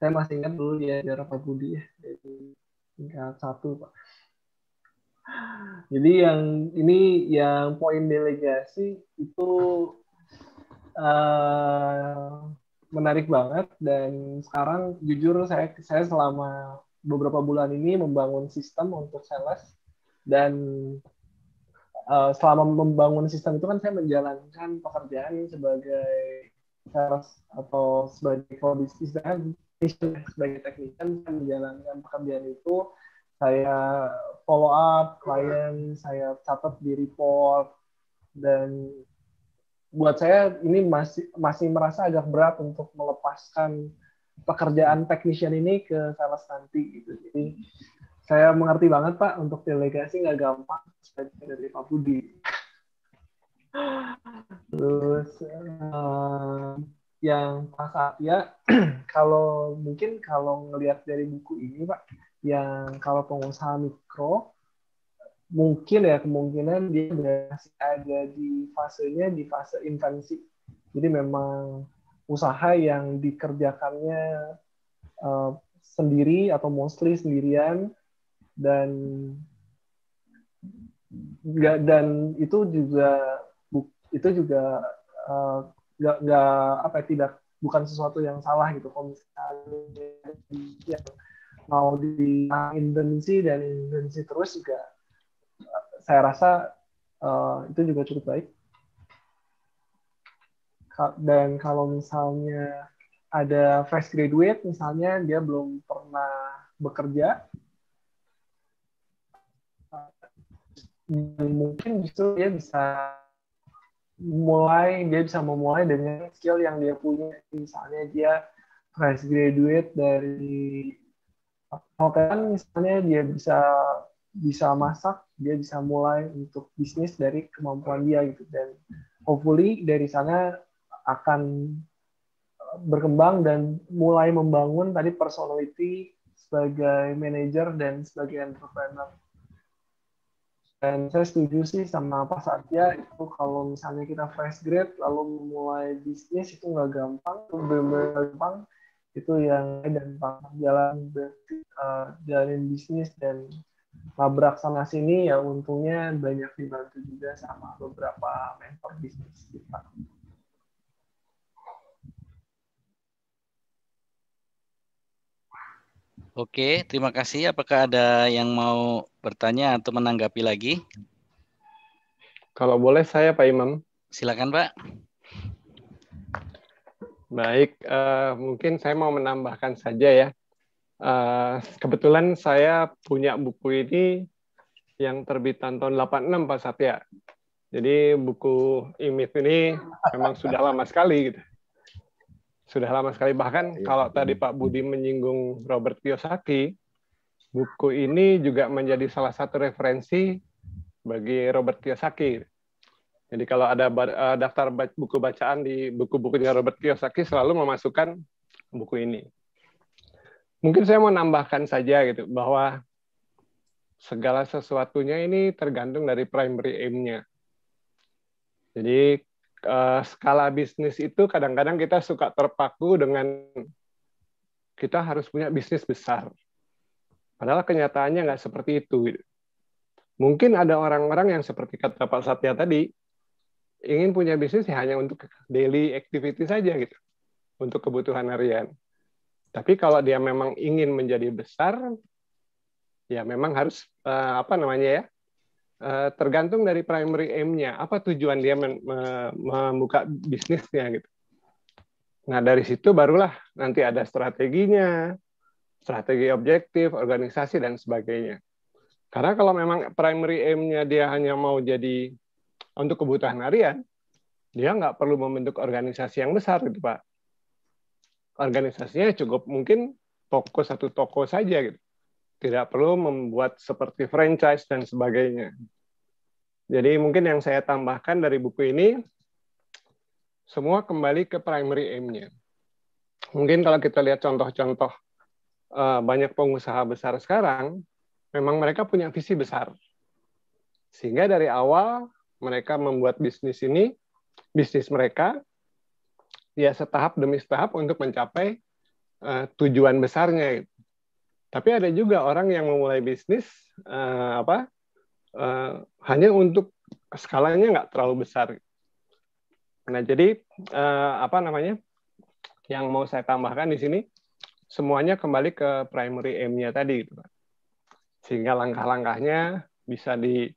saya masih ingat dulu di di Pak Budi ya jadi tingkat satu pak jadi yang ini yang poin delegasi itu uh, menarik banget dan sekarang jujur saya saya selama beberapa bulan ini membangun sistem untuk sales dan Eh, selama membangun sistem itu kan saya menjalankan pekerjaan sebagai sales atau sebagai produksi design sebagai teknisian saya menjalankan pekerjaan itu saya follow up klien saya catat di report dan buat saya ini masih masih merasa agak berat untuk melepaskan pekerjaan teknisian ini ke sales nanti gitu jadi saya mengerti banget Pak untuk delegasi nggak gampang dari Pak Budi. Terus uh, yang Pak Satya, [CLEARS THROAT] kalau mungkin kalau ngelihat dari buku ini Pak, yang kalau pengusaha mikro mungkin ya kemungkinan dia masih ada di fasenya di fase invensi. Jadi memang usaha yang dikerjakannya uh, sendiri atau mostly sendirian dan nggak dan itu juga itu juga eh, nggak uh, nggak apa ya, tidak bukan sesuatu yang salah gitu kalau misalnya yang mau di dan intervensi terus juga eh, saya rasa uh, itu juga cukup baik dan kalau misalnya ada fresh graduate misalnya dia belum pernah bekerja mungkin justru dia bisa mulai dia bisa memulai dengan skill yang dia punya misalnya dia fresh graduate dari hotelan misalnya dia bisa bisa masak dia bisa mulai untuk bisnis dari kemampuan dia gitu dan hopefully dari sana akan eh, berkembang dan mulai membangun tadi personality sebagai manajer dan sebagai entrepreneur dan saya setuju sih sama Pak Satya itu kalau misalnya kita fresh grade lalu memulai bisnis itu nggak gampang, benar gampang itu yang dan Pak jalan eh, jalanin bisnis dan labrak sana sini ya untungnya banyak dibantu juga sama beberapa mentor bisnis kita. Oke, terima kasih. Apakah ada yang mau bertanya atau menanggapi lagi? Kalau boleh saya Pak Imam. Silakan Pak. Baik, uh, mungkin saya mau menambahkan saja ya. Uh, kebetulan saya punya buku ini yang terbitan tahun 86 Pak Satya. Jadi buku IMIT ini memang sudah lama sekali gitu sudah lama sekali bahkan ya. kalau tadi Pak Budi menyinggung Robert Kiyosaki buku ini juga menjadi salah satu referensi bagi Robert Kiyosaki jadi kalau ada eh, daftar buku bacaan di buku-buku dengan Robert Kiyosaki selalu memasukkan buku ini mungkin saya mau nambahkan saja gitu bahwa segala sesuatunya ini tergantung dari primary aim-nya jadi uh, skala bisnis itu kadang-kadang kita suka terpaku dengan kita harus punya bisnis besar. Padahal kenyataannya nggak seperti itu. Mungkin ada orang-orang yang seperti kata Pak Satya tadi, ingin punya bisnis ya hanya untuk daily activity saja gitu, untuk kebutuhan harian. Tapi kalau dia memang ingin menjadi besar, ya memang harus eh, apa namanya ya Eh, tergantung dari primary aim-nya, apa tujuan dia membuka bisnisnya gitu. Nah, dari situ barulah nanti ada strateginya, strategi objektif, organisasi dan sebagainya. Karena kalau memang primary aim-nya dia hanya mau jadi untuk kebutuhan harian, dia nggak perlu membentuk organisasi yang besar gitu, Pak. Organisasinya cukup mungkin toko satu toko saja gitu tidak perlu membuat seperti franchise dan sebagainya. Jadi mungkin yang saya tambahkan dari buku ini, semua kembali ke primary aim-nya. Mungkin kalau kita lihat contoh-contoh eh, banyak pengusaha besar sekarang, memang mereka punya visi besar. Sehingga dari awal mereka membuat bisnis ini, bisnis mereka, ya setahap demi setahap untuk mencapai eh, tujuan besarnya. Tapi ada juga orang yang memulai bisnis uh, apa uh, hanya untuk skalanya nggak terlalu besar. Nah, jadi uh, apa namanya? Yang mau saya tambahkan di sini semuanya kembali ke primary aim-nya tadi gitu, Sehingga langkah-langkahnya bisa di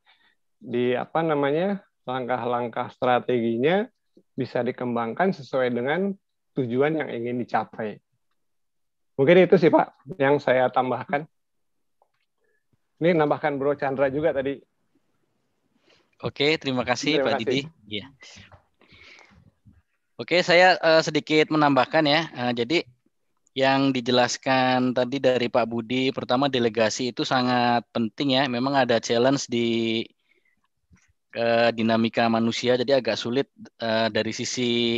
di apa namanya? langkah-langkah strateginya bisa dikembangkan sesuai dengan tujuan yang ingin dicapai. Mungkin itu sih Pak yang saya tambahkan. Ini nambahkan Bro Chandra juga tadi. Oke, terima kasih terima Pak kasih. Didi. Ya. Oke, saya uh, sedikit menambahkan ya. Uh, jadi yang dijelaskan tadi dari Pak Budi, pertama delegasi itu sangat penting ya. Memang ada challenge di ke eh, dinamika manusia, jadi agak sulit uh, dari sisi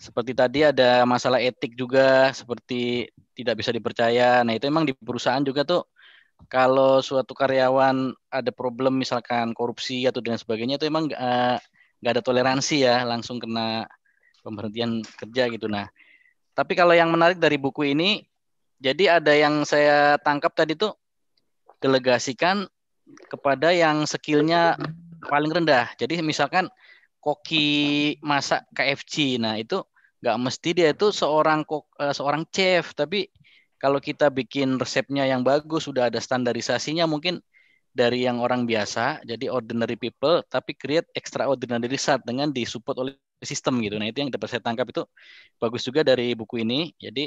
seperti tadi ada masalah etik juga seperti tidak bisa dipercaya. Nah, itu emang di perusahaan juga tuh kalau suatu karyawan ada problem misalkan korupsi atau dan sebagainya itu emang nggak uh, ada toleransi ya, langsung kena pemberhentian kerja gitu. Nah, tapi kalau yang menarik dari buku ini jadi ada yang saya tangkap tadi tuh delegasikan kepada yang skillnya paling rendah. Jadi misalkan koki masak KFC, nah itu nggak mesti dia itu seorang kok eh, seorang chef tapi kalau kita bikin resepnya yang bagus sudah ada standarisasinya mungkin dari yang orang biasa jadi ordinary people tapi create extraordinary result dengan disupport oleh sistem gitu nah itu yang dapat saya tangkap itu bagus juga dari buku ini jadi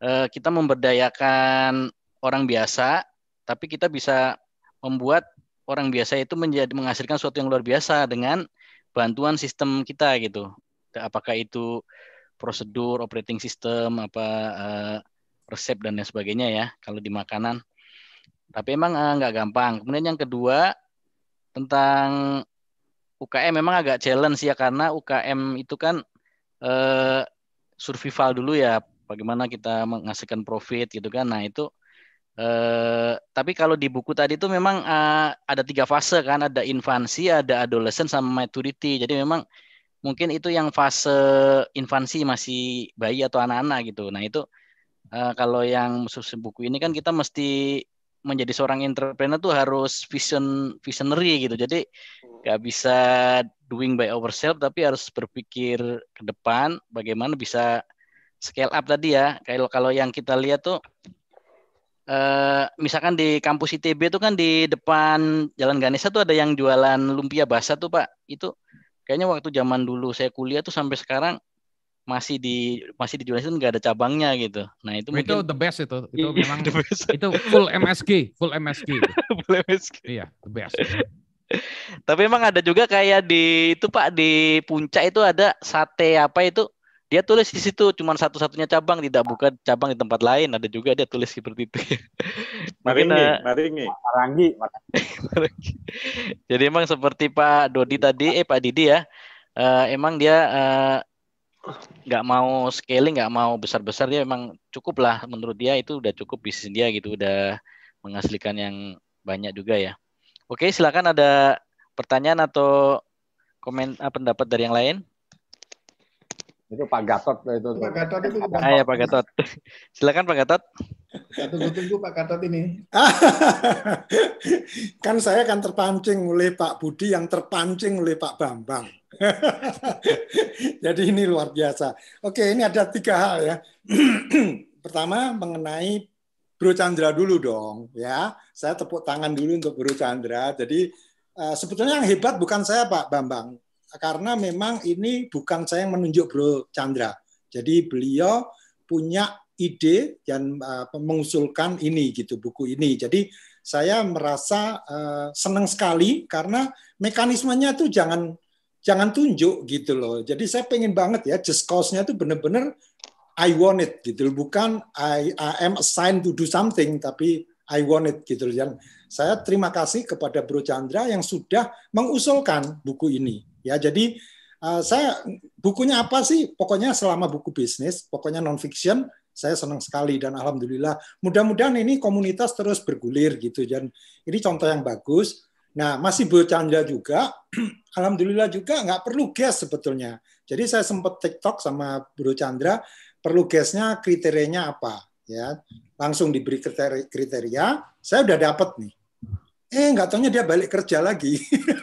eh, kita memberdayakan orang biasa tapi kita bisa membuat orang biasa itu menjadi menghasilkan sesuatu yang luar biasa dengan bantuan sistem kita gitu apakah itu prosedur operating system apa uh, resep dan lain sebagainya ya kalau di makanan tapi emang uh, nggak gampang kemudian yang kedua tentang UKM memang agak challenge ya karena UKM itu kan eh, survival dulu ya bagaimana kita menghasilkan profit gitu kan nah itu eh, tapi kalau di buku tadi itu memang eh, ada tiga fase kan ada infansi ada adolescent sama maturity jadi memang mungkin itu yang fase infansi masih bayi atau anak-anak gitu. Nah itu uh, kalau yang susun buku ini kan kita mesti menjadi seorang entrepreneur tuh harus vision visionary gitu. Jadi nggak bisa doing by ourselves tapi harus berpikir ke depan bagaimana bisa scale up tadi ya. Kalau kalau yang kita lihat tuh eh, misalkan di kampus ITB itu kan di depan Jalan Ganesha tuh ada yang jualan lumpia basah tuh Pak. Itu kayaknya waktu zaman dulu saya kuliah tuh sampai sekarang masih di masih di Juventus nggak ada cabangnya gitu. Nah itu mungkin... itu the best itu itu iya, memang the best. itu full MSG full MSG [LAUGHS] full MSG iya the best. Tapi emang ada juga kayak di itu Pak di puncak itu ada sate apa itu dia tulis di situ cuma satu-satunya cabang tidak buka cabang di tempat lain ada juga dia tulis seperti itu [LAUGHS] mungkin maringi, maringi. Marangi, marangi. [LAUGHS] jadi emang seperti Pak Dodi tadi eh Pak Didi ya uh, emang dia eh, nggak uh, mau scaling nggak mau besar-besar dia emang cukup lah menurut dia itu udah cukup bisnis dia gitu udah menghasilkan yang banyak juga ya oke silakan ada pertanyaan atau komen eh, pendapat dari yang lain itu Pak Gatot itu. Ah, iya, Pak Gatot itu. Ah, ya, Pak Gatot. Silakan Pak Gatot. tunggu-tunggu Pak Gatot ini. [LAUGHS] kan saya akan terpancing oleh Pak Budi yang terpancing oleh Pak Bambang. [LAUGHS] Jadi ini luar biasa. Oke, ini ada tiga hal ya. [CLEARS THROAT] Pertama mengenai Bro Chandra dulu dong, ya. Saya tepuk tangan dulu untuk Bro Chandra. Jadi eh, sebetulnya yang hebat bukan saya Pak Bambang, karena memang ini bukan saya yang menunjuk Bro Chandra. Jadi beliau punya ide dan uh, mengusulkan ini gitu buku ini. Jadi saya merasa uh, senang sekali karena mekanismenya tuh jangan jangan tunjuk gitu loh. Jadi saya pengen banget ya just cause-nya tuh benar-benar I want it gitu loh. Bukan I, I am assigned to do something tapi I want it gitu loh. Dan saya terima kasih kepada Bro Chandra yang sudah mengusulkan buku ini. Ya, jadi uh, saya bukunya apa sih? Pokoknya selama buku bisnis, pokoknya non fiction, saya senang sekali dan alhamdulillah mudah-mudahan ini komunitas terus bergulir gitu dan ini contoh yang bagus. Nah, masih bercanda juga, [CLEARS THROAT] alhamdulillah juga nggak perlu gas sebetulnya. Jadi saya sempat TikTok sama Bro Chandra, perlu gasnya kriterianya apa ya. Langsung diberi kriteria, kriteria saya udah dapat nih eh nggak tahunya dia balik kerja lagi.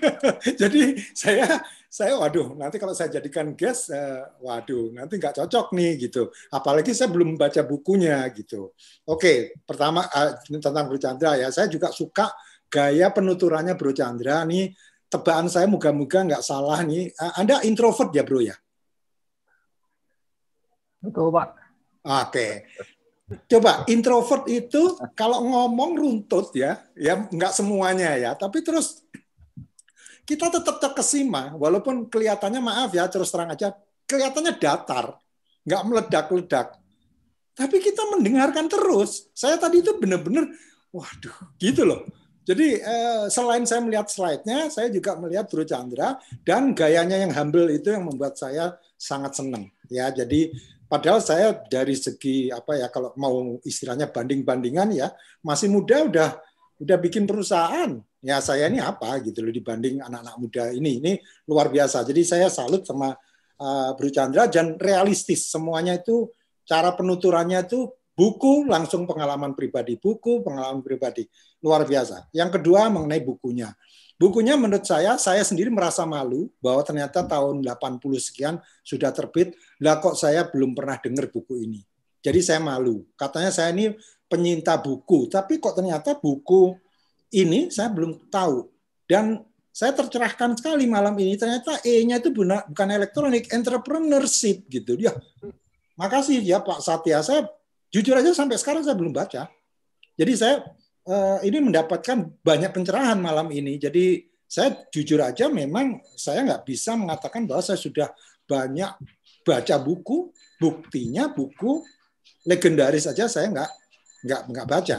[LAUGHS] jadi saya saya waduh nanti kalau saya jadikan guest eh, waduh nanti nggak cocok nih gitu. Apalagi saya belum baca bukunya gitu. Oke, pertama eh, tentang Bro Chandra ya. Saya juga suka gaya penuturannya Bro Chandra nih. tebakan saya moga-moga nggak salah nih. Eh, Anda introvert ya Bro ya? Betul Pak. Oke, Coba introvert itu kalau ngomong runtut ya, ya nggak semuanya ya, tapi terus kita tetap terkesima walaupun kelihatannya maaf ya terus terang aja kelihatannya datar, nggak meledak-ledak. Tapi kita mendengarkan terus. Saya tadi itu benar-benar waduh gitu loh. Jadi eh, selain saya melihat slide-nya, saya juga melihat Bro Chandra dan gayanya yang humble itu yang membuat saya sangat senang ya. Jadi Padahal saya dari segi apa ya kalau mau istilahnya banding-bandingan ya masih muda udah udah bikin perusahaan. Ya saya ini apa gitu loh dibanding anak-anak muda ini ini luar biasa. Jadi saya salut sama uh, Bro Chandra dan realistis semuanya itu cara penuturannya itu buku, langsung pengalaman pribadi buku, pengalaman pribadi. Luar biasa. Yang kedua mengenai bukunya. Bukunya menurut saya, saya sendiri merasa malu bahwa ternyata tahun 80 sekian sudah terbit, lah kok saya belum pernah dengar buku ini. Jadi saya malu. Katanya saya ini penyinta buku, tapi kok ternyata buku ini saya belum tahu. Dan saya tercerahkan sekali malam ini, ternyata E-nya itu bukan elektronik, entrepreneurship gitu. dia ya, makasih ya Pak Satya, saya Jujur aja sampai sekarang saya belum baca. Jadi saya uh, ini mendapatkan banyak pencerahan malam ini. Jadi saya jujur aja memang saya nggak bisa mengatakan bahwa saya sudah banyak baca buku. Buktinya buku legendaris aja saya nggak nggak nggak baca.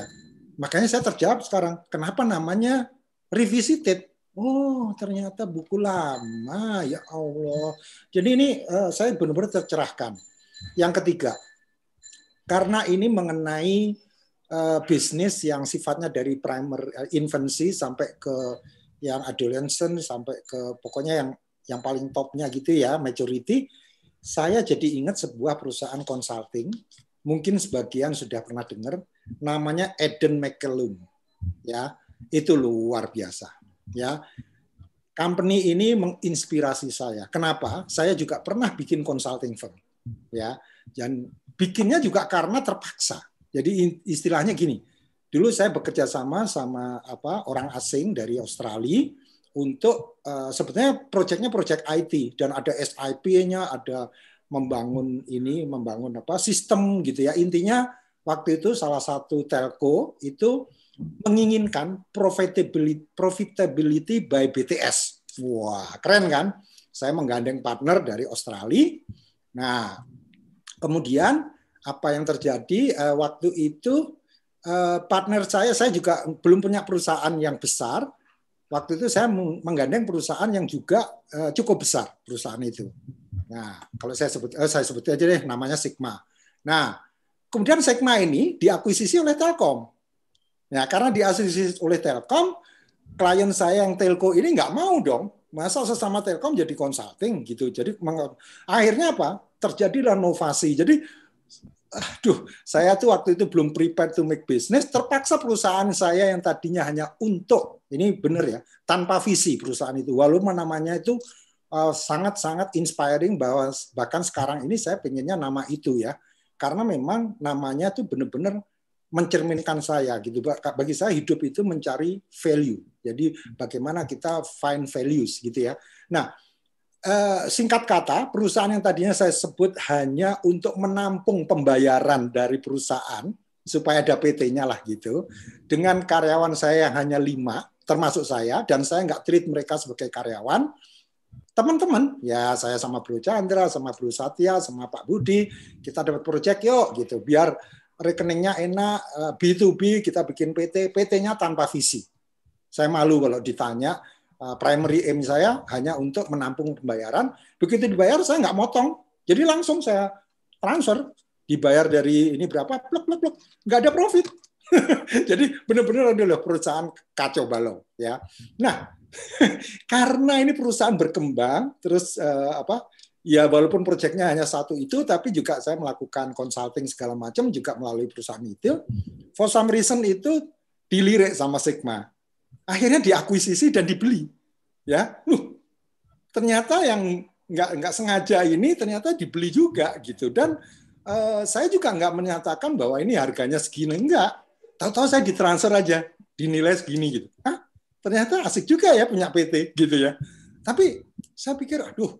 Makanya saya terjawab sekarang kenapa namanya revisited. Oh ternyata buku lama ya Allah. Jadi ini uh, saya benar-benar tercerahkan. Yang ketiga karena ini mengenai uh, bisnis yang sifatnya dari primer uh, infancy sampai ke yang adolescent sampai ke pokoknya yang yang paling topnya gitu ya majority saya jadi ingat sebuah perusahaan consulting mungkin sebagian sudah pernah dengar namanya Eden McCallum ya itu luar biasa ya company ini menginspirasi saya kenapa saya juga pernah bikin consulting firm ya dan bikinnya juga karena terpaksa. Jadi istilahnya gini, dulu saya bekerja sama sama apa orang asing dari Australia untuk uh, sebetulnya proyeknya proyek IT dan ada SIP-nya, ada membangun ini, membangun apa sistem gitu ya. Intinya waktu itu salah satu telco itu menginginkan profitability, profitability by BTS. Wah, keren kan? Saya menggandeng partner dari Australia. Nah, Kemudian apa yang terjadi uh, waktu itu uh, partner saya saya juga belum punya perusahaan yang besar. Waktu itu saya menggandeng perusahaan yang juga uh, cukup besar perusahaan itu. Nah, kalau saya sebut uh, saya sebut aja deh namanya Sigma. Nah, kemudian Sigma ini diakuisisi oleh Telkom. Nah karena diakuisisi oleh Telkom, klien saya yang telco ini nggak mau dong Masa sesama Telkom jadi consulting gitu. Jadi akhirnya apa? Terjadi renovasi. Jadi aduh, saya tuh waktu itu belum prepare to make business, terpaksa perusahaan saya yang tadinya hanya untuk, ini benar ya, tanpa visi perusahaan itu. Walaupun namanya itu eh, sangat-sangat inspiring bahwa bahkan sekarang ini saya pengennya nama itu ya. Karena memang namanya tuh benar-benar mencerminkan saya gitu bagi saya hidup itu mencari value jadi bagaimana kita find values gitu ya nah eh, singkat kata perusahaan yang tadinya saya sebut hanya untuk menampung pembayaran dari perusahaan supaya ada PT-nya lah gitu dengan karyawan saya yang hanya lima termasuk saya dan saya nggak treat mereka sebagai karyawan teman-teman ya saya sama Bro Chandra sama Bro Satya sama Pak Budi kita dapat proyek yuk gitu biar rekeningnya enak, B2B eh, kita bikin PT, PT-nya tanpa visi. Saya malu kalau ditanya, eh, primary aim saya hanya untuk menampung pembayaran. Begitu dibayar saya nggak motong, jadi langsung saya transfer, dibayar dari ini berapa, Blok blok blok. nggak ada profit. [LAUGHS] Jadi benar-benar adalah perusahaan kacau balau ya. Nah, [LAUGHS] karena ini perusahaan berkembang, terus eh, apa ya walaupun proyeknya hanya satu itu, tapi juga saya melakukan consulting segala macam juga melalui perusahaan itu. For some reason itu dilirik sama Sigma. Akhirnya diakuisisi dan dibeli. Ya, loh, ternyata yang nggak nggak sengaja ini ternyata dibeli juga gitu dan uh, saya juga nggak menyatakan bahwa ini harganya segini enggak. Tahu-tahu saya ditransfer aja dinilai segini gitu. Hah? Ternyata asik juga ya punya PT gitu ya. Tapi saya pikir, aduh,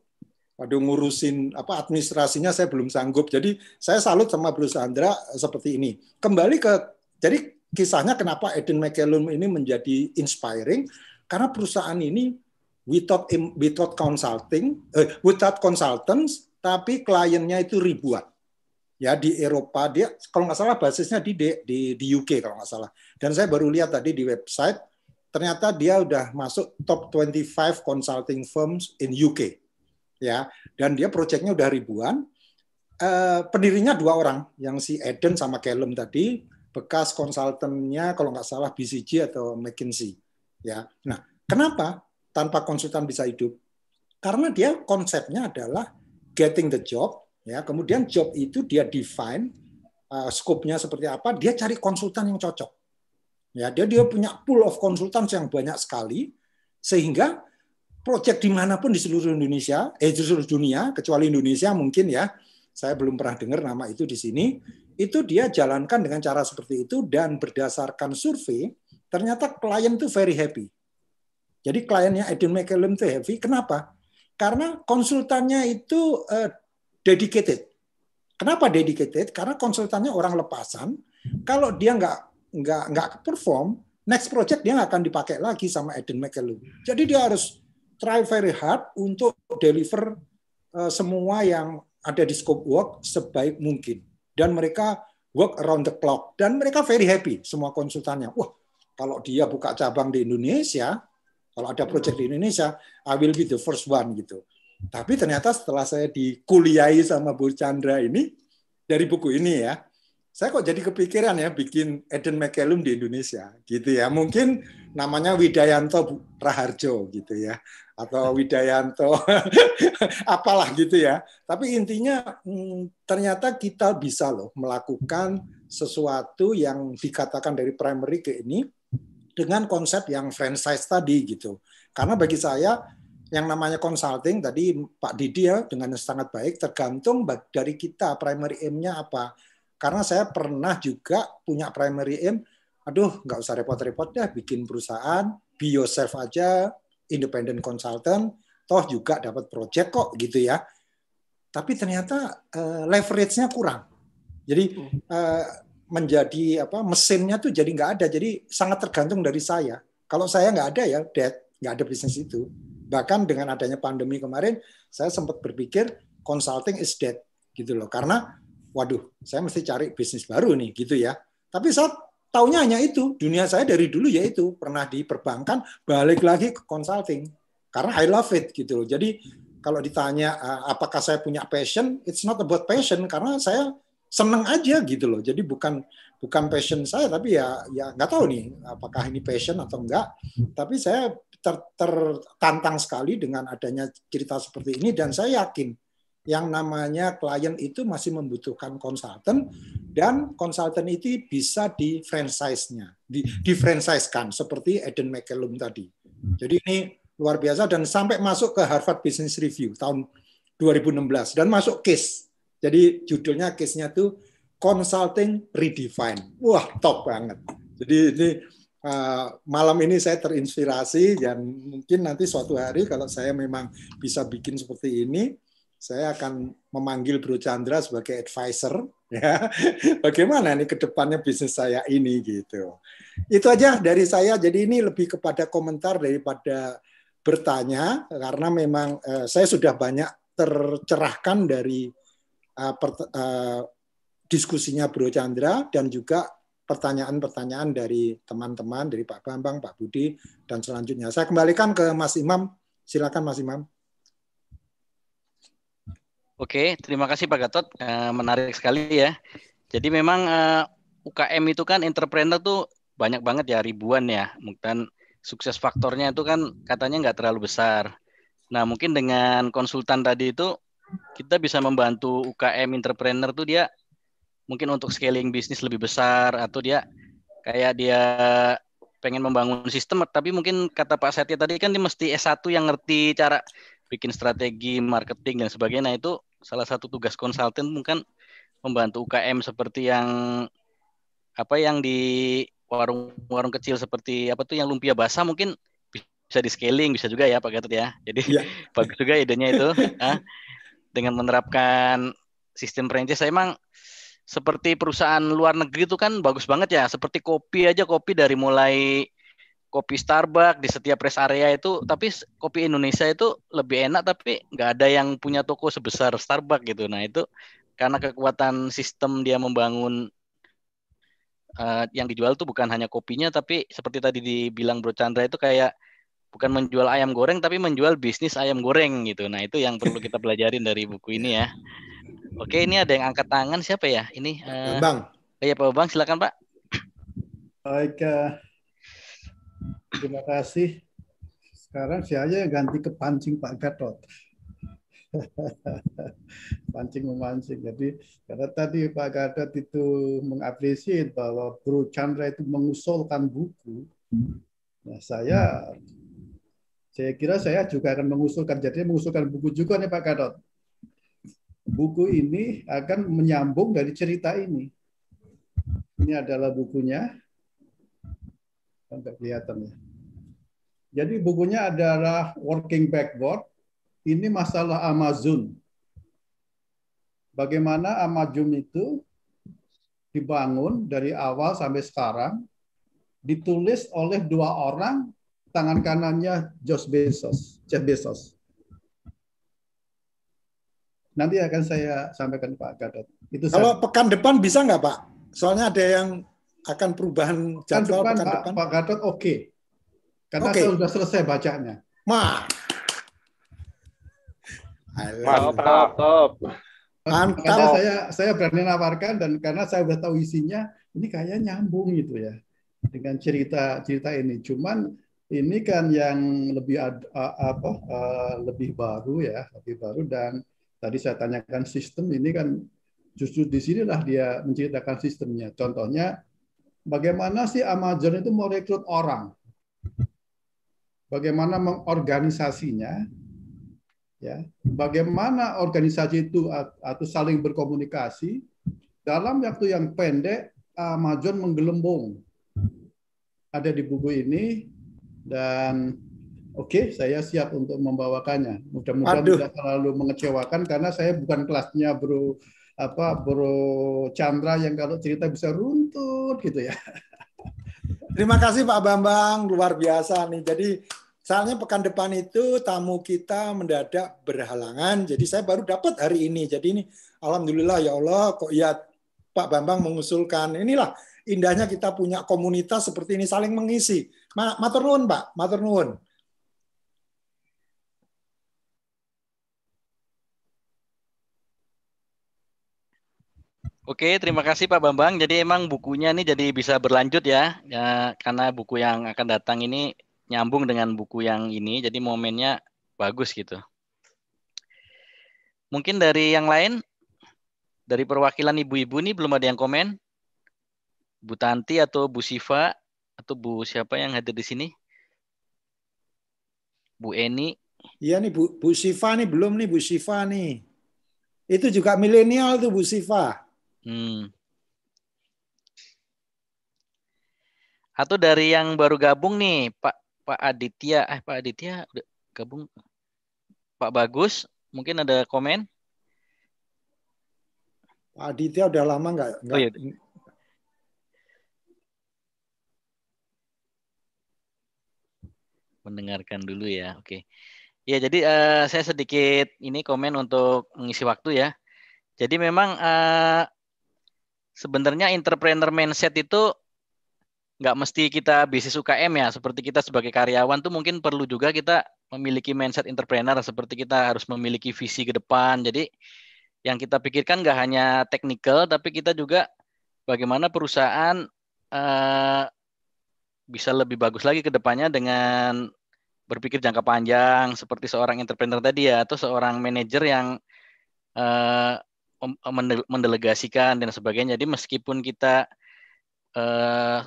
Waduh ngurusin apa administrasinya saya belum sanggup. Jadi saya salut sama Bruce Sandra eh, seperti ini. Kembali ke jadi kisahnya kenapa Eden McCallum ini menjadi inspiring karena perusahaan ini without without consulting eh, without consultants tapi kliennya itu ribuan ya di Eropa dia kalau nggak salah basisnya di, di di UK kalau nggak salah dan saya baru lihat tadi di website ternyata dia udah masuk top 25 consulting firms in UK ya dan dia proyeknya udah ribuan eh, pendirinya dua orang yang si Eden sama Callum tadi bekas konsultannya kalau nggak salah BCG atau McKinsey ya nah kenapa tanpa konsultan bisa hidup karena dia konsepnya adalah getting the job ya kemudian job itu dia define uh, eh, nya seperti apa dia cari konsultan yang cocok ya dia dia punya pool of konsultan yang banyak sekali sehingga proyek dimanapun di seluruh Indonesia, eh di seluruh dunia, kecuali Indonesia mungkin ya, saya belum pernah dengar nama itu di sini, itu dia jalankan dengan cara seperti itu dan berdasarkan survei, ternyata klien itu very happy. Jadi kliennya Edwin McCallum itu happy. Kenapa? Karena konsultannya itu uh, dedicated. Kenapa dedicated? Karena konsultannya orang lepasan. Kalau dia nggak nggak nggak perform, next project dia nggak akan dipakai lagi sama Edwin McCallum. Jadi dia harus try very hard untuk deliver eh, semua yang ada di scope work sebaik mungkin. Dan mereka work around the clock. Dan mereka very happy semua konsultannya. Wah, kalau dia buka cabang di Indonesia, kalau ada project di Indonesia, I will be the first one gitu. Tapi ternyata setelah saya dikuliahi sama Bu Chandra ini, dari buku ini ya, saya kok jadi kepikiran ya bikin Eden McCallum di Indonesia gitu ya. Mungkin namanya Widayanto Raharjo gitu ya atau Widayanto, [LAUGHS] apalah gitu ya. Tapi intinya hmm, ternyata kita bisa loh melakukan sesuatu yang dikatakan dari primary ke ini dengan konsep yang franchise tadi gitu. Karena bagi saya yang namanya consulting tadi Pak Didi ya dengan sangat baik tergantung dari kita primary aim-nya apa. Karena saya pernah juga punya primary aim, aduh nggak usah repot-repot deh bikin perusahaan, be yourself aja, independent consultant, toh juga dapat project kok gitu ya. Tapi ternyata uh, leverage-nya kurang. Jadi uh, menjadi apa mesinnya tuh jadi nggak ada. Jadi sangat tergantung dari saya. Kalau saya nggak ada ya dead, nggak ada bisnis itu. Bahkan dengan adanya pandemi kemarin, saya sempat berpikir consulting is dead gitu loh. Karena waduh, saya mesti cari bisnis baru nih gitu ya. Tapi saat taunya hanya itu. Dunia saya dari dulu ya itu. Pernah di perbankan, balik lagi ke consulting. Karena I love it gitu loh. Jadi kalau ditanya eh, apakah saya punya passion, it's not about passion karena saya seneng aja gitu loh. Jadi bukan bukan passion saya tapi ya ya nggak tahu nih apakah ini passion atau enggak. Tapi saya ter, tertantang sekali dengan adanya cerita seperti ini dan saya yakin yang namanya klien itu masih membutuhkan konsultan dan konsultan itu bisa di franchise-nya, di, di franchise-kan seperti Eden McCallum tadi. Jadi ini luar biasa dan sampai masuk ke Harvard Business Review tahun 2016 dan masuk case. Jadi judulnya case-nya itu Consulting Redefine. Wah, top banget. Jadi ini uh, malam ini saya terinspirasi dan mungkin nanti suatu hari kalau saya memang bisa bikin seperti ini, saya akan memanggil Bro Chandra sebagai advisor ya [LAUGHS] bagaimana nih kedepannya bisnis saya ini gitu itu aja dari saya jadi ini lebih kepada komentar daripada bertanya karena memang eh, saya sudah banyak tercerahkan dari eh, per, eh, diskusinya Bro Chandra dan juga pertanyaan-pertanyaan dari teman-teman dari Pak Bambang, Pak Budi dan selanjutnya saya kembalikan ke Mas Imam silakan Mas Imam Oke, terima kasih Pak Gatot. Eh, menarik sekali ya. Jadi memang eh, UKM itu kan entrepreneur tuh banyak banget ya ribuan ya. Mungkin sukses faktornya itu kan katanya nggak terlalu besar. Nah mungkin dengan konsultan tadi itu kita bisa membantu UKM entrepreneur tuh dia mungkin untuk scaling bisnis lebih besar atau dia kayak dia pengen membangun sistem tapi mungkin kata Pak Setia tadi kan dia mesti S1 yang ngerti cara bikin strategi marketing dan sebagainya nah itu salah satu tugas konsultan mungkin membantu UKM seperti yang apa yang di warung-warung kecil seperti apa tuh yang lumpia basah mungkin bisa di scaling bisa juga ya Pak Gatot ya. Jadi ya. [LAUGHS] bagus juga idenya itu ya. [LAUGHS] dengan menerapkan sistem franchise emang seperti perusahaan luar negeri itu kan bagus banget ya. Seperti kopi aja kopi dari mulai kopi Starbucks di setiap rest area itu tapi kopi Indonesia itu lebih enak tapi nggak ada yang punya toko sebesar Starbucks gitu nah itu karena kekuatan sistem dia membangun uh, yang dijual tuh bukan hanya kopinya tapi seperti tadi dibilang Bro Chandra itu kayak bukan menjual ayam goreng tapi menjual bisnis ayam goreng gitu nah itu yang perlu kita pelajarin dari buku ini ya oke ini ada yang angkat tangan siapa ya ini uh, eh, Bang oh, ya Pak Bang silakan Pak Baik, eh, Terima kasih. Sekarang saya ganti ke pancing Pak Gatot. [LAUGHS] pancing memancing. Jadi karena tadi Pak Gatot itu mengapresiasi bahwa Bro Chandra itu mengusulkan buku. Nah, saya saya kira saya juga akan mengusulkan. Jadi mengusulkan buku juga nih Pak Gatot. Buku ini akan menyambung dari cerita ini. Ini adalah bukunya kan kelihatan ya. Jadi bukunya adalah Working Backward. Ini masalah Amazon. Bagaimana Amazon itu dibangun dari awal sampai sekarang, ditulis oleh dua orang, tangan kanannya Josh Bezos, Jeff Bezos. Nanti akan saya sampaikan Pak Gadot. Itu Kalau saya. pekan depan bisa nggak Pak? Soalnya ada yang akan perubahan jadwal pekan depan, pekan Pak, Gatot oke. Okay. Karena okay. saya sudah selesai bacanya. Ma. Mantap. Mantap. Makanya saya saya berani nawarkan dan karena saya sudah tahu isinya, ini kayak nyambung gitu ya dengan cerita cerita ini. Cuman ini kan yang lebih apa lebih baru ya, lebih baru dan tadi saya tanyakan sistem ini kan justru di sinilah dia menceritakan sistemnya. Contohnya bagaimana sih Amazon itu merekrut orang, bagaimana mengorganisasinya, ya, bagaimana organisasi itu atau saling berkomunikasi dalam waktu yang pendek Amazon menggelembung ada di buku ini dan oke okay, saya siap untuk membawakannya. Mudah-mudahan tidak terlalu mengecewakan karena saya bukan kelasnya Bro apa Bro Chandra yang kalau cerita bisa runtut gitu ya. [LAUGHS] Terima kasih Pak Bambang, luar biasa nih. Jadi soalnya pekan depan itu tamu kita mendadak berhalangan, jadi saya baru dapat hari ini. Jadi ini alhamdulillah ya Allah kok ya Pak Bambang mengusulkan inilah indahnya kita punya komunitas seperti ini saling mengisi. Ma Maturnuun Pak, maturnuun. Oke, terima kasih Pak Bambang. Jadi emang bukunya ini jadi bisa berlanjut ya, ya karena buku yang akan datang ini nyambung dengan buku yang ini, jadi momennya bagus gitu. Mungkin dari yang lain, dari perwakilan ibu-ibu nih belum ada yang komen? Bu Tanti atau Bu Siva atau Bu siapa yang hadir di sini? Bu Eni. Iya nih Bu, Bu Siva nih belum nih Bu Siva nih. Itu juga milenial tuh Bu Siva. Hmm. Atau dari yang baru gabung nih, Pak Pak Aditya, eh Pak Aditya udah gabung. Pak Bagus, mungkin ada komen? Pak Aditya udah lama nggak? Oh, iya. Mendengarkan dulu ya, oke. Ya, jadi uh, saya sedikit ini komen untuk mengisi waktu ya. Jadi memang uh, sebenarnya entrepreneur mindset itu nggak mesti kita bisnis UKM ya seperti kita sebagai karyawan tuh mungkin perlu juga kita memiliki mindset entrepreneur seperti kita harus memiliki visi ke depan jadi yang kita pikirkan nggak hanya technical tapi kita juga bagaimana perusahaan uh, bisa lebih bagus lagi ke depannya dengan berpikir jangka panjang seperti seorang entrepreneur tadi ya atau seorang manajer yang eh, Eh, mendelegasikan dan sebagainya. Jadi meskipun kita uh,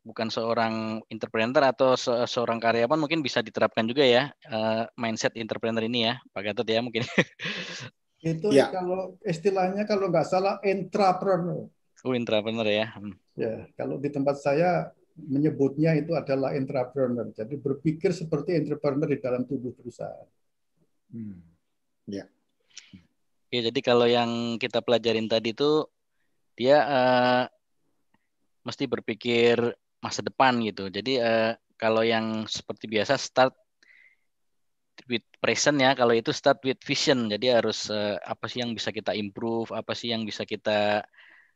bukan seorang entrepreneur atau se seorang karyawan mungkin bisa diterapkan juga ya uh, mindset entrepreneur ini ya Pak Gatot ya mungkin. [LAUGHS] Itu ya. kalau istilahnya kalau nggak salah entrepreneur. Oh, entrepreneur ya. Hmm. Ya, kalau di tempat saya menyebutnya itu adalah entrepreneur. Jadi berpikir seperti entrepreneur di dalam tubuh perusahaan. Hmm. Ya. Hmm. Oke, jadi kalau yang kita pelajarin tadi itu dia uh, mesti berpikir masa depan gitu. Jadi uh, kalau yang seperti biasa start with present ya, kalau itu start with vision. Jadi harus uh, apa sih yang bisa kita improve, apa sih yang bisa kita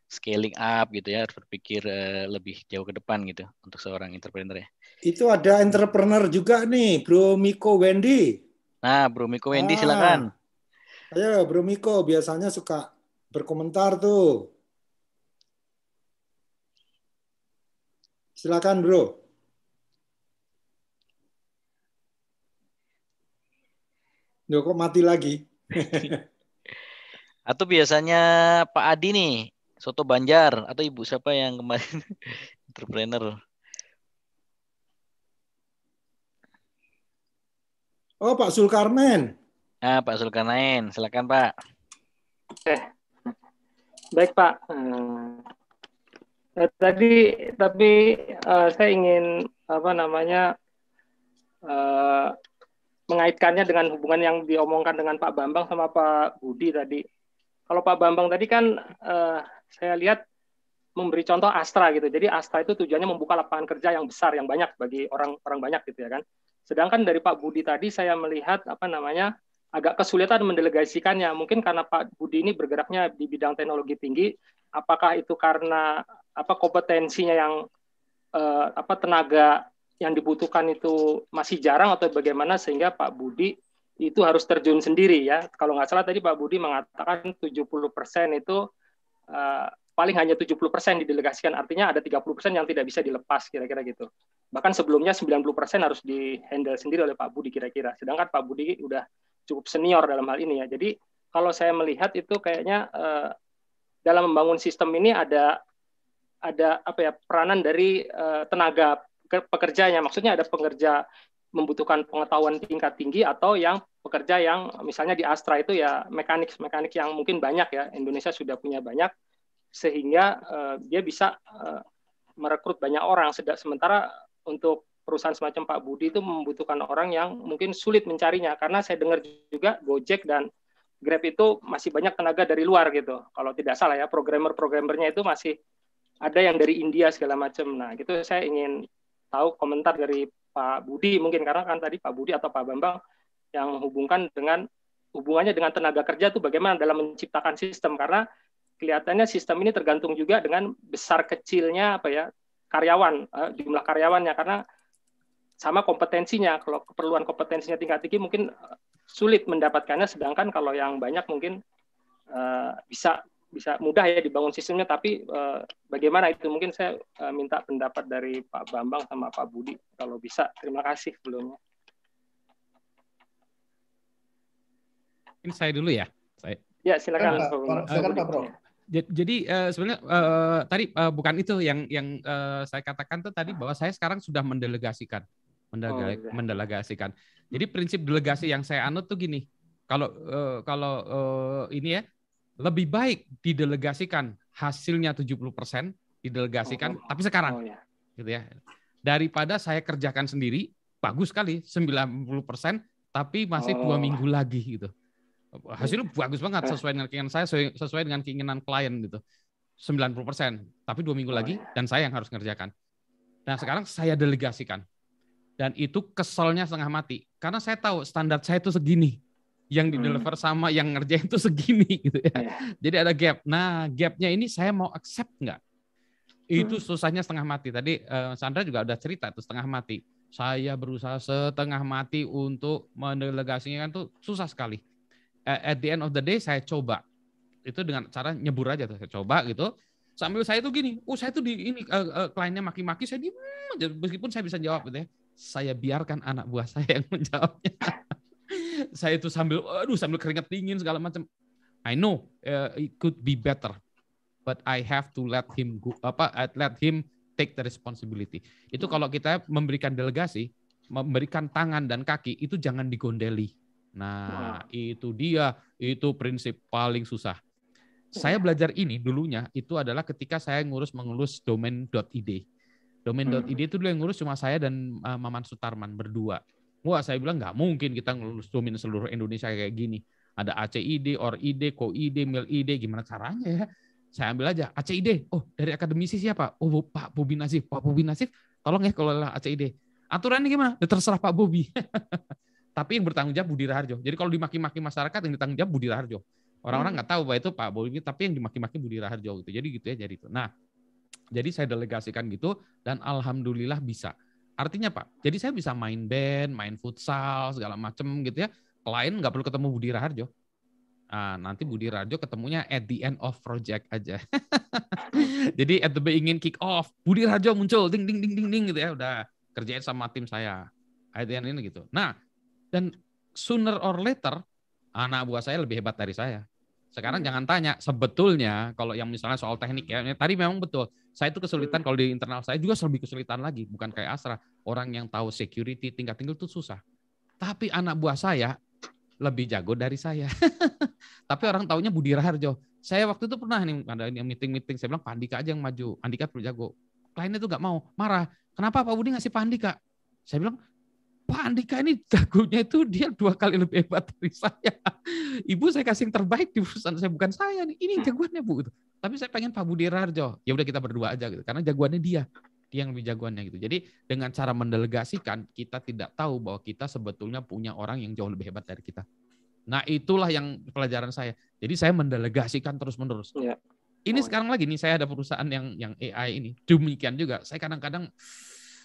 scaling up gitu ya, harus berpikir uh, lebih jauh ke depan gitu untuk seorang entrepreneur ya. Itu ada entrepreneur juga nih, Bro Miko Wendy. Nah, Bro Miko Wendy ah. silakan. Ayo, Bro Miko, biasanya suka berkomentar tuh. Silakan, Bro. Loh, kok mati lagi? [LAUGHS] atau biasanya Pak Adi nih, Soto Banjar, atau Ibu siapa yang kemarin [LAUGHS] entrepreneur? Oh, Pak Sulkarmen. Ah, Pak Sulkanain, silakan Pak. Eh, Baik Pak. Eh, tadi tapi eh, saya ingin apa namanya eh, mengaitkannya dengan hubungan yang diomongkan dengan Pak Bambang sama Pak Budi tadi. Kalau Pak Bambang tadi kan eh, saya lihat memberi contoh Astra gitu. Jadi Astra itu tujuannya membuka lapangan kerja yang besar, yang banyak bagi orang orang banyak gitu ya kan. Sedangkan dari Pak Budi tadi saya melihat apa namanya agak kesulitan mendelegasikannya. Mungkin karena Pak Budi ini bergeraknya di bidang teknologi tinggi, apakah itu karena apa kompetensinya yang eh, apa tenaga yang dibutuhkan itu masih jarang atau bagaimana sehingga Pak Budi itu harus terjun sendiri ya. Kalau nggak salah tadi Pak Budi mengatakan 70% itu eh, paling hanya 70% didelegasikan, artinya ada 30% yang tidak bisa dilepas kira-kira gitu. Bahkan sebelumnya 90% harus dihandle sendiri oleh Pak Budi kira-kira. Sedangkan Pak Budi udah cukup senior dalam hal ini ya. Jadi kalau saya melihat itu kayaknya uh, dalam membangun sistem ini ada ada apa ya peranan dari uh, tenaga pekerjanya. Maksudnya ada pekerja membutuhkan pengetahuan tingkat tinggi atau yang pekerja yang misalnya di Astra itu ya mekanik mekanik yang mungkin banyak ya Indonesia sudah punya banyak sehingga uh, dia bisa uh, merekrut banyak orang. Sementara untuk perusahaan semacam Pak Budi itu membutuhkan orang yang mungkin sulit mencarinya karena saya dengar juga Gojek dan Grab itu masih banyak tenaga dari luar gitu. Kalau tidak salah ya programmer-programmernya itu masih ada yang dari India segala macam. Nah, gitu saya ingin tahu komentar dari Pak Budi mungkin karena kan tadi Pak Budi atau Pak Bambang yang menghubungkan dengan hubungannya dengan tenaga kerja itu bagaimana dalam menciptakan sistem karena kelihatannya sistem ini tergantung juga dengan besar kecilnya apa ya karyawan eh, jumlah karyawannya karena sama kompetensinya. Kalau keperluan kompetensinya tingkat tinggi mungkin eh, sulit mendapatkannya, sedangkan kalau yang banyak mungkin uh, bisa bisa mudah ya dibangun sistemnya. Tapi uh, bagaimana itu mungkin saya uh, minta pendapat dari Pak Bambang sama Pak Budi kalau bisa. Terima kasih sebelumnya. Ini saya dulu ya. Saya. Ya silakan. Ya, silakan Pak Bro jadi uh, sebenarnya uh, tadi uh, bukan itu yang yang uh, saya katakan tuh tadi bahwa saya sekarang sudah mendelegasikan mendeleg oh, iya. mendelegasikan. Jadi prinsip delegasi yang saya anut tuh gini, kalau uh, kalau uh, ini ya lebih baik didelegasikan hasilnya 70% didelegasikan, oh, oh, tapi sekarang, oh, ya. gitu ya. Daripada saya kerjakan sendiri, bagus sekali 90%, tapi masih oh. dua minggu lagi gitu. Hasilnya iya. bagus banget eh. sesuai dengan keinginan saya, sesuai dengan keinginan klien gitu. 90%, tapi dua minggu oh, lagi iya. dan saya yang harus ngerjakan. Nah sekarang saya delegasikan dan itu keselnya setengah mati karena saya tahu standar saya itu segini yang di hmm. deliver hmm. sama yang ngerjain itu segini [LAUGHS] gitu ya yeah. jadi ada gap nah gapnya ini saya mau accept nggak itu hmm. susahnya setengah mati tadi eh, Sandra juga udah cerita itu setengah mati saya berusaha setengah mati untuk mendelegasinya kan tuh susah sekali at the end of the day saya coba itu dengan cara nyebur aja tuh saya coba gitu sambil saya tuh gini, oh saya tuh di ini uh, uh, kliennya maki-maki, saya di, meskipun saya bisa jawab gitu ya saya biarkan anak buah saya yang menjawabnya. [LAUGHS] saya itu sambil aduh sambil keringat dingin segala macam. I know uh, it could be better, but I have to let him go, apa eh, let him take the responsibility. Itu kalau kita memberikan delegasi, memberikan tangan dan kaki itu jangan digondeli. Nah, wow. itu dia, itu prinsip paling susah. Saya belajar ini dulunya itu adalah ketika saya ngurus mengurus domain.id Domain.id hmm. itu dulu yang ngurus cuma saya dan uh, Maman Sutarman berdua. Wah, saya bilang nggak mungkin kita ngurus domain seluruh Indonesia kayak gini. Ada ACID, ORID, KOID, MILID, gimana caranya ya? Saya ambil aja ACID. Oh, dari akademisi siapa? Oh, Pak Bobi Nasif. Pak Bobi Nasif, tolong ya kalau lah ACID. Aturannya gimana? Ya, terserah Pak Bobi. [LAUGHS] Tapi yang bertanggung jawab Budi Raharjo. Jadi kalau dimaki-maki masyarakat yang ditanggung jawab Budi Raharjo. Orang-orang hmm. nggak hmm. tahu bahwa itu Pak Bobi, tapi yang dimaki-maki Budi Raharjo gitu. Jadi gitu ya jadi itu. Nah, jadi saya delegasikan gitu dan alhamdulillah bisa. Artinya Pak, jadi saya bisa main band, main futsal, segala macem gitu ya. Klien nggak perlu ketemu Budi Raharjo. Nah, nanti Budi Raharjo ketemunya at the end of project aja. [LAUGHS] jadi at the beginning kick off, Budi Raharjo muncul, ding ding ding ding ding gitu ya. Udah kerjain sama tim saya. At the end ini gitu. Nah, dan sooner or later anak buah saya lebih hebat dari saya. Sekarang jangan tanya, sebetulnya kalau yang misalnya soal teknik ya, ya tadi memang betul. Saya itu kesulitan hmm. kalau di internal saya juga lebih kesulitan lagi, bukan kayak Asra. Orang yang tahu security tingkat tinggi itu susah. Tapi anak buah saya lebih jago dari saya. [LAUGHS] Tapi orang taunya Budi Raharjo. Saya waktu itu pernah nih ada yang meeting-meeting, saya bilang Pak Andika aja yang maju. Andika perlu jago. Kliennya tuh nggak mau, marah. Kenapa Pak Budi ngasih Pak Andika? Saya bilang, Pak Andika ini jagonya itu dia dua kali lebih hebat dari saya. Ibu saya kasih yang terbaik di perusahaan saya bukan saya nih. Ini jagoannya Bu gitu. Tapi saya pengen Pak Budi Rarjo. Ya udah kita berdua aja gitu. Karena jagoannya dia. Dia yang lebih jagoannya gitu. Jadi dengan cara mendelegasikan kita tidak tahu bahwa kita sebetulnya punya orang yang jauh lebih hebat dari kita. Nah, itulah yang pelajaran saya. Jadi saya mendelegasikan terus-menerus. Iya. Ini oh. sekarang lagi nih saya ada perusahaan yang yang AI ini. Demikian juga. Saya kadang-kadang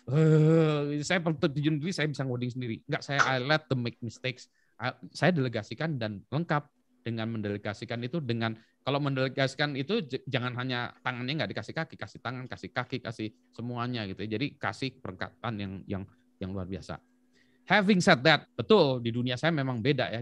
Eh, saya saya terjun dulu saya bisa ngoding sendiri. Enggak, saya I let them make mistakes. Saya delegasikan dan lengkap dengan mendelegasikan itu dengan kalau mendelegasikan itu jangan hanya tangannya nggak dikasih kaki, kasih tangan, kasih kaki, kasih semuanya gitu. Ya. Jadi kasih perkataan yang yang yang luar biasa. Having said that, betul di dunia saya memang beda ya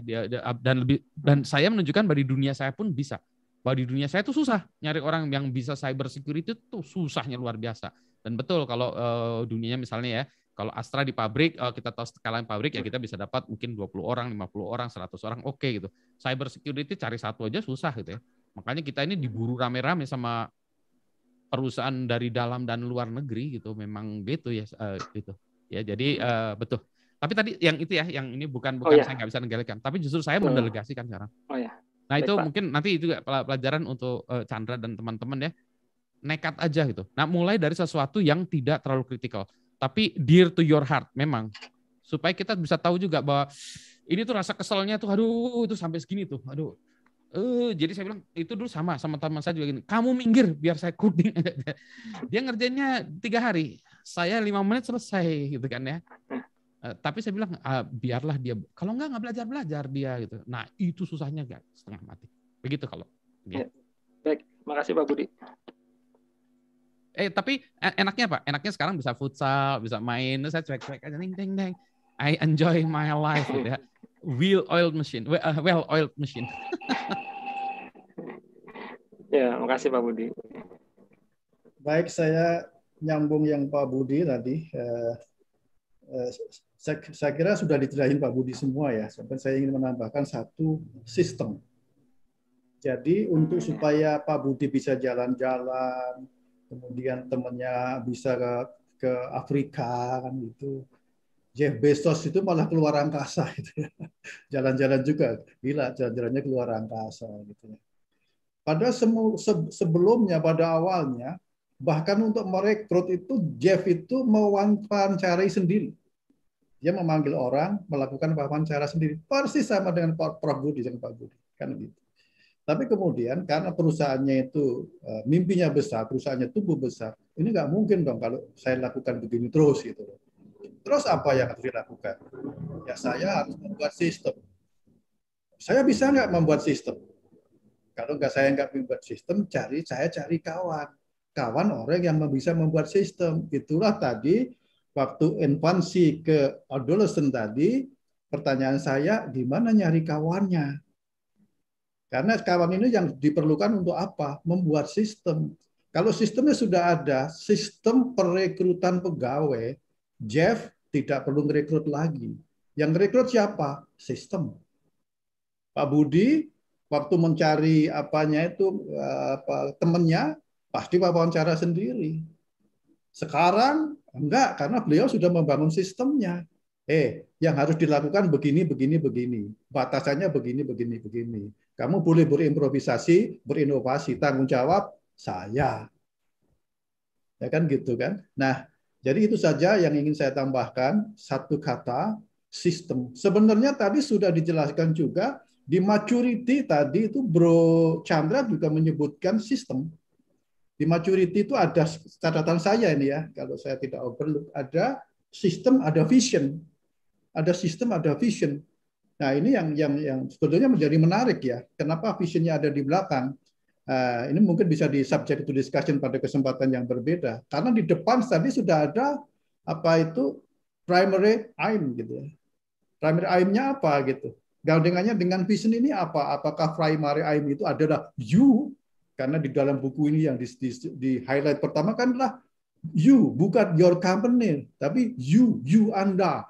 dan lebih dan saya menunjukkan bahwa di dunia saya pun bisa. Bahwa di dunia saya itu susah nyari orang yang bisa cyber security itu susahnya luar biasa dan betul kalau uh, dunianya misalnya ya, kalau Astra di pabrik, uh, kita tahu skala pabrik ya kita bisa dapat mungkin 20 orang, 50 orang, 100 orang, oke okay, gitu. Cyber security cari satu aja susah gitu ya. Makanya kita ini diburu rame-rame sama perusahaan dari dalam dan luar negeri gitu. Memang gitu ya uh, gitu. Ya jadi uh, betul. Tapi tadi yang itu ya, yang ini bukan bukan oh, iya. saya nggak bisa negarakan tapi justru saya mendelegasikan sekarang. Oh iya. Nah Baik, itu Pak. mungkin nanti itu pelajaran untuk uh, Chandra dan teman-teman ya nekat aja gitu. Nah, mulai dari sesuatu yang tidak terlalu kritikal, tapi dear to your heart memang. Supaya kita bisa tahu juga bahwa ini tuh rasa keselnya tuh aduh itu sampai segini tuh. Aduh. Uh, jadi saya bilang itu dulu sama sama teman saya juga gini. Kamu minggir biar saya kuding. [LAUGHS] Dia ngerjainnya tiga hari, saya lima menit selesai gitu kan ya. Uh, tapi saya bilang uh, biarlah dia kalau enggak nggak belajar belajar dia gitu nah itu susahnya kan setengah mati begitu kalau gitu. ya. baik makasih pak Budi eh tapi e-, enaknya apa? Enaknya sekarang bisa futsal, bisa main, saya cuek-cuek aja, ding ding ding. I enjoy my life gitu ya. Wheel oiled machine, well, uh, well oiled machine. Eh, [LAUGHS] ya, makasih Pak Budi. Baik, saya nyambung yang Pak Budi tadi. Uh, uh, saya, saya kira sudah dijelasin Pak Budi semua ya. Sampai saya ingin menambahkan satu sistem. Jadi untuk supaya Pak Budi bisa jalan-jalan, kemudian temannya bisa ke, ke Afrika kan gitu. Jeff Bezos itu malah keluar angkasa [LAUGHS] gitu ya. Jalan-jalan juga gila jalan-jalannya keluar angkasa gitu ya. Pada sebelumnya pada awalnya bahkan untuk merekrut itu Jeff itu mewawancarai sendiri. Dia memanggil orang, melakukan wawancara sendiri. Persis sama dengan Prof Budi dengan Pak Budi kan gitu. Tapi kemudian karena perusahaannya itu eh, mimpinya besar, perusahaannya tumbuh besar, ini nggak mungkin dong kalau saya lakukan begini terus gitu. Terus apa yang harus dilakukan? Ya saya harus membuat sistem. Saya bisa nggak membuat sistem? Kalau nggak saya nggak membuat sistem, cari saya cari kawan. Kawan orang yang bisa membuat sistem. Itulah tadi waktu infansi ke adolescent tadi, pertanyaan saya, di mana nyari kawannya? Karena kawan ini yang diperlukan untuk apa? Membuat sistem. Kalau sistemnya sudah ada, sistem perekrutan pegawai, Jeff tidak perlu merekrut lagi. Yang merekrut siapa? Sistem. Pak Budi waktu mencari apanya itu eh, apa, temennya pasti Pak wawancara sendiri. Sekarang enggak karena beliau sudah membangun sistemnya. Eh, yang harus dilakukan begini, begini, begini. Batasannya begini, begini, begini. Kamu boleh berimprovisasi, berinovasi, tanggung jawab saya. Ya kan gitu kan. Nah, jadi itu saja yang ingin saya tambahkan, satu kata sistem. Sebenarnya tadi sudah dijelaskan juga di maturity tadi itu Bro Chandra juga menyebutkan sistem. Di maturity itu ada catatan saya ini ya, kalau saya tidak overlook, ada sistem, ada vision. Ada sistem, ada vision. Nah ini yang yang yang sebetulnya menjadi menarik ya. Kenapa visionnya ada di belakang? Uh, ini mungkin bisa di subject to discussion pada kesempatan yang berbeda. Karena di depan tadi sudah ada apa itu primary aim gitu ya. Primary aimnya apa gitu. Gandengannya dengan vision ini apa? Apakah primary aim itu adalah you? Karena di dalam buku ini yang di, di, di highlight pertama kan adalah you, bukan your company, tapi you, you Anda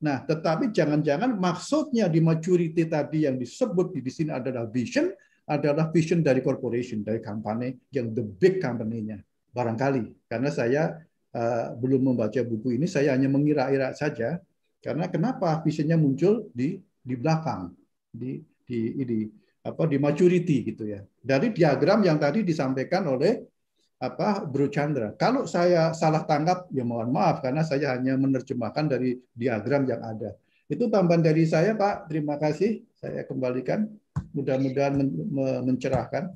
Nah, tetapi jangan-jangan maksudnya di maturity tadi yang disebut di sini adalah vision, adalah vision dari corporation, dari company yang the big company-nya. Barangkali, karena saya uh, belum membaca buku ini, saya hanya mengira-ira saja. Karena kenapa visionnya muncul di di belakang, di di, di apa di maturity gitu ya. Dari diagram yang tadi disampaikan oleh apa Bro Chandra. Kalau saya salah tangkap, ya mohon maaf karena saya hanya menerjemahkan dari diagram yang ada. Itu tambahan dari saya, Pak. Terima kasih. Saya kembalikan. Mudah-mudahan mencerahkan.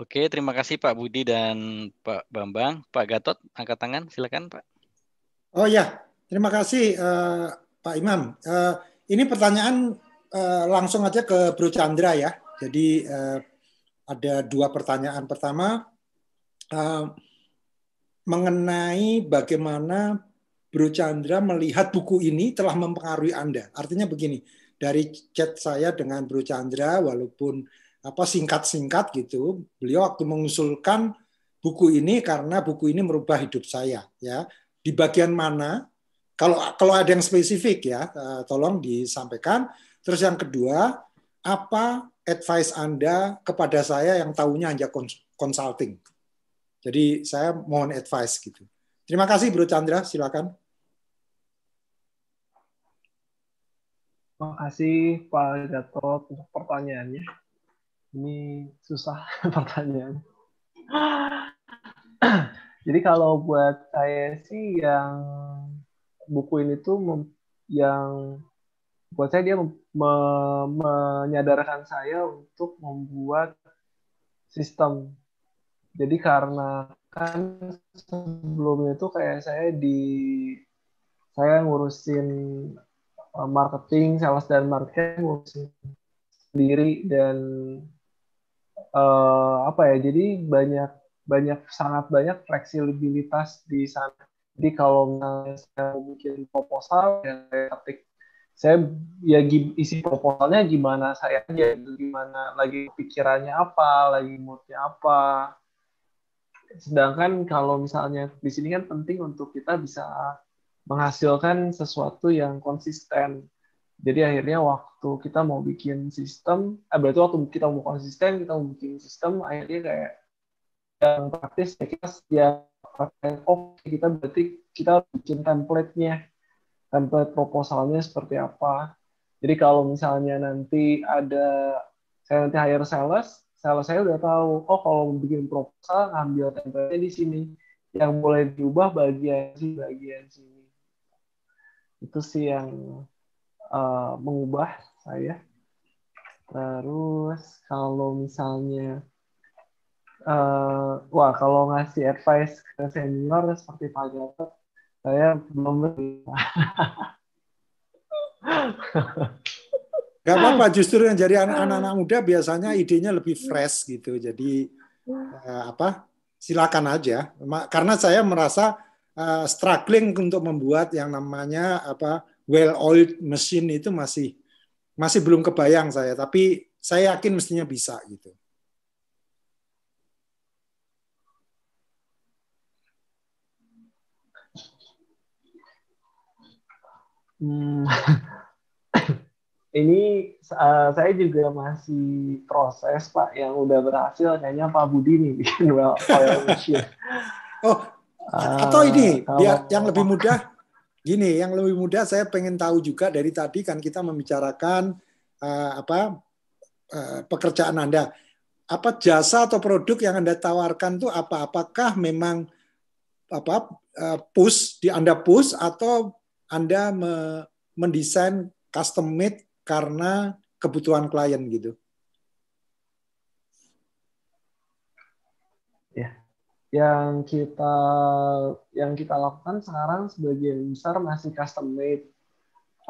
Oke, terima kasih Pak Budi dan Pak Bambang. Pak Gatot, angkat tangan. Silakan, Pak. Oh ya, terima kasih uh, Pak Imam. Uh, ini pertanyaan uh, langsung aja ke Bro Chandra ya. Jadi uh, ada dua pertanyaan. Pertama, uh, mengenai bagaimana Bro Chandra melihat buku ini telah mempengaruhi Anda. Artinya begini, dari chat saya dengan Bro Chandra walaupun apa singkat-singkat gitu, beliau waktu mengusulkan buku ini karena buku ini merubah hidup saya ya. Di bagian mana? Kalau kalau ada yang spesifik ya, eh, tolong disampaikan. Terus yang kedua, apa advice Anda kepada saya yang tahunya hanya consulting? Jadi saya mohon advice gitu. Terima kasih Bro Chandra, silakan. Terima kasih Pak Gatot untuk pertanyaannya. Ini susah [LAUGHS] pertanyaan. [CLEARS THROAT] Jadi kalau buat saya sih yang buku ini tuh yang buat saya dia mem, me, menyadarkan saya untuk membuat sistem jadi karena kan sebelumnya itu kayak saya di saya ngurusin eh, marketing sales dan marketing ngurusin sendiri dan uh, apa ya jadi banyak banyak sangat banyak fleksibilitas di sana jadi kalau misalnya saya mau bikin proposal ya saya ketik saya ya isi proposalnya gimana saya aja gimana lagi pikirannya apa lagi moodnya apa Sedangkan kalau misalnya di sini kan penting untuk kita bisa menghasilkan sesuatu yang konsisten. Jadi akhirnya waktu kita mau bikin sistem, eh, berarti waktu kita mau konsisten, kita mau bikin sistem, akhirnya kayak yang praktis ya kita setiap oh kita berarti kita bikin template-nya, template proposalnya seperti apa. Jadi kalau misalnya nanti ada saya nanti hire sales, kalau saya udah tahu oh kalau bikin proposal ngambil template di sini yang boleh diubah bagian sini bagian sini itu sih yang uh, mengubah saya terus kalau misalnya uh, wah kalau ngasih advice ke senior seperti Pak Gatot saya belum [LAUGHS] Gak nah. apa-apa, justru yang jadi anak-anak nah. muda biasanya idenya lebih nah. fresh gitu. Jadi eh, apa? Silakan aja. Karena saya merasa uh, struggling untuk membuat yang namanya apa well oiled machine itu masih masih belum kebayang saya, tapi saya yakin mestinya bisa gitu. Hmm. [LAUGHS] ini uh, saya juga masih proses Pak yang udah berhasil kayaknya Pak Budi nih bikin [LAUGHS] well oil machine. Oh, uh, atau ini kalau, ya, yang lebih mudah gini, yang lebih mudah saya pengen tahu juga dari tadi kan kita membicarakan uh, apa uh, pekerjaan Anda. Apa jasa atau produk yang Anda tawarkan tuh apa? Apakah memang apa uh, push di Anda push atau Anda me mendesain custom made karena kebutuhan klien gitu. Ya, yang kita yang kita lakukan sekarang sebagian besar masih custom made.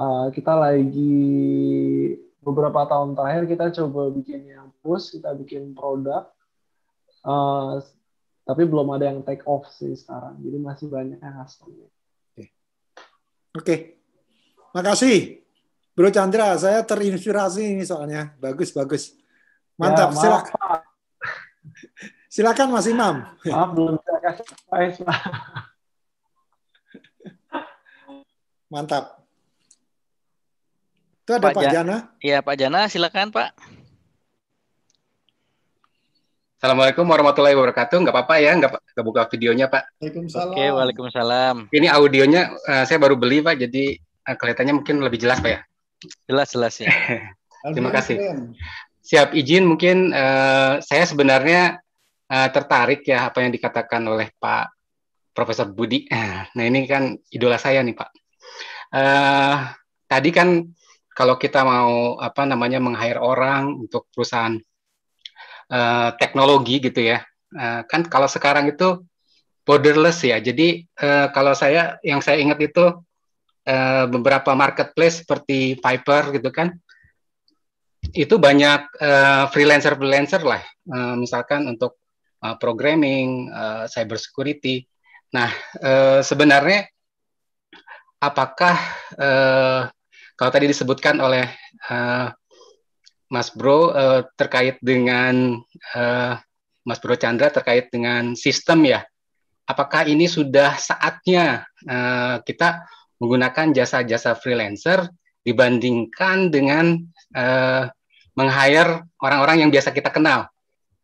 Uh, kita lagi beberapa tahun terakhir kita coba bikin yang push, kita bikin produk, uh, tapi belum ada yang take off sih sekarang. Jadi masih banyak yang custom made. Oke, okay. makasih. Bro Chandra, saya terinspirasi ini soalnya. Bagus, bagus. Mantap. Ya, silakan. Silakan Mas Imam. Maaf, belum saya kasih Pak Isma. Mantap. Itu ada Pak, Pak Jana. Iya, Pak Jana, silakan Pak. Assalamualaikum warahmatullahi wabarakatuh. Enggak apa-apa ya, nggak, buka videonya Pak. Waalaikumsalam. Oke, waalaikumsalam. Ini audionya uh, saya baru beli Pak, jadi uh, kelihatannya mungkin lebih jelas Pak ya jelas jelas ya. [LAUGHS] Terima kasih. Siap izin mungkin uh, saya sebenarnya uh, tertarik ya apa yang dikatakan oleh Pak Profesor Budi. [LAUGHS] Nah ini kan idola saya nih Pak. Uh, tadi kan kalau kita mau apa namanya meng orang untuk perusahaan uh, teknologi gitu ya, uh, kan kalau sekarang itu borderless ya. Jadi uh, kalau saya yang saya ingat itu Eh, beberapa marketplace seperti Piper gitu kan itu banyak uh, eh, freelancer freelancer lah uh, misalkan untuk uh, programming uh, cyber security nah uh, sebenarnya apakah uh, kalau tadi disebutkan oleh uh, Mas Bro uh, terkait dengan uh, Mas Bro Chandra terkait dengan sistem ya apakah ini sudah saatnya uh, kita menggunakan jasa-jasa freelancer dibandingkan dengan uh, meng-hire orang-orang yang biasa kita kenal.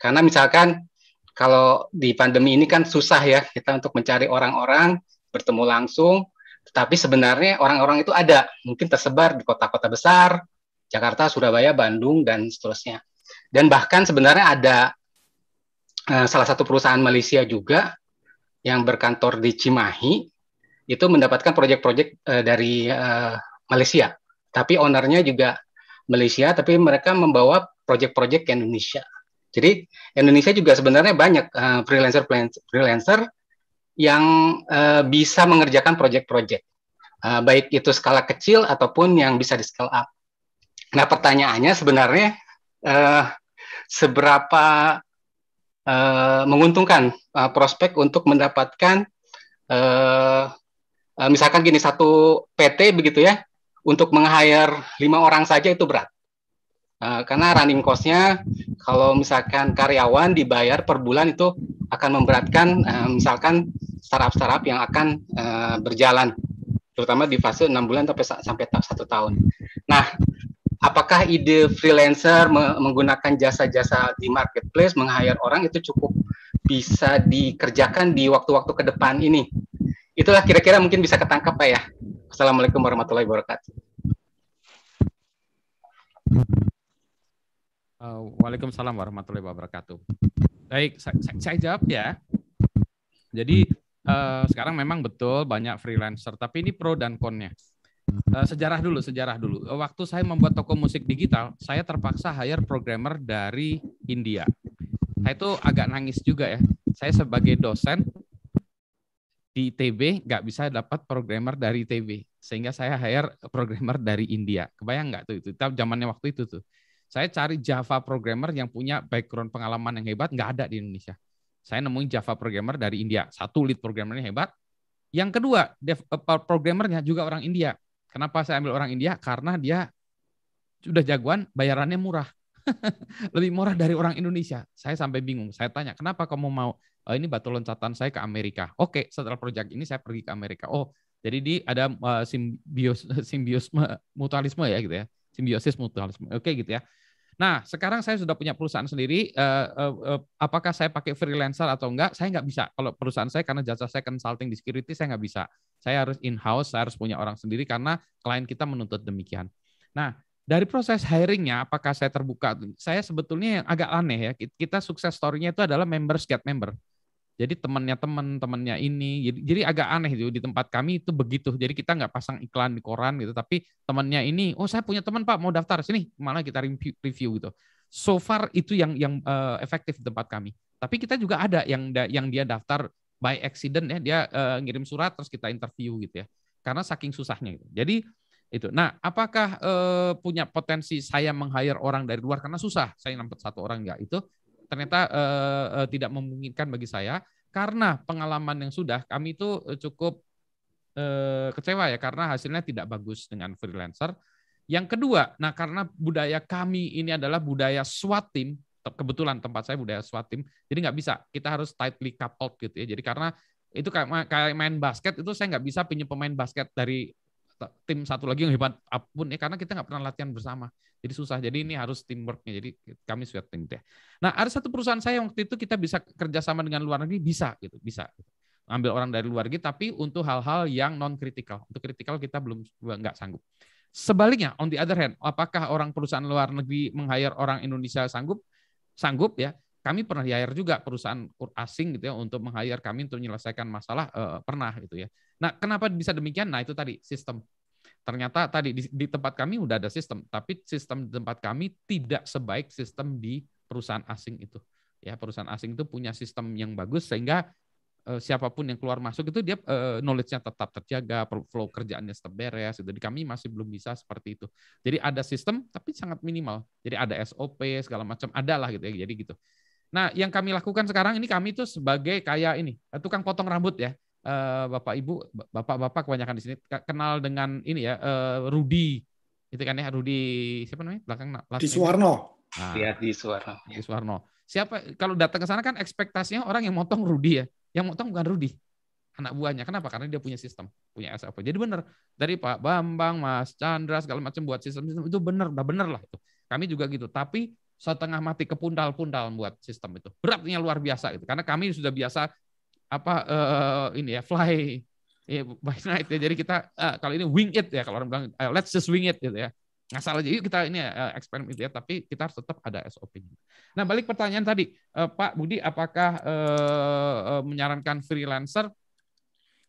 Karena misalkan kalau di pandemi ini kan susah ya kita untuk mencari orang-orang, bertemu langsung, tetapi sebenarnya orang-orang itu ada, mungkin tersebar di kota-kota besar, Jakarta, Surabaya, Bandung, dan seterusnya. Dan bahkan sebenarnya ada uh, salah satu perusahaan Malaysia juga yang berkantor di Cimahi, itu mendapatkan proyek-proyek uh, eh, dari uh, Malaysia. Tapi ownernya juga Malaysia, tapi mereka membawa proyek-proyek ke Indonesia. Jadi Indonesia juga sebenarnya banyak eh, freelancer freelancer yang uh, bisa mengerjakan proyek-proyek, uh, baik itu skala kecil ataupun yang bisa di scale up. Nah pertanyaannya sebenarnya uh, seberapa uh, menguntungkan uh, prospek untuk mendapatkan uh, misalkan gini satu PT begitu ya untuk meng-hire lima orang saja itu berat uh, karena running cost-nya kalau misalkan karyawan dibayar per bulan itu akan memberatkan uh, misalkan startup-startup yang akan uh, berjalan terutama di fase enam bulan sampai sampai satu tahun. Nah, apakah ide freelancer menggunakan jasa-jasa di marketplace, meng orang itu cukup bisa dikerjakan di waktu-waktu ke depan ini? itulah kira-kira mungkin bisa ketangkap Pak ya. Assalamualaikum warahmatullahi wabarakatuh. Uh, Waalaikumsalam warahmatullahi wabarakatuh. Baik, saya, saya jawab ya. Jadi uh, sekarang memang betul banyak freelancer, tapi ini pro dan konnya. Uh, eh, sejarah dulu, sejarah dulu. Waktu saya membuat toko musik digital, saya terpaksa hire programmer dari India. Saya itu agak nangis juga ya. Saya sebagai dosen di ITB nggak bisa dapat programmer dari ITB sehingga saya hire programmer dari India kebayang nggak tuh itu tapi zamannya waktu itu tuh saya cari Java programmer yang punya background pengalaman yang hebat nggak ada di Indonesia saya nemuin Java programmer dari India satu lead programmernya hebat yang kedua dev, eh, programmernya juga orang India kenapa saya ambil orang India karena dia sudah jagoan bayarannya murah [LAUGHS] lebih murah dari orang Indonesia saya sampai bingung saya tanya kenapa kamu mau oh, ini batu loncatan saya ke Amerika. Oke, okay, setelah proyek ini saya pergi ke Amerika. Oh, jadi di ada uh, simbios [LAUGHS] simbiosme mutualisme ya gitu ya. Simbiosis mutualisme. Oke okay, gitu ya. Nah, sekarang saya sudah punya perusahaan sendiri. Uh, uh, uh, apakah saya pakai freelancer atau enggak? Saya nggak bisa. Kalau perusahaan saya karena jasa saya consulting di security, saya nggak bisa. Saya harus in-house, saya harus punya orang sendiri karena klien kita menuntut demikian. Nah, dari proses hiringnya, apakah saya terbuka? Saya sebetulnya yang agak aneh ya. Kita sukses story-nya itu adalah members get member jadi temannya teman temannya ini jadi jadi agak aneh itu di tempat kami itu begitu jadi kita nggak pasang iklan di koran gitu tapi temannya ini oh saya punya teman pak mau daftar sini malah kita review, review gitu so far itu yang yang uh, efektif di tempat kami tapi kita juga ada yang yang dia daftar by accident ya dia uh, ngirim surat terus kita interview gitu ya karena saking susahnya gitu jadi itu nah apakah uh, punya potensi saya meng hire orang dari luar karena susah saya nampet satu orang nggak itu ternyata uh, uh, tidak memungkinkan bagi saya karena pengalaman yang sudah kami itu eh, cukup uh, kecewa ya karena hasilnya tidak bagus dengan freelancer. Yang kedua, nah karena budaya kami ini adalah budaya SWAT team, kebetulan tempat saya budaya SWAT team, jadi nggak bisa. Kita harus tightly coupled gitu ya. Jadi karena itu kayak main basket itu saya nggak bisa pinjam pemain basket dari tim satu lagi yang hebat apapun ya karena kita nggak pernah latihan bersama. Jadi susah. Jadi ini harus teamworknya. Jadi kami sweat tim deh. Nah ada satu perusahaan saya waktu itu kita bisa kerjasama dengan luar negeri bisa gitu, bisa. Gitu. Ambil orang dari luar negeri, tapi untuk hal-hal yang non kritikal. Untuk kritikal kita belum nggak sanggup. Sebaliknya, on the other hand, apakah orang perusahaan luar negeri meng orang Indonesia sanggup? Sanggup ya kami pernah di-hire juga perusahaan asing gitu ya untuk meng kami untuk menyelesaikan masalah e, pernah gitu ya. Nah, kenapa bisa demikian? Nah, itu tadi sistem. Ternyata tadi di, di tempat kami udah ada sistem, tapi sistem di tempat kami tidak sebaik sistem di perusahaan asing itu. Ya, perusahaan asing itu punya sistem yang bagus sehingga eh, siapapun yang keluar masuk itu dia eh, knowledge-nya tetap terjaga, flow kerjaannya tetap beres. Gitu. Jadi kami masih belum bisa seperti itu. Jadi ada sistem tapi sangat minimal. Jadi ada SOP segala macam adalah gitu ya. Jadi gitu. Nah, yang kami lakukan sekarang ini kami itu sebagai kayak ini, eh, tukang potong rambut ya. Eh, bapak Ibu, Bapak-bapak kebanyakan di sini kenal dengan ini ya eh, Rudi. Itu kan ya Rudi siapa namanya? Belakang Di Suwarno. Nah, iya, di Suwarno. Di Suwarno. Siapa kalau datang ke sana kan ekspektasinya orang yang motong Rudi ya. Yang motong bukan Rudi anak buahnya. Kenapa? Karena dia punya sistem, punya SOP. Jadi benar dari Pak Bambang, Mas Chandra segala macam buat sistem-sistem itu benar, udah benar lah itu. Kami juga gitu. Tapi setengah mati kepundal pundal-pundal buat sistem itu. Beratnya luar biasa itu. Karena kami sudah biasa apa uh, ini ya fly iya, by night ya. Jadi kita uh, eh, kalau ini wing it ya kalau orang bilang uh, let's just wing it gitu ya. Ngasal salah jadi kita ini ya, uh, eksperimen ya, tapi kita harus tetap ada SOP-nya. Nah, balik pertanyaan tadi, uh, Pak Budi apakah uh, uh, menyarankan freelancer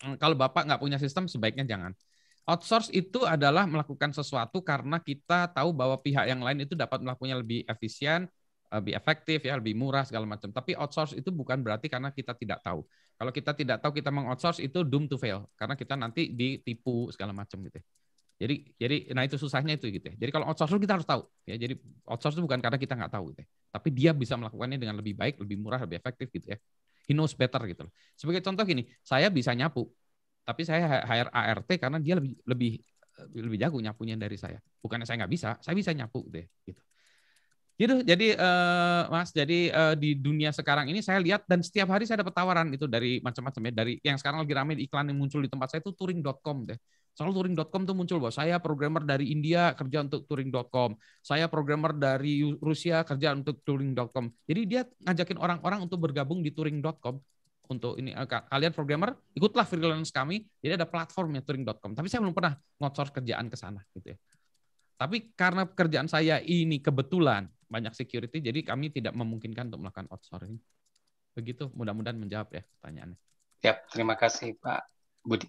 hmm, kalau Bapak nggak punya sistem sebaiknya jangan. Outsource itu adalah melakukan sesuatu karena kita tahu bahwa pihak yang lain itu dapat melakukannya lebih efisien, lebih eh, efektif ya lebih murah segala macam tapi outsource itu bukan berarti karena kita tidak tahu kalau kita tidak tahu kita mengoutsource itu doom to fail karena kita nanti ditipu segala macam gitu ya. jadi jadi nah itu susahnya itu gitu ya jadi kalau outsource kita harus tahu ya jadi outsource itu bukan karena kita nggak tahu gitu ya tapi dia bisa melakukannya dengan lebih baik lebih murah lebih efektif gitu ya he knows better gitu loh sebagai contoh gini saya bisa nyapu tapi saya hire ART karena dia lebih lebih lebih jago nyapunya dari saya bukannya saya nggak bisa saya bisa nyapu gitu, ya, gitu Gitu. Jadi uh, Mas, jadi uh, di dunia sekarang ini saya lihat dan setiap hari saya dapat tawaran itu dari macam-macam ya, dari yang sekarang lagi ramai iklan yang muncul di tempat saya itu touring.com deh. Soal touring.com tuh muncul bahwa saya programmer dari India kerja untuk touring.com. Saya programmer dari Rusia kerja untuk touring.com. Jadi dia ngajakin orang-orang untuk bergabung di touring.com untuk ini eh, kalian programmer ikutlah freelance kami. Jadi ada platformnya touring.com. Tapi saya belum pernah ngocor kerjaan ke sana gitu ya. Tapi karena pekerjaan saya ini kebetulan banyak security jadi kami tidak memungkinkan untuk melakukan outsourcing. Begitu mudah-mudahan menjawab ya pertanyaannya. ya terima kasih Pak Budi.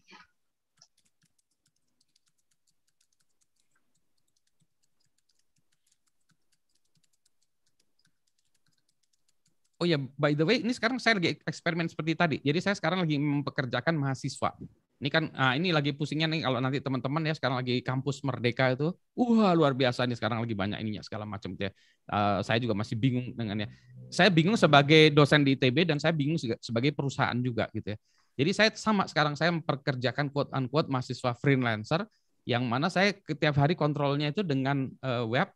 Oh ya, by the way, ini sekarang saya lagi eksperimen seperti tadi. Jadi saya sekarang lagi mempekerjakan mahasiswa ini kan nah ini lagi pusingnya nih kalau nanti teman-teman ya sekarang lagi kampus merdeka itu wah luar biasa nih sekarang lagi banyak ininya segala macam gitu ya uh, saya juga masih bingung dengannya saya bingung sebagai dosen di ITB dan saya bingung sebagai perusahaan juga gitu ya jadi saya sama sekarang saya memperkerjakan quote unquote mahasiswa freelancer yang mana saya setiap hari kontrolnya itu dengan uh, web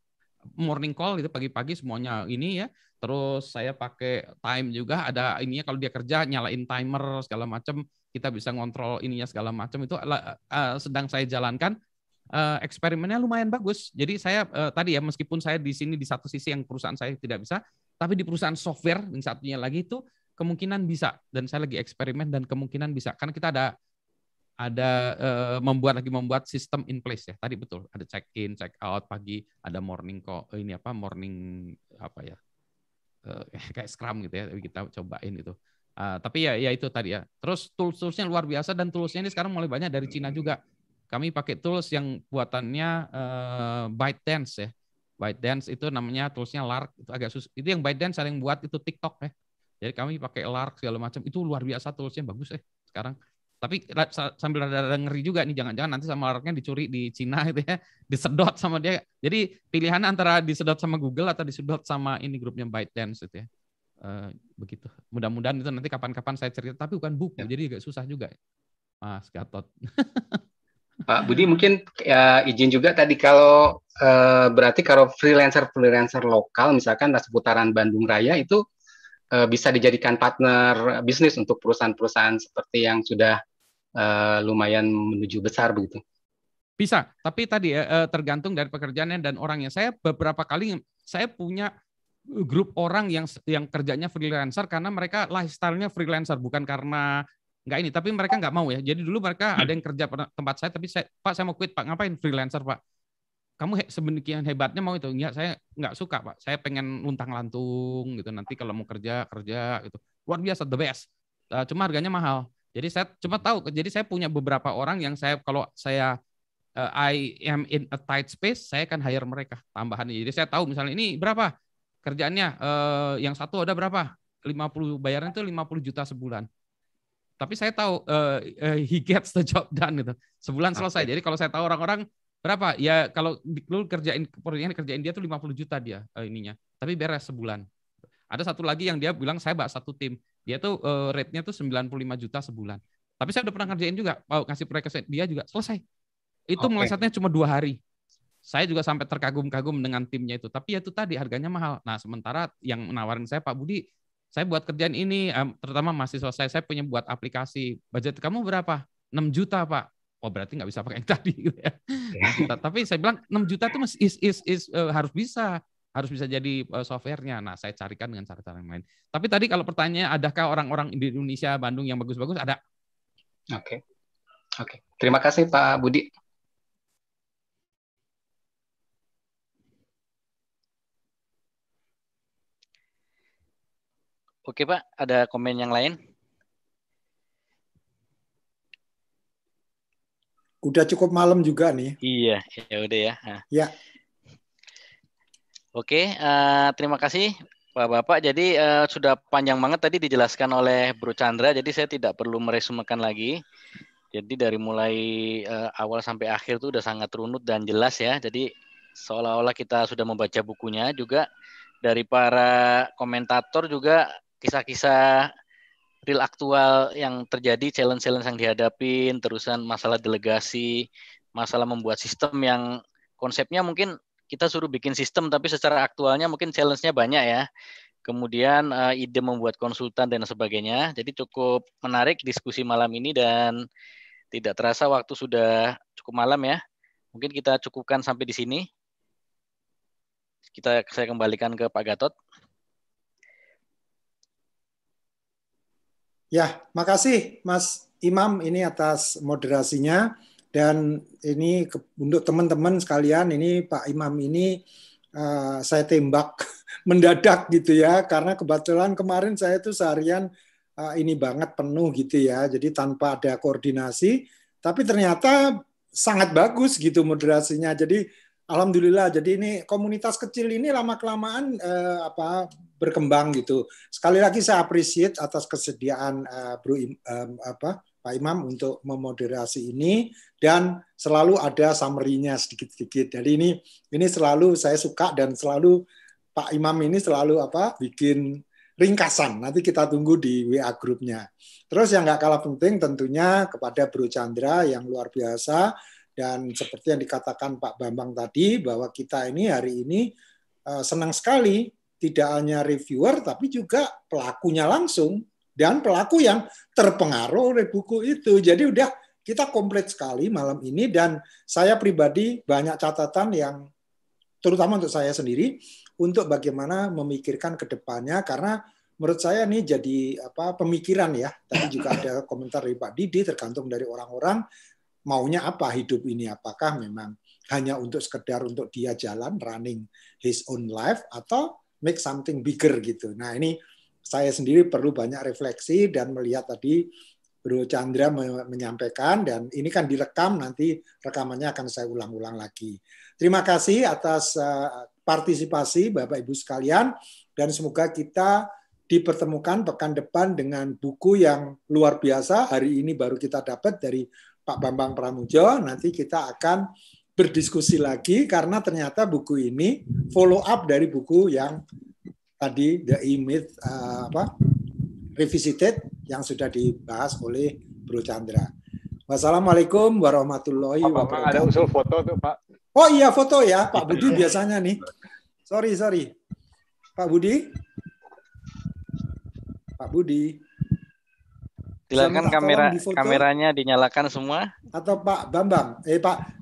morning call gitu pagi-pagi semuanya ini ya terus saya pakai time juga ada ininya kalau dia kerja nyalain timer segala macam kita bisa ngontrol ininya segala macam itu uh, sedang saya jalankan uh, eksperimennya lumayan bagus. Jadi saya uh, tadi ya meskipun saya di sini di satu sisi yang perusahaan saya tidak bisa, tapi di perusahaan software yang satunya lagi itu kemungkinan bisa dan saya lagi eksperimen dan kemungkinan bisa karena kita ada ada uh, membuat lagi membuat sistem in place ya tadi betul ada check in check out pagi ada morning kok ini apa morning apa ya uh, [LAUGHS] kayak scrum gitu ya kita cobain itu Uh, tapi ya ya itu tadi ya. Terus tools-toolsnya luar biasa dan toolsnya ini sekarang mulai banyak dari Cina juga. Kami pakai tools yang buatannya uh, ByteDance ya. ByteDance itu namanya toolsnya Lark itu agak sus itu yang ByteDance saling buat itu TikTok ya. Jadi kami pakai Lark segala macam itu luar biasa toolsnya bagus ya sekarang. Tapi sambil ada ngeri juga nih jangan-jangan nanti sama Larknya dicuri di Cina gitu ya, disedot sama dia. Jadi pilihan antara disedot sama Google atau disedot sama ini grupnya ByteDance itu ya Eh, begitu. Mudah-mudahan itu nanti kapan-kapan saya cerita, tapi bukan buku, ya. jadi agak susah juga. Mas Gatot. [LAUGHS] Pak Budi mungkin ya, izin juga tadi kalau uh, berarti kalau freelancer freelancer lokal misalkan seputaran Bandung Raya itu uh, bisa dijadikan partner bisnis untuk perusahaan-perusahaan seperti yang sudah uh, lumayan menuju besar begitu. Bisa, tapi tadi ya, tergantung dari pekerjaannya dan orangnya. Saya beberapa kali saya punya grup orang yang yang kerjanya freelancer karena mereka lifestyle-nya freelancer bukan karena nggak ini tapi mereka nggak mau ya jadi dulu mereka hmm. ada yang kerja pada tempat saya tapi saya pak saya mau quit pak ngapain freelancer pak kamu he, sebenarnya hebatnya mau itu ya saya nggak suka pak saya pengen luntang lantung gitu nanti kalau mau kerja kerja gitu luar biasa the best uh, cuma harganya mahal jadi saya cuma tahu jadi saya punya beberapa orang yang saya kalau saya uh, I am in a tight space saya akan hire mereka tambahan jadi saya tahu misalnya ini berapa kerjaannya eh, yang satu ada berapa? 50 bayaran itu 50 juta sebulan. Tapi saya tahu eh, eh, he gets the job done gitu. Sebulan selesai. Okay. Jadi kalau saya tahu orang-orang berapa? Ya kalau lu kerjain proyeknya kerjain dia tuh 50 juta dia eh, ininya. Tapi beres sebulan. Ada satu lagi yang dia bilang saya bak satu tim. Dia tuh eh, rate-nya tuh 95 juta sebulan. Tapi saya udah pernah kerjain juga, mau kasih proyek dia juga selesai. Itu okay. melesatnya cuma dua hari saya juga sampai terkagum-kagum dengan timnya itu. Tapi ya itu tadi harganya mahal. Nah, sementara yang menawarin saya Pak Budi, saya buat kerjaan ini terutama mahasiswa saya, saya punya buat aplikasi. Budget kamu berapa? 6 juta, Pak. Oh, berarti nggak bisa pakai yang [LAUGHS] tadi gitu ya. Iya. Tapi saya bilang 6 juta itu is, is, is, uh, harus bisa harus bisa jadi eh, softwarenya. Nah, saya carikan dengan cara-cara yang lain. Tapi tadi kalau pertanyaannya, adakah orang-orang di Indonesia, Bandung yang bagus-bagus? Ada. Oke, okay. oke. Okay. Terima kasih Pak Budi. Oke Pak, ada komen yang lain? Udah cukup malam juga nih. Iya, ya udah ya. Nah. Ya. Oke, uh, terima kasih Pak Bapak. Jadi uh, sudah panjang banget tadi dijelaskan oleh Bro Chandra. Jadi saya tidak perlu meresumekan lagi. Jadi dari mulai uh, awal sampai akhir itu sudah sangat runut dan jelas ya. Jadi seolah-olah kita sudah membaca bukunya juga dari para komentator juga kisah-kisah real aktual yang terjadi, challenge-challenge yang dihadapin, terusan masalah delegasi, masalah membuat sistem yang konsepnya mungkin kita suruh bikin sistem tapi secara aktualnya mungkin challenge-nya banyak ya. Kemudian uh, ide membuat konsultan dan sebagainya. Jadi cukup menarik diskusi malam ini dan tidak terasa waktu sudah cukup malam ya. Mungkin kita cukupkan sampai di sini. Kita saya kembalikan ke Pak Gatot. Ya, makasih Mas Imam ini atas moderasinya dan ini ke, untuk teman-teman sekalian ini Pak Imam ini uh, saya tembak [LAUGHS] mendadak gitu ya karena kebetulan kemarin saya itu seharian uh, ini banget penuh gitu ya. Jadi tanpa ada koordinasi tapi ternyata sangat bagus gitu moderasinya. Jadi alhamdulillah jadi ini komunitas kecil ini lama kelamaan uh, eh, apa berkembang gitu. Sekali lagi saya appreciate atas kesediaan uh, Bro um, apa Pak Imam untuk memoderasi ini dan selalu ada summary-nya sedikit-sedikit. Jadi ini ini selalu saya suka dan selalu Pak Imam ini selalu apa bikin ringkasan. Nanti kita tunggu di WA grupnya. Terus yang nggak kalah penting tentunya kepada Bro Chandra yang luar biasa dan seperti yang dikatakan Pak Bambang tadi bahwa kita ini hari ini uh, senang sekali tidak hanya reviewer tapi juga pelakunya langsung dan pelaku yang terpengaruh oleh buku itu. Jadi udah kita komplit sekali malam ini dan saya pribadi banyak catatan yang terutama untuk saya sendiri untuk bagaimana memikirkan kedepannya karena menurut saya ini jadi apa pemikiran ya. tapi juga ada [COUGHS] komentar dari Pak Didi tergantung dari orang-orang maunya apa hidup ini apakah memang hanya untuk sekedar untuk dia jalan running his own life atau make something bigger gitu. Nah ini saya sendiri perlu banyak refleksi dan melihat tadi Bro Chandra menyampaikan dan ini kan direkam nanti rekamannya akan saya ulang-ulang lagi. Terima kasih atas eh, partisipasi Bapak Ibu sekalian dan semoga kita dipertemukan pekan depan dengan buku yang luar biasa hari ini baru kita dapat dari Pak Bambang Pramujo nanti kita akan berdiskusi lagi karena ternyata buku ini follow up dari buku yang tadi The imit uh, eh, apa Revisited yang sudah dibahas oleh Bro Chandra. Wassalamualaikum warahmatullahi wabarakatuh. ada usul foto tuh Pak. Oh iya foto ya Pak Budi biasanya nih. Sorry sorry. Pak Budi. Pak Budi. Silakan kamera kameranya dinyalakan semua. Atau Pak Bambang, eh Pak